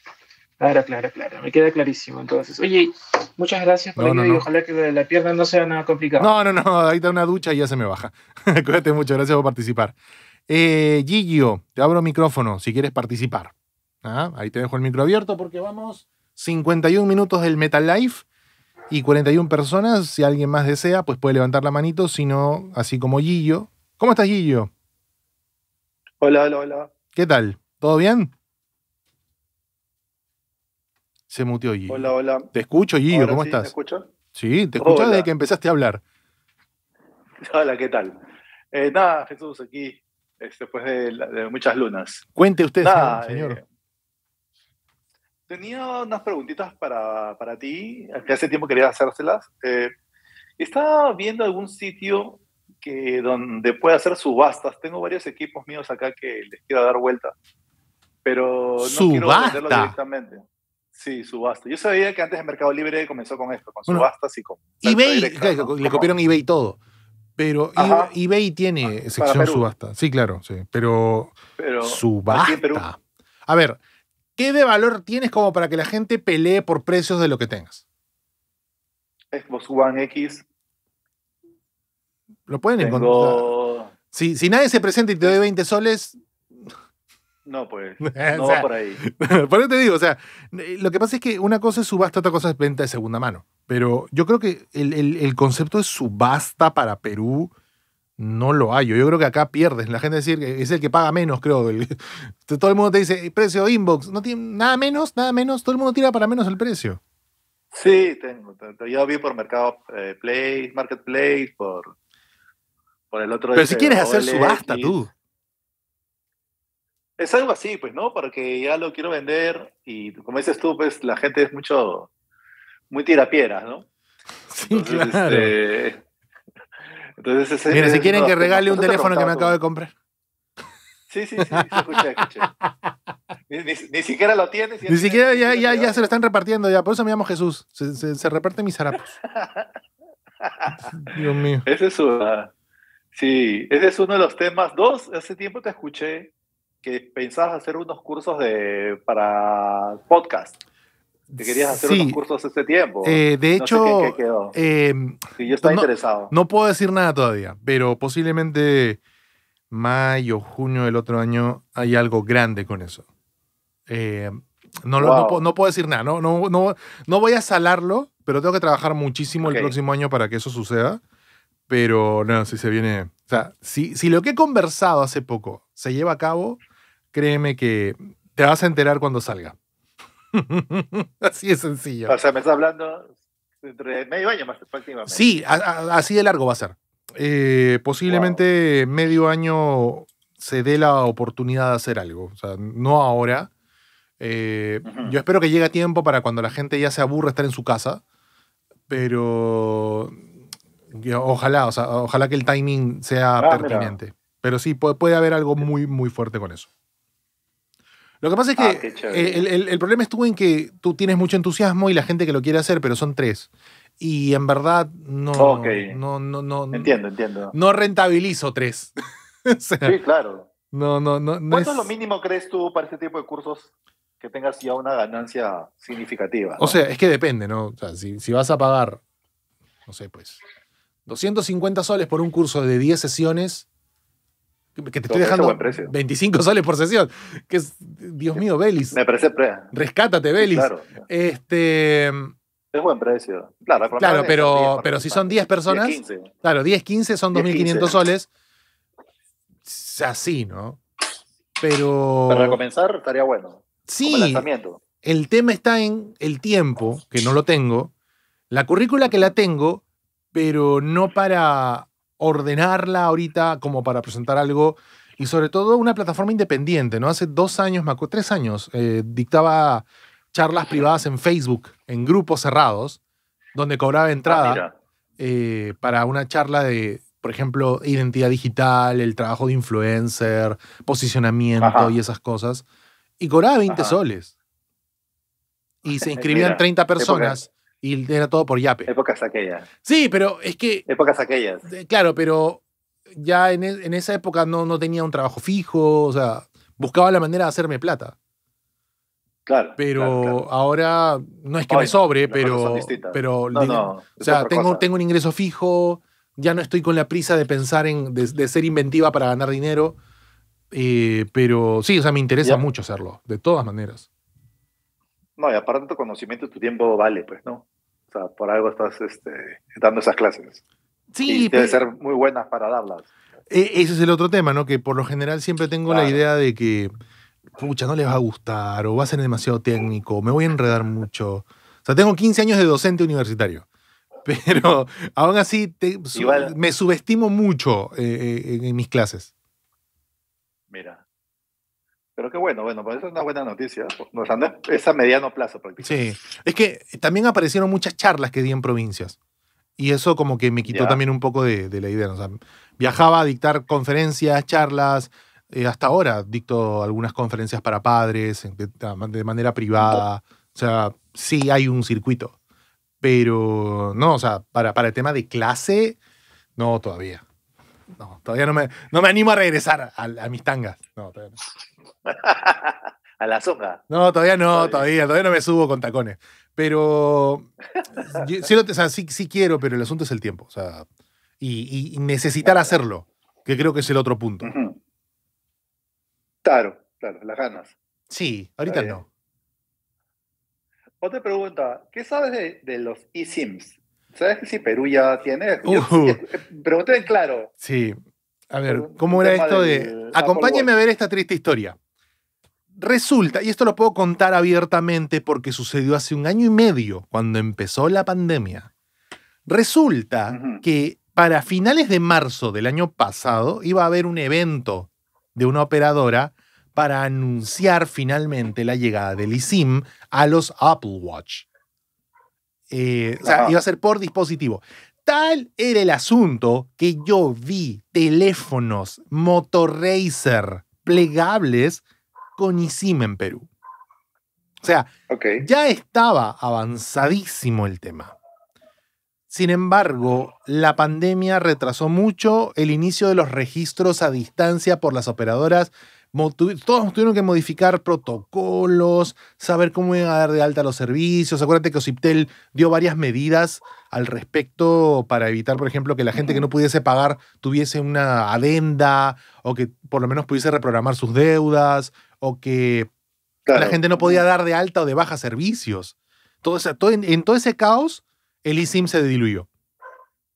Claro, claro, claro. Me queda clarísimo. Entonces, oye, muchas gracias por Ojalá que la, pierna no sea nada complicada. No, no, no. Ahí da una ducha y ya se me baja. Cuídate mucho. Gracias por participar. Eh, Gigio, te abro micrófono si quieres participar. Ah, ahí te dejo el micro abierto porque vamos 51 minutos del Metal Life y 41 personas. Si alguien más desea, pues puede levantar la manito, si no, así como Gillo. ¿Cómo estás, Gillo? Hola, hola, hola. ¿Qué tal? ¿Todo bien? Se muteó Hola, hola. Te escucho, y ¿cómo estás? ¿Te escucho? Sí, te escucho desde que empezaste a hablar. Hola, ¿qué tal? Eh, nada, Jesús, aquí, después de, muchas lunas. Cuente usted, señor. Eh, tenía unas preguntitas para, ti, que hace tiempo quería hacérselas. Eh, estaba viendo algún sitio que donde pueda hacer subastas. Tengo varios equipos míos acá que les quiero dar vuelta, pero no quiero venderlo directamente. Sí, subasta. Yo sabía que antes el Mercado Libre comenzó con esto, con subastas y con. eBay, le copiaron eBay todo. Pero eBay tiene sección subasta. Sí, claro, sí. Pero, pero subasta. A ver, ¿qué de valor tienes como para que la gente pelee por precios de lo que tengas? Xbox suban X. Lo pueden encontrar. Si, si nadie se presenta y te doy 20 soles, no, pues, no va por ahí. por eso te digo, o sea, lo que pasa es que una cosa es subasta, otra cosa es venta de segunda mano. Pero yo creo que el, el, concepto de subasta para Perú no lo hay. Yo creo que acá pierdes. La gente dice, que es el que paga menos, creo. todo el mundo te dice, eh, precio inbox, nada menos, nada menos. Todo el mundo tira para menos el precio. Sí, tengo. Yo vi por Mercado eh, Play Place, Marketplace, por, por el otro. Pero si quieres hacer subasta tú. Es algo así, pues, ¿no? Porque ya lo quiero vender y como dices tú, pues la gente es mucho, muy tirapieras, ¿no? Sí, entonces, claro. Este, entonces ese, si quieren que regale un teléfono que me acabo de pues. comprar. Sí, sí, sí, escuché, escuché. Ni, siquiera lo tienes. Ni siquiera ya, ya, ya, se lo están repartiendo, ya. Por eso me llamo Jesús. Se, se, reparte mis harapos. Dios mío. Ese es, ah, sí, ese es uno de los temas. Dos, hace tiempo te escuché que pensabas hacer unos cursos de, para podcast. Te querías hacer unos cursos ese tiempo. Eh, de hecho, em, yo no, interesado. No puedo decir nada todavía, pero posiblemente mayo, junio del otro año hay algo grande con eso. Eh, no, no, puedo decir nada, no, voy a salarlo, pero tengo que trabajar muchísimo el próximo año para que eso suceda. Pero no, si se viene. O sea, si, si lo que he conversado hace poco se lleva a cabo, créeme que te vas a enterar cuando salga. así de sencillo. O sea, me estás hablando entre medio año más prácticamente. Sí, así de largo va a ser. Eh, posiblemente medio año se dé la oportunidad de hacer algo. O sea, no ahora. Eh, yo espero que llegue a tiempo para cuando la gente ya se aburre estar en su casa. Pero ojalá, o sea, ojalá que el timing sea ah, pertinente. Pero sí, puede, puede haber algo muy, muy fuerte con eso. Lo que pasa es que ah, eh, el, el, el, problema estuvo en que tú tienes mucho entusiasmo y la gente que lo quiere hacer, pero son tres. Y en verdad no. No, no, no, entiendo, entiendo. No rentabilizo tres. sí, claro. No, no, no. ¿Cuánto es... lo mínimo crees tú para este tipo de cursos que tengas ya una ganancia significativa? O sea, es que depende, ¿no? O sea, si, si vas a pagar, no sé, pues, 250 soles por un curso de 10 sesiones, que te estoy dejando 25 soles por sesión. Que Dios mío, Belis. Me parece pre. Rescátate, Belis. Este. Es buen precio. Claro, claro pero, pero si son 10 personas. 10, 15. Claro, 10, 15 son 2.500 soles. Así, ¿no? Pero. Para comenzar estaría bueno. Sí. El tema está en el tiempo, que no lo tengo. La currícula que la tengo, pero no para ordenarla ahorita como para presentar algo y sobre todo una plataforma independiente, ¿no? Hace dos años, me tres años, eh, dictaba charlas privadas en Facebook, en grupos cerrados, donde cobraba ah, entrada eh, para una charla de, por ejemplo, identidad digital, el trabajo de influencer, posicionamiento y esas cosas. Y cobraba 20 soles. Y se inscribían 30 personas y era todo por yape. Épocas aquellas. Sí, pero es que... Épocas aquellas. Claro, pero ya e, en, esa época no, no tenía un trabajo fijo, o sea, buscaba la manera de hacerme plata. Claro. Pero ahora no es que me sobre, pero. pero no, no, o sea, tengo, tengo un ingreso fijo, ya no estoy con la prisa de pensar en. de, ser inventiva para ganar dinero. Eh, pero sí, o sea, me interesa mucho hacerlo, de todas maneras. No, y aparte tu conocimiento, tu tiempo vale, pues, ¿no? O sea, por algo estás este, dando esas clases. Sí, y debe ser muy buenas para darlas. E, ese es el otro tema, ¿no? Que por lo general siempre tengo la idea de que, pucha, no les va a gustar, o va a ser demasiado técnico, me voy a enredar mucho. O sea, tengo 15 años de docente universitario, pero aún así me subestimo mucho en, eh, eh, en mis clases. Mira, pero qué bueno, bueno, pues eso es una buena noticia. O no es a mediano plazo prácticamente. Sí, es que también aparecieron muchas charlas que di en provincias. Y eso como que me quitó también un poco de, la idea. O sea, viajaba a dictar conferencias, charlas. Eh, hasta ahora dicto algunas conferencias para padres de, manera privada. O sea, sí hay un circuito. Pero no, o sea, para, para el tema de clase, no todavía. No, todavía no me, no me animo a regresar a, mis tangas. No, todavía no. a la soja No, todavía no, todavía. todavía, no me subo con tacones. Pero sí, sí, quiero, pero el asunto es el tiempo. O sea, y, necesitar hacerlo, que creo que es el otro punto. Claro, claro, las ganas. Sí, ahorita no. Otra pregunta, ¿qué sabes de, de los eSIMs? ¿Sabes si Perú ya tiene? Uh. Eh, Pregúntale claro. Sí. A ver, ¿cómo era esto de... acompáñame a ver esta triste historia. Resulta, y esto lo puedo contar abiertamente porque sucedió hace un año y medio, cuando empezó la pandemia. Resulta que para finales de marzo del año pasado iba a haber un evento de una operadora para anunciar finalmente la llegada del ISIM a los Apple Watch. Eh, o sea, iba a ser por dispositivo. Tal era el asunto que yo vi teléfonos Motorracer plegables con en Perú. O sea, ya estaba avanzadísimo el tema. Sin embargo, la pandemia retrasó mucho el inicio de los registros a distancia por las operadoras. Todos tuvieron que modificar protocolos, saber cómo iban a dar de alta los servicios. Acuérdate que Ociptel dio varias medidas al respecto para evitar, por ejemplo, que la gente que no pudiese pagar tuviese una adenda o que por lo menos pudiese reprogramar sus deudas o que la gente no podía dar de alta o de baja servicios. Todo, en, todo ese caos, el eSIM se diluyó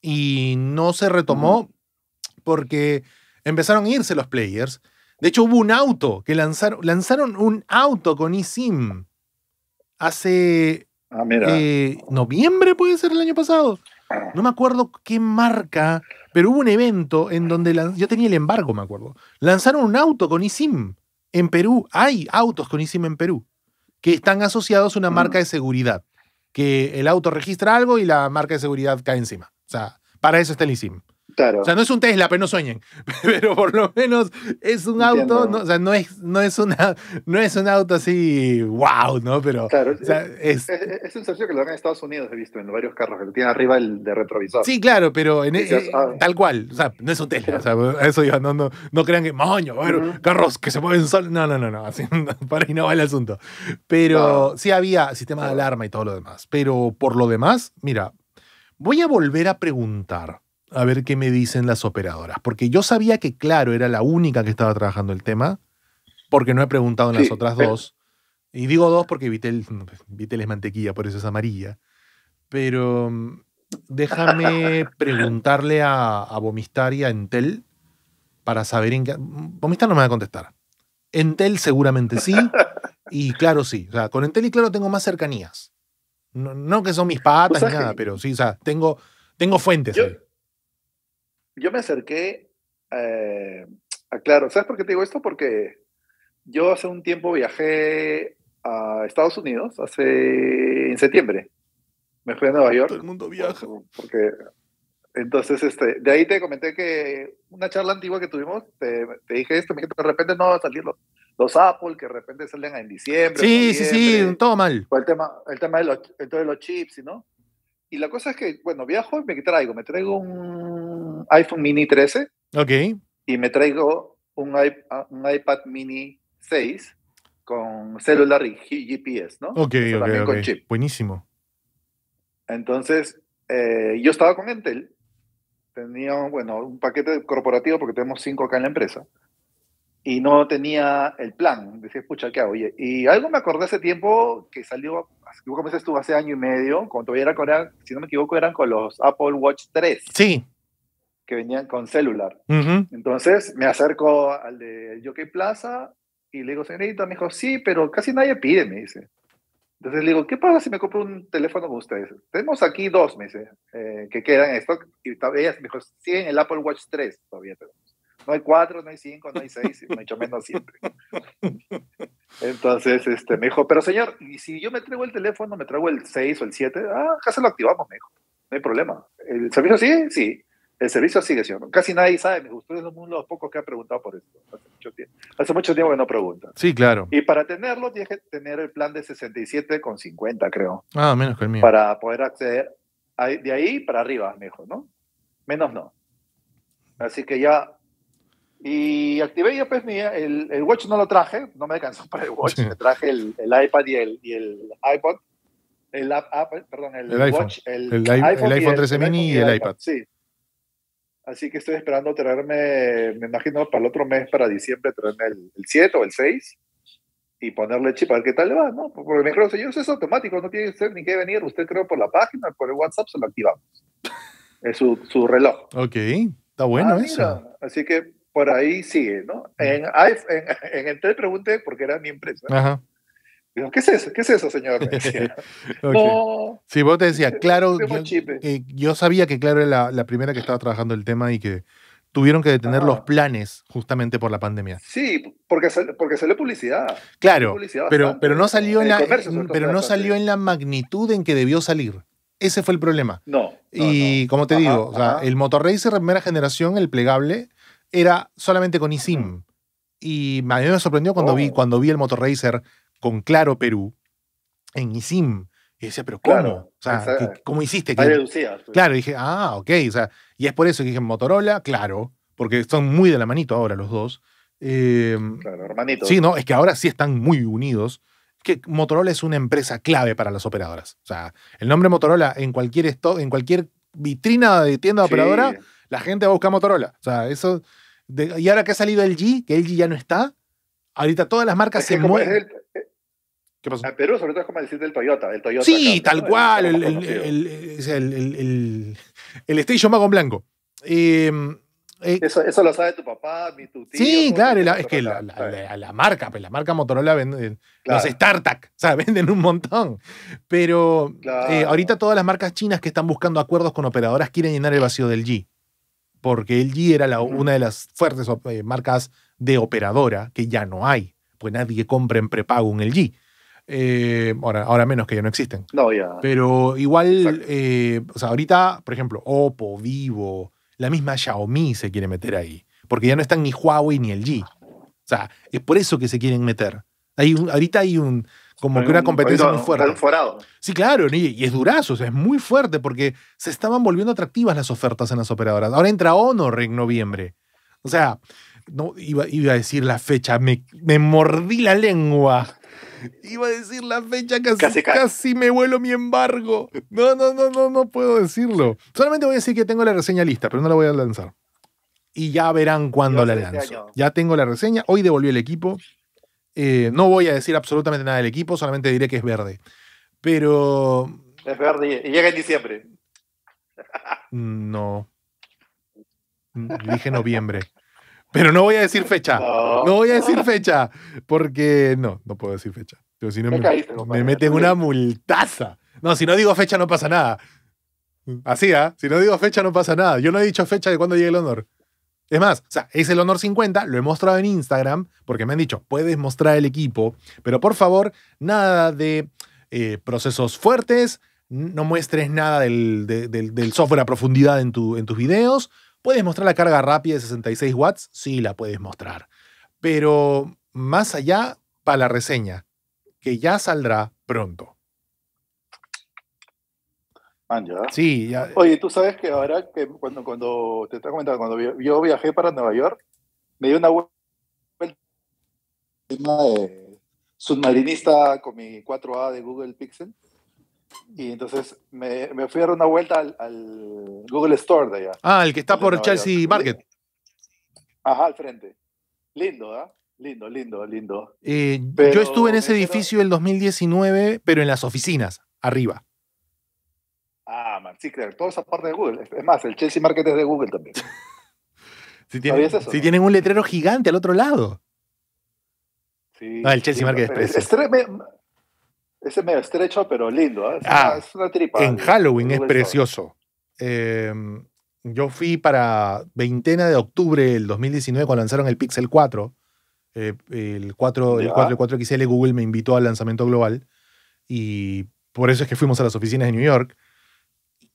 y no se retomó porque empezaron a irse los players. De hecho, hubo un auto que lanzaron, lanzaron un auto con eSIM hace ah, eh, noviembre, puede ser el año pasado. No me acuerdo qué marca, pero hubo un evento en donde yo tenía el embargo, me acuerdo. Lanzaron un auto con eSIM en Perú hay autos con ISIM en Perú que están asociados a una mm. marca de seguridad, que el auto registra algo y la marca de seguridad cae encima. O sea, para eso está el ISIM. O sea, no es un Tesla, pero no sueñen. Pero por lo menos es un auto, no, o sea, no es, no, es una, no es un auto así, wow, ¿no? Pero claro, es, es, un servicio que lo dan en Estados Unidos, he visto en varios carros, que lo tienen arriba el de retrovisor. Sí, claro, pero en, e, eh, tal cual, o sea, no es un Tesla, o sea, eso yo no, no, crean que, moño, carros que se mueven sol, no, no, no, no, así, para ahí no va el asunto. Pero sí había sistema de alarma y todo lo demás, pero por lo demás, mira, voy a volver a preguntar a ver qué me dicen las operadoras. Porque yo sabía que Claro era la única que estaba trabajando el tema, porque no he preguntado en las otras dos. Y digo dos porque Vitel, es mantequilla, por eso es amarilla. Pero mm, déjame preguntarle a, a Bomistar y a Entel para saber en qué. Bomistar no me va a contestar. Entel seguramente sí. Y claro, sí. O sea, con Entel y claro tengo más cercanías. No, no que son mis patas ni nada, pero sí, o sea, tengo, tengo fuentes yo me acerqué eh, a Claro. ¿Sabes por qué te digo esto? Porque yo hace un tiempo viajé a Estados Unidos, hace en septiembre. Me fui a Nueva York. Todo el mundo viaja. Porque, entonces, este, de ahí te comenté que una charla antigua que tuvimos, te, dije esto, me de repente no va a salir los, los Apple, que de repente salen en diciembre. Sí, sí, sí, todo mal. el tema, el tema de los, el de los chips, ¿no? Y la cosa es que, bueno, viajo y me traigo, me traigo un iPhone mini 13. Ok. Y me traigo un, un iPad mini 6 con celular y GPS, ¿no? Ok, okay, Con chip. Buenísimo. Entonces, eh, yo estaba con Entel. Tenía, bueno, un paquete corporativo porque tenemos cinco acá en la empresa y no tenía el plan. Decía, escucha ¿qué hago? Y, algo me acordé hace tiempo que salió, como dices estuvo hace año y medio, cuando todavía era, si no me equivoco, eran con los Apple Watch 3. Sí. Que venían con celular. Entonces me acerco al de Jockey Plaza y le digo, señorita, me dijo, sí, pero casi nadie pide, me dice. Entonces le digo, ¿qué pasa si me compro un teléfono con ustedes? Tenemos aquí dos, me dice, eh, que quedan en stock. Y ella me dijo, sí, en el Apple Watch 3 todavía. Pero. No hay cuatro, no hay cinco, no hay seis, mucho menos siempre. Entonces, este, me dijo, pero señor, y si yo me traigo el teléfono, me traigo el seis o el siete? ah, casi se lo activamos, me dijo, no hay problema. ¿El servicio sí Sí. El servicio sigue, señor. Casi nadie sabe, me gustó, es uno de los pocos que ha preguntado por esto. Hace mucho tiempo, hace mucho tiempo que no preguntan. Sí, claro. Y para tenerlo, tiene que tener el plan de 67 con 50, creo. Ah, menos que el mío. Para poder acceder de ahí para arriba, me dijo, ¿no? Menos no. Así que ya y activé yo pues mía, el, el, Watch no lo traje, no me cansó para el Watch, me traje el, el, iPad y el, y el iPod, el, Apple, perdón, el, Watch, iPhone, el, iPhone, 13 mini y el, iPad. Sí. Así que estoy esperando traerme, me imagino para el otro mes, para diciembre, traerme el, 7 o el 6 y ponerle chip a ver qué tal le va, ¿no? Porque me creo señores es automático, no tiene ser ni que venir, usted creo por la página, por el WhatsApp se lo activamos. Es su, su reloj. Ok, está bueno ah, eso. Así que por ahí sigue, ¿no? En, en, en pregunté porque era mi empresa. Ajá. Digo, ¿qué es eso? ¿Qué es eso, señor? Sí, vos te decías, claro, eh, yo, sabía que claro era la, primera que estaba trabajando el tema y que tuvieron que detener los planes justamente por la pandemia. Sí, porque, porque salió publicidad. Claro, pero, pero no salió, en la, pero no salió en la magnitud en que debió salir. Ese fue el problema. No. y como te digo, o sea, el Motorracer primera generación, el plegable, era solamente con ISIM. Mm. Y a mí me sorprendió cuando, vi, oh. cuando vi el Motorracer con Claro Perú en ISIM. Y decía, pero ¿cómo? o sea, ¿cómo hiciste? Que... Pues. Claro, dije, ah, ok. y es por eso que dije Motorola, claro, porque son muy de la manito ahora los dos. Em, claro, hermanito. Sí, no, es que ahora sí están muy unidos. Que Motorola es una empresa clave para las operadoras. O sea, el nombre Motorola en cualquier, en cualquier vitrina de tienda operadora la gente va a buscar Motorola. O sea, eso. y ahora que ha salido el G, que el G ya no está, ahorita todas las marcas se mueven. Eh, ¿Qué pasó? En ah, Perú, sobre todo, es como decir del Toyota. El Toyota sí, tal cual. El, el, el, Station Blanco. Em, eh, eso, lo sabe tu papá, mi tu tío. Sí, claro, es que la, marca, pues, la marca Motorola venden eh, los StarTAC, o sea, venden un montón. Pero ahorita todas las marcas chinas que están buscando acuerdos con operadoras quieren llenar el vacío del G porque LG era una de las fuertes eh, marcas de operadora que ya no hay, pues nadie compra en prepago un el Eh, ahora, ahora menos que ya no existen. No, ya. Pero igual, eh, o sea, ahorita, por ejemplo, Oppo, Vivo, la misma Xiaomi se quiere meter ahí, porque ya no están ni Huawei ni LG. O sea, es por eso que se quieren meter. Hay ahorita hay un, como que una competencia muy fuerte. sí, claro, y, es durazo, es muy fuerte porque se estaban volviendo atractivas las ofertas en las operadoras. Ahora entra Honor en noviembre. O sea, no, iba, a decir la fecha, me, mordí la lengua. Iba a decir la fecha, casi, casi, me vuelo mi embargo. No, no, no, no, no puedo decirlo. Solamente voy a decir que tengo la reseña lista, pero no la voy a lanzar. Y ya verán cuándo la este lanzo. ya tengo la reseña. Hoy devolvió el equipo. Eh, no voy a decir absolutamente nada del equipo, solamente diré que es verde. Pero. Es verde y llega en diciembre. No. Dije noviembre. Pero no voy a decir fecha. No. voy a decir fecha. Porque no, no puedo decir fecha. si me, meten una multaza. No, si no digo fecha no pasa nada. Así, ¿ah? Si no digo fecha no pasa nada. Yo no he dicho fecha de cuándo llegue el honor. Es más, o sea, es el Honor 50, lo he mostrado en Instagram, porque me han dicho, puedes mostrar el equipo, pero por favor, nada de eh, procesos fuertes, no muestres nada del, software a profundidad en, tu, en tus videos. ¿Puedes mostrar la carga rápida de 66 watts? Sí, la puedes mostrar. Pero más allá, para la reseña, que ya saldrá pronto. Sí, Oye, tú sabes que ahora que cuando, cuando te estaba comentando, cuando yo viajé para Nueva York, me dio una vuelta submarinista con mi 4A de Google Pixel. Y entonces me, fui a dar una vuelta al, Google Store de allá. Ah, el que está por Chelsea Market. Ajá, al frente. Lindo, ¿ah? Lindo, lindo, lindo. Eh, yo estuve en ese edificio el 2019, pero en las oficinas, arriba. Ah, man, sí, claro. Toda esa parte de Google. Es más, el Chelsea Market es de Google también. si, tienen, si tienen un letrero gigante al otro lado. Sí, el Chelsea Market es, precioso. es, medio estrecho, pero lindo. ah, es, una, ah, tripa. En Halloween es precioso. Em, yo fui para veintena de octubre del 2019 cuando lanzaron el Pixel 4. Eh, el 4, el 4, el 4 XL, Google me invitó al lanzamiento global. Y por eso es que fuimos a las oficinas de New York.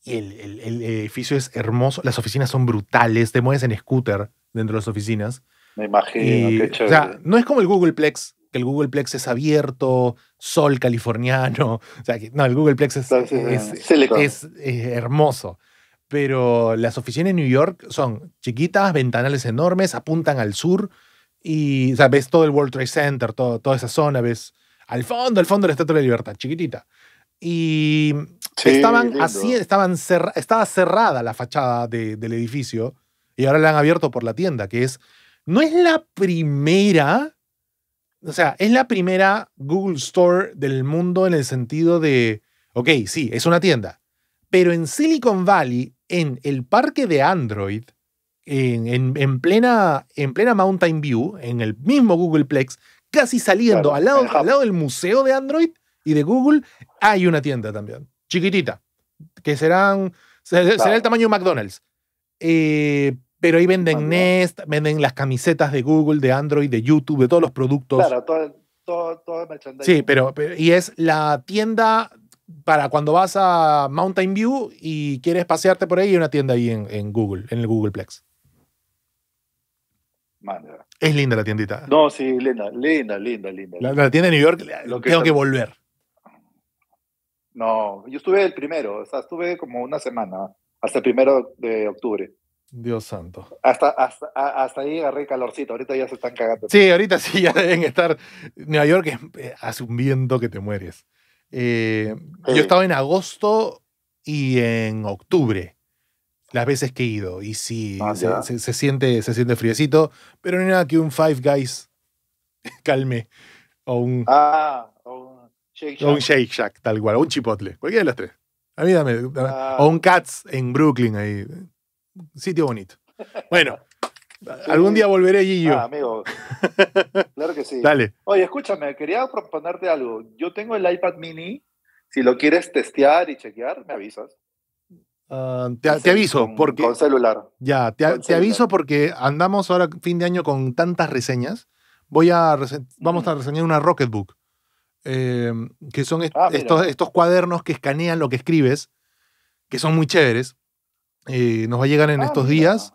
Y el, el, edificio es hermoso, las oficinas son brutales, te mueves en scooter dentro de las oficinas. Me imagino, sea, no es como el Googleplex, que el Googleplex es abierto, sol californiano. O sea, que, no, el Googleplex es, es, hermoso pero las oficinas en New York son chiquitas, ventanales enormes, apuntan al sur y o sea, ves todo el World Trade Center, toda esa zona, ves al fondo, al fondo la Estatua de la Libertad, chiquitita. Y estaban así, estaban estaba cerrada la fachada del edificio y ahora la han abierto por la tienda, que es, no es la primera, o sea, es la primera Google Store del mundo en el sentido de, ok, sí, es una tienda, pero en Silicon Valley, en el parque de Android, en, plena, en plena Mountain View, en el mismo Googleplex, casi saliendo al, lado, al lado del museo de Android y de Google, hay una tienda también chiquitita, que serán, será el tamaño de McDonald's. Eh, pero ahí venden Nest, venden las camisetas de Google, de Android, de YouTube, de todos los productos. Claro, todo, todo, todo merchandising. Sí, pero, y es la tienda para cuando vas a Mountain View y quieres pasearte por ahí, hay una tienda ahí en, Google, en el Googleplex. Madre. Es linda la tiendita. No, sí, linda, linda, linda, linda. La, tienda de New York, tengo que volver. No, yo estuve el primero, o sea, estuve como una semana, hasta el primero de octubre. Dios santo. Hasta, hasta, ahí agarré calorcito, ahorita ya se están cagando. Sí, ahorita sí, ya deben estar. Nueva York eh, hace un viento que te mueres. Eh, yo estaba en agosto y en octubre, las veces que he ido, y sí, ah, se, siente, se siente friecito, pero no nada que un Five Guys calme. O un... Ah, un Shake Shack, tal cual. un Chipotle. Cualquiera de las tres. A mí dame. Ah. O un Cats en Brooklyn ahí. Sitio bonito. Bueno. Algún día volveré allí yo. Ah, amigo. Claro que sí. Dale. Oye, escúchame, quería proponerte algo. Yo tengo el iPad mini. Si lo quieres testear y chequear, me avisas. Ah, te, aviso porque con celular. Ya, te, aviso porque andamos ahora fin de año con tantas reseñas. Voy a vamos a reseñar una Rocketbook eh, que son ah, estos, cuadernos que escanean lo que escribes, que son muy chéveres. Eh, nos va a llegar en ah, estos días.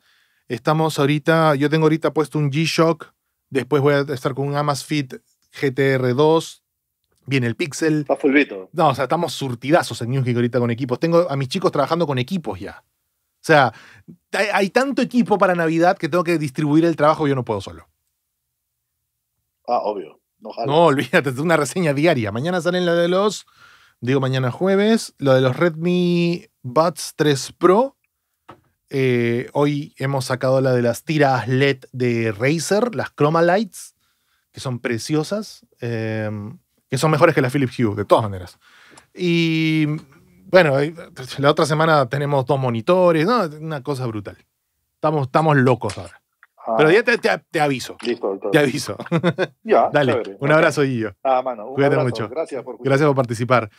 Estamos ahorita, yo tengo ahorita puesto un G-Shock, después voy a estar con un Amazfit GTR2, viene el Pixel. Está fulvito. No, o sea, estamos surtidazos en New ahorita con equipos. Tengo a mis chicos trabajando con equipos ya. O sea, hay, hay tanto equipo para Navidad que tengo que distribuir el trabajo, yo no puedo solo. Ah, obvio. No, olvídate, es una reseña diaria. Mañana salen la de los, digo mañana jueves, la de los Redmi Buds 3 Pro. Eh, hoy hemos sacado la de las tiras LED de Razer, las Chroma Lights, que son preciosas, em, que son mejores que las Philips Hue, de todas maneras. Y bueno, eh, la otra semana tenemos dos monitores, una cosa brutal. Estamos, estamos locos ahora. Pero ah. ya te, aviso. Listo, doctor. Te aviso. Ya. Dale. Un abrazo, Guillo. Ah, mano. Cuídate mucho. Gracias por, participar.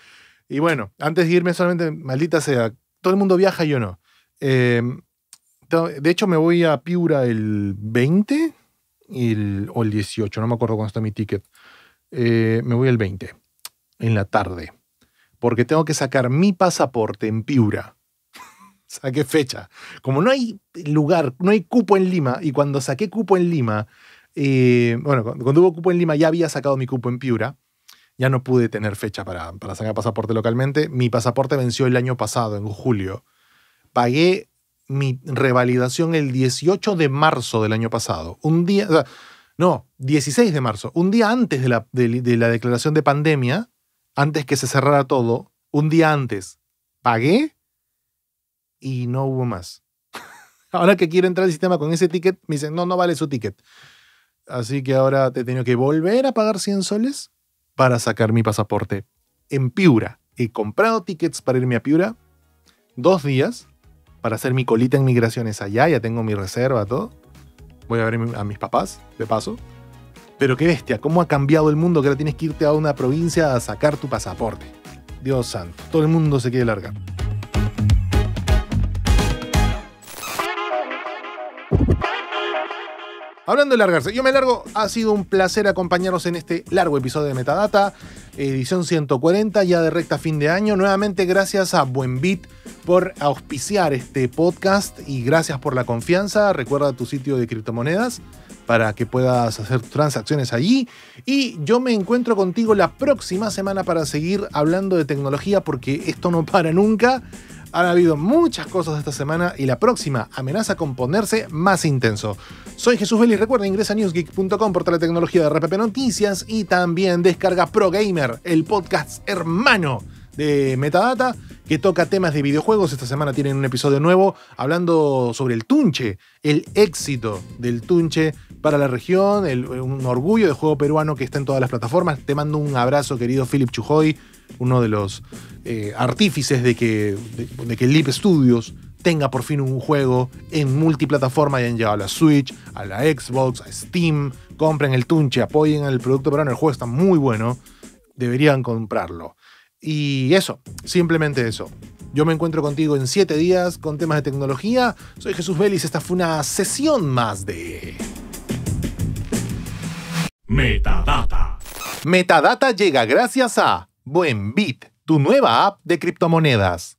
Y bueno, antes de irme, solamente, maldita sea, todo el mundo viaja y yo no. Em, de hecho, me voy a Piura el 20 el, o el 18, no me acuerdo cuándo está mi ticket. Eh, me voy el 20, en la tarde, porque tengo que sacar mi pasaporte en Piura saqué fecha. Como no hay lugar, no hay cupo en Lima, y cuando saqué cupo en Lima, eh, bueno, cuando hubo cupo en Lima ya había sacado mi cupo en Piura, ya no pude tener fecha para, para sacar pasaporte localmente. Mi pasaporte venció el año pasado, en julio. Pagué mi revalidación el 18 de marzo del año pasado. Un día, no, 16 de marzo, un día antes de la, de la declaración de pandemia, antes que se cerrara todo, un día antes, pagué y no hubo más. ahora que quiero entrar al sistema con ese ticket, me dicen, no, no vale su ticket. Así que ahora te he tenido que volver a pagar 100 soles para sacar mi pasaporte en Piura. He comprado tickets para irme a Piura dos días para hacer mi colita en migraciones allá. Ya tengo mi reserva, todo. Voy a ver a mis papás, de paso. Pero qué bestia, cómo ha cambiado el mundo que ahora tienes que irte a una provincia a sacar tu pasaporte. Dios santo, todo el mundo se quiere largar. Hablando de largarse, yo me largo. Ha sido un placer acompañarnos en este largo episodio de Metadata, edición 140, ya de recta fin de año. Nuevamente, gracias a Buenbit por auspiciar este podcast y gracias por la confianza. Recuerda tu sitio de criptomonedas para que puedas hacer transacciones allí. Y yo me encuentro contigo la próxima semana para seguir hablando de tecnología porque esto no para nunca. Han habido muchas cosas esta semana y la próxima amenaza con ponerse más intenso. Soy Jesús Vélez, recuerda ingresa a newsgeek.com, portal la tecnología de RPP Noticias y también descarga ProGamer, el podcast hermano de Metadata que toca temas de videojuegos. Esta semana tienen un episodio nuevo hablando sobre el Tunche, el éxito del Tunche para la región, un orgullo de juego peruano que está en todas las plataformas. Te mando un abrazo, querido Philip Chujoy uno de los eh, artífices de que, de, que Leap Studios tenga por fin un juego en multiplataforma y han llegado a la Switch, a la Xbox, a Steam. Compren el Tunche, apoyen al producto verano, el juego está muy bueno. Deberían comprarlo. Y eso, simplemente eso. Yo me encuentro contigo en 7 días con temas de tecnología. Soy Jesús Vélez, esta fue una sesión más de... Metadata. Metadata llega gracias a... Buen Bit, tu nueva app de criptomonedas.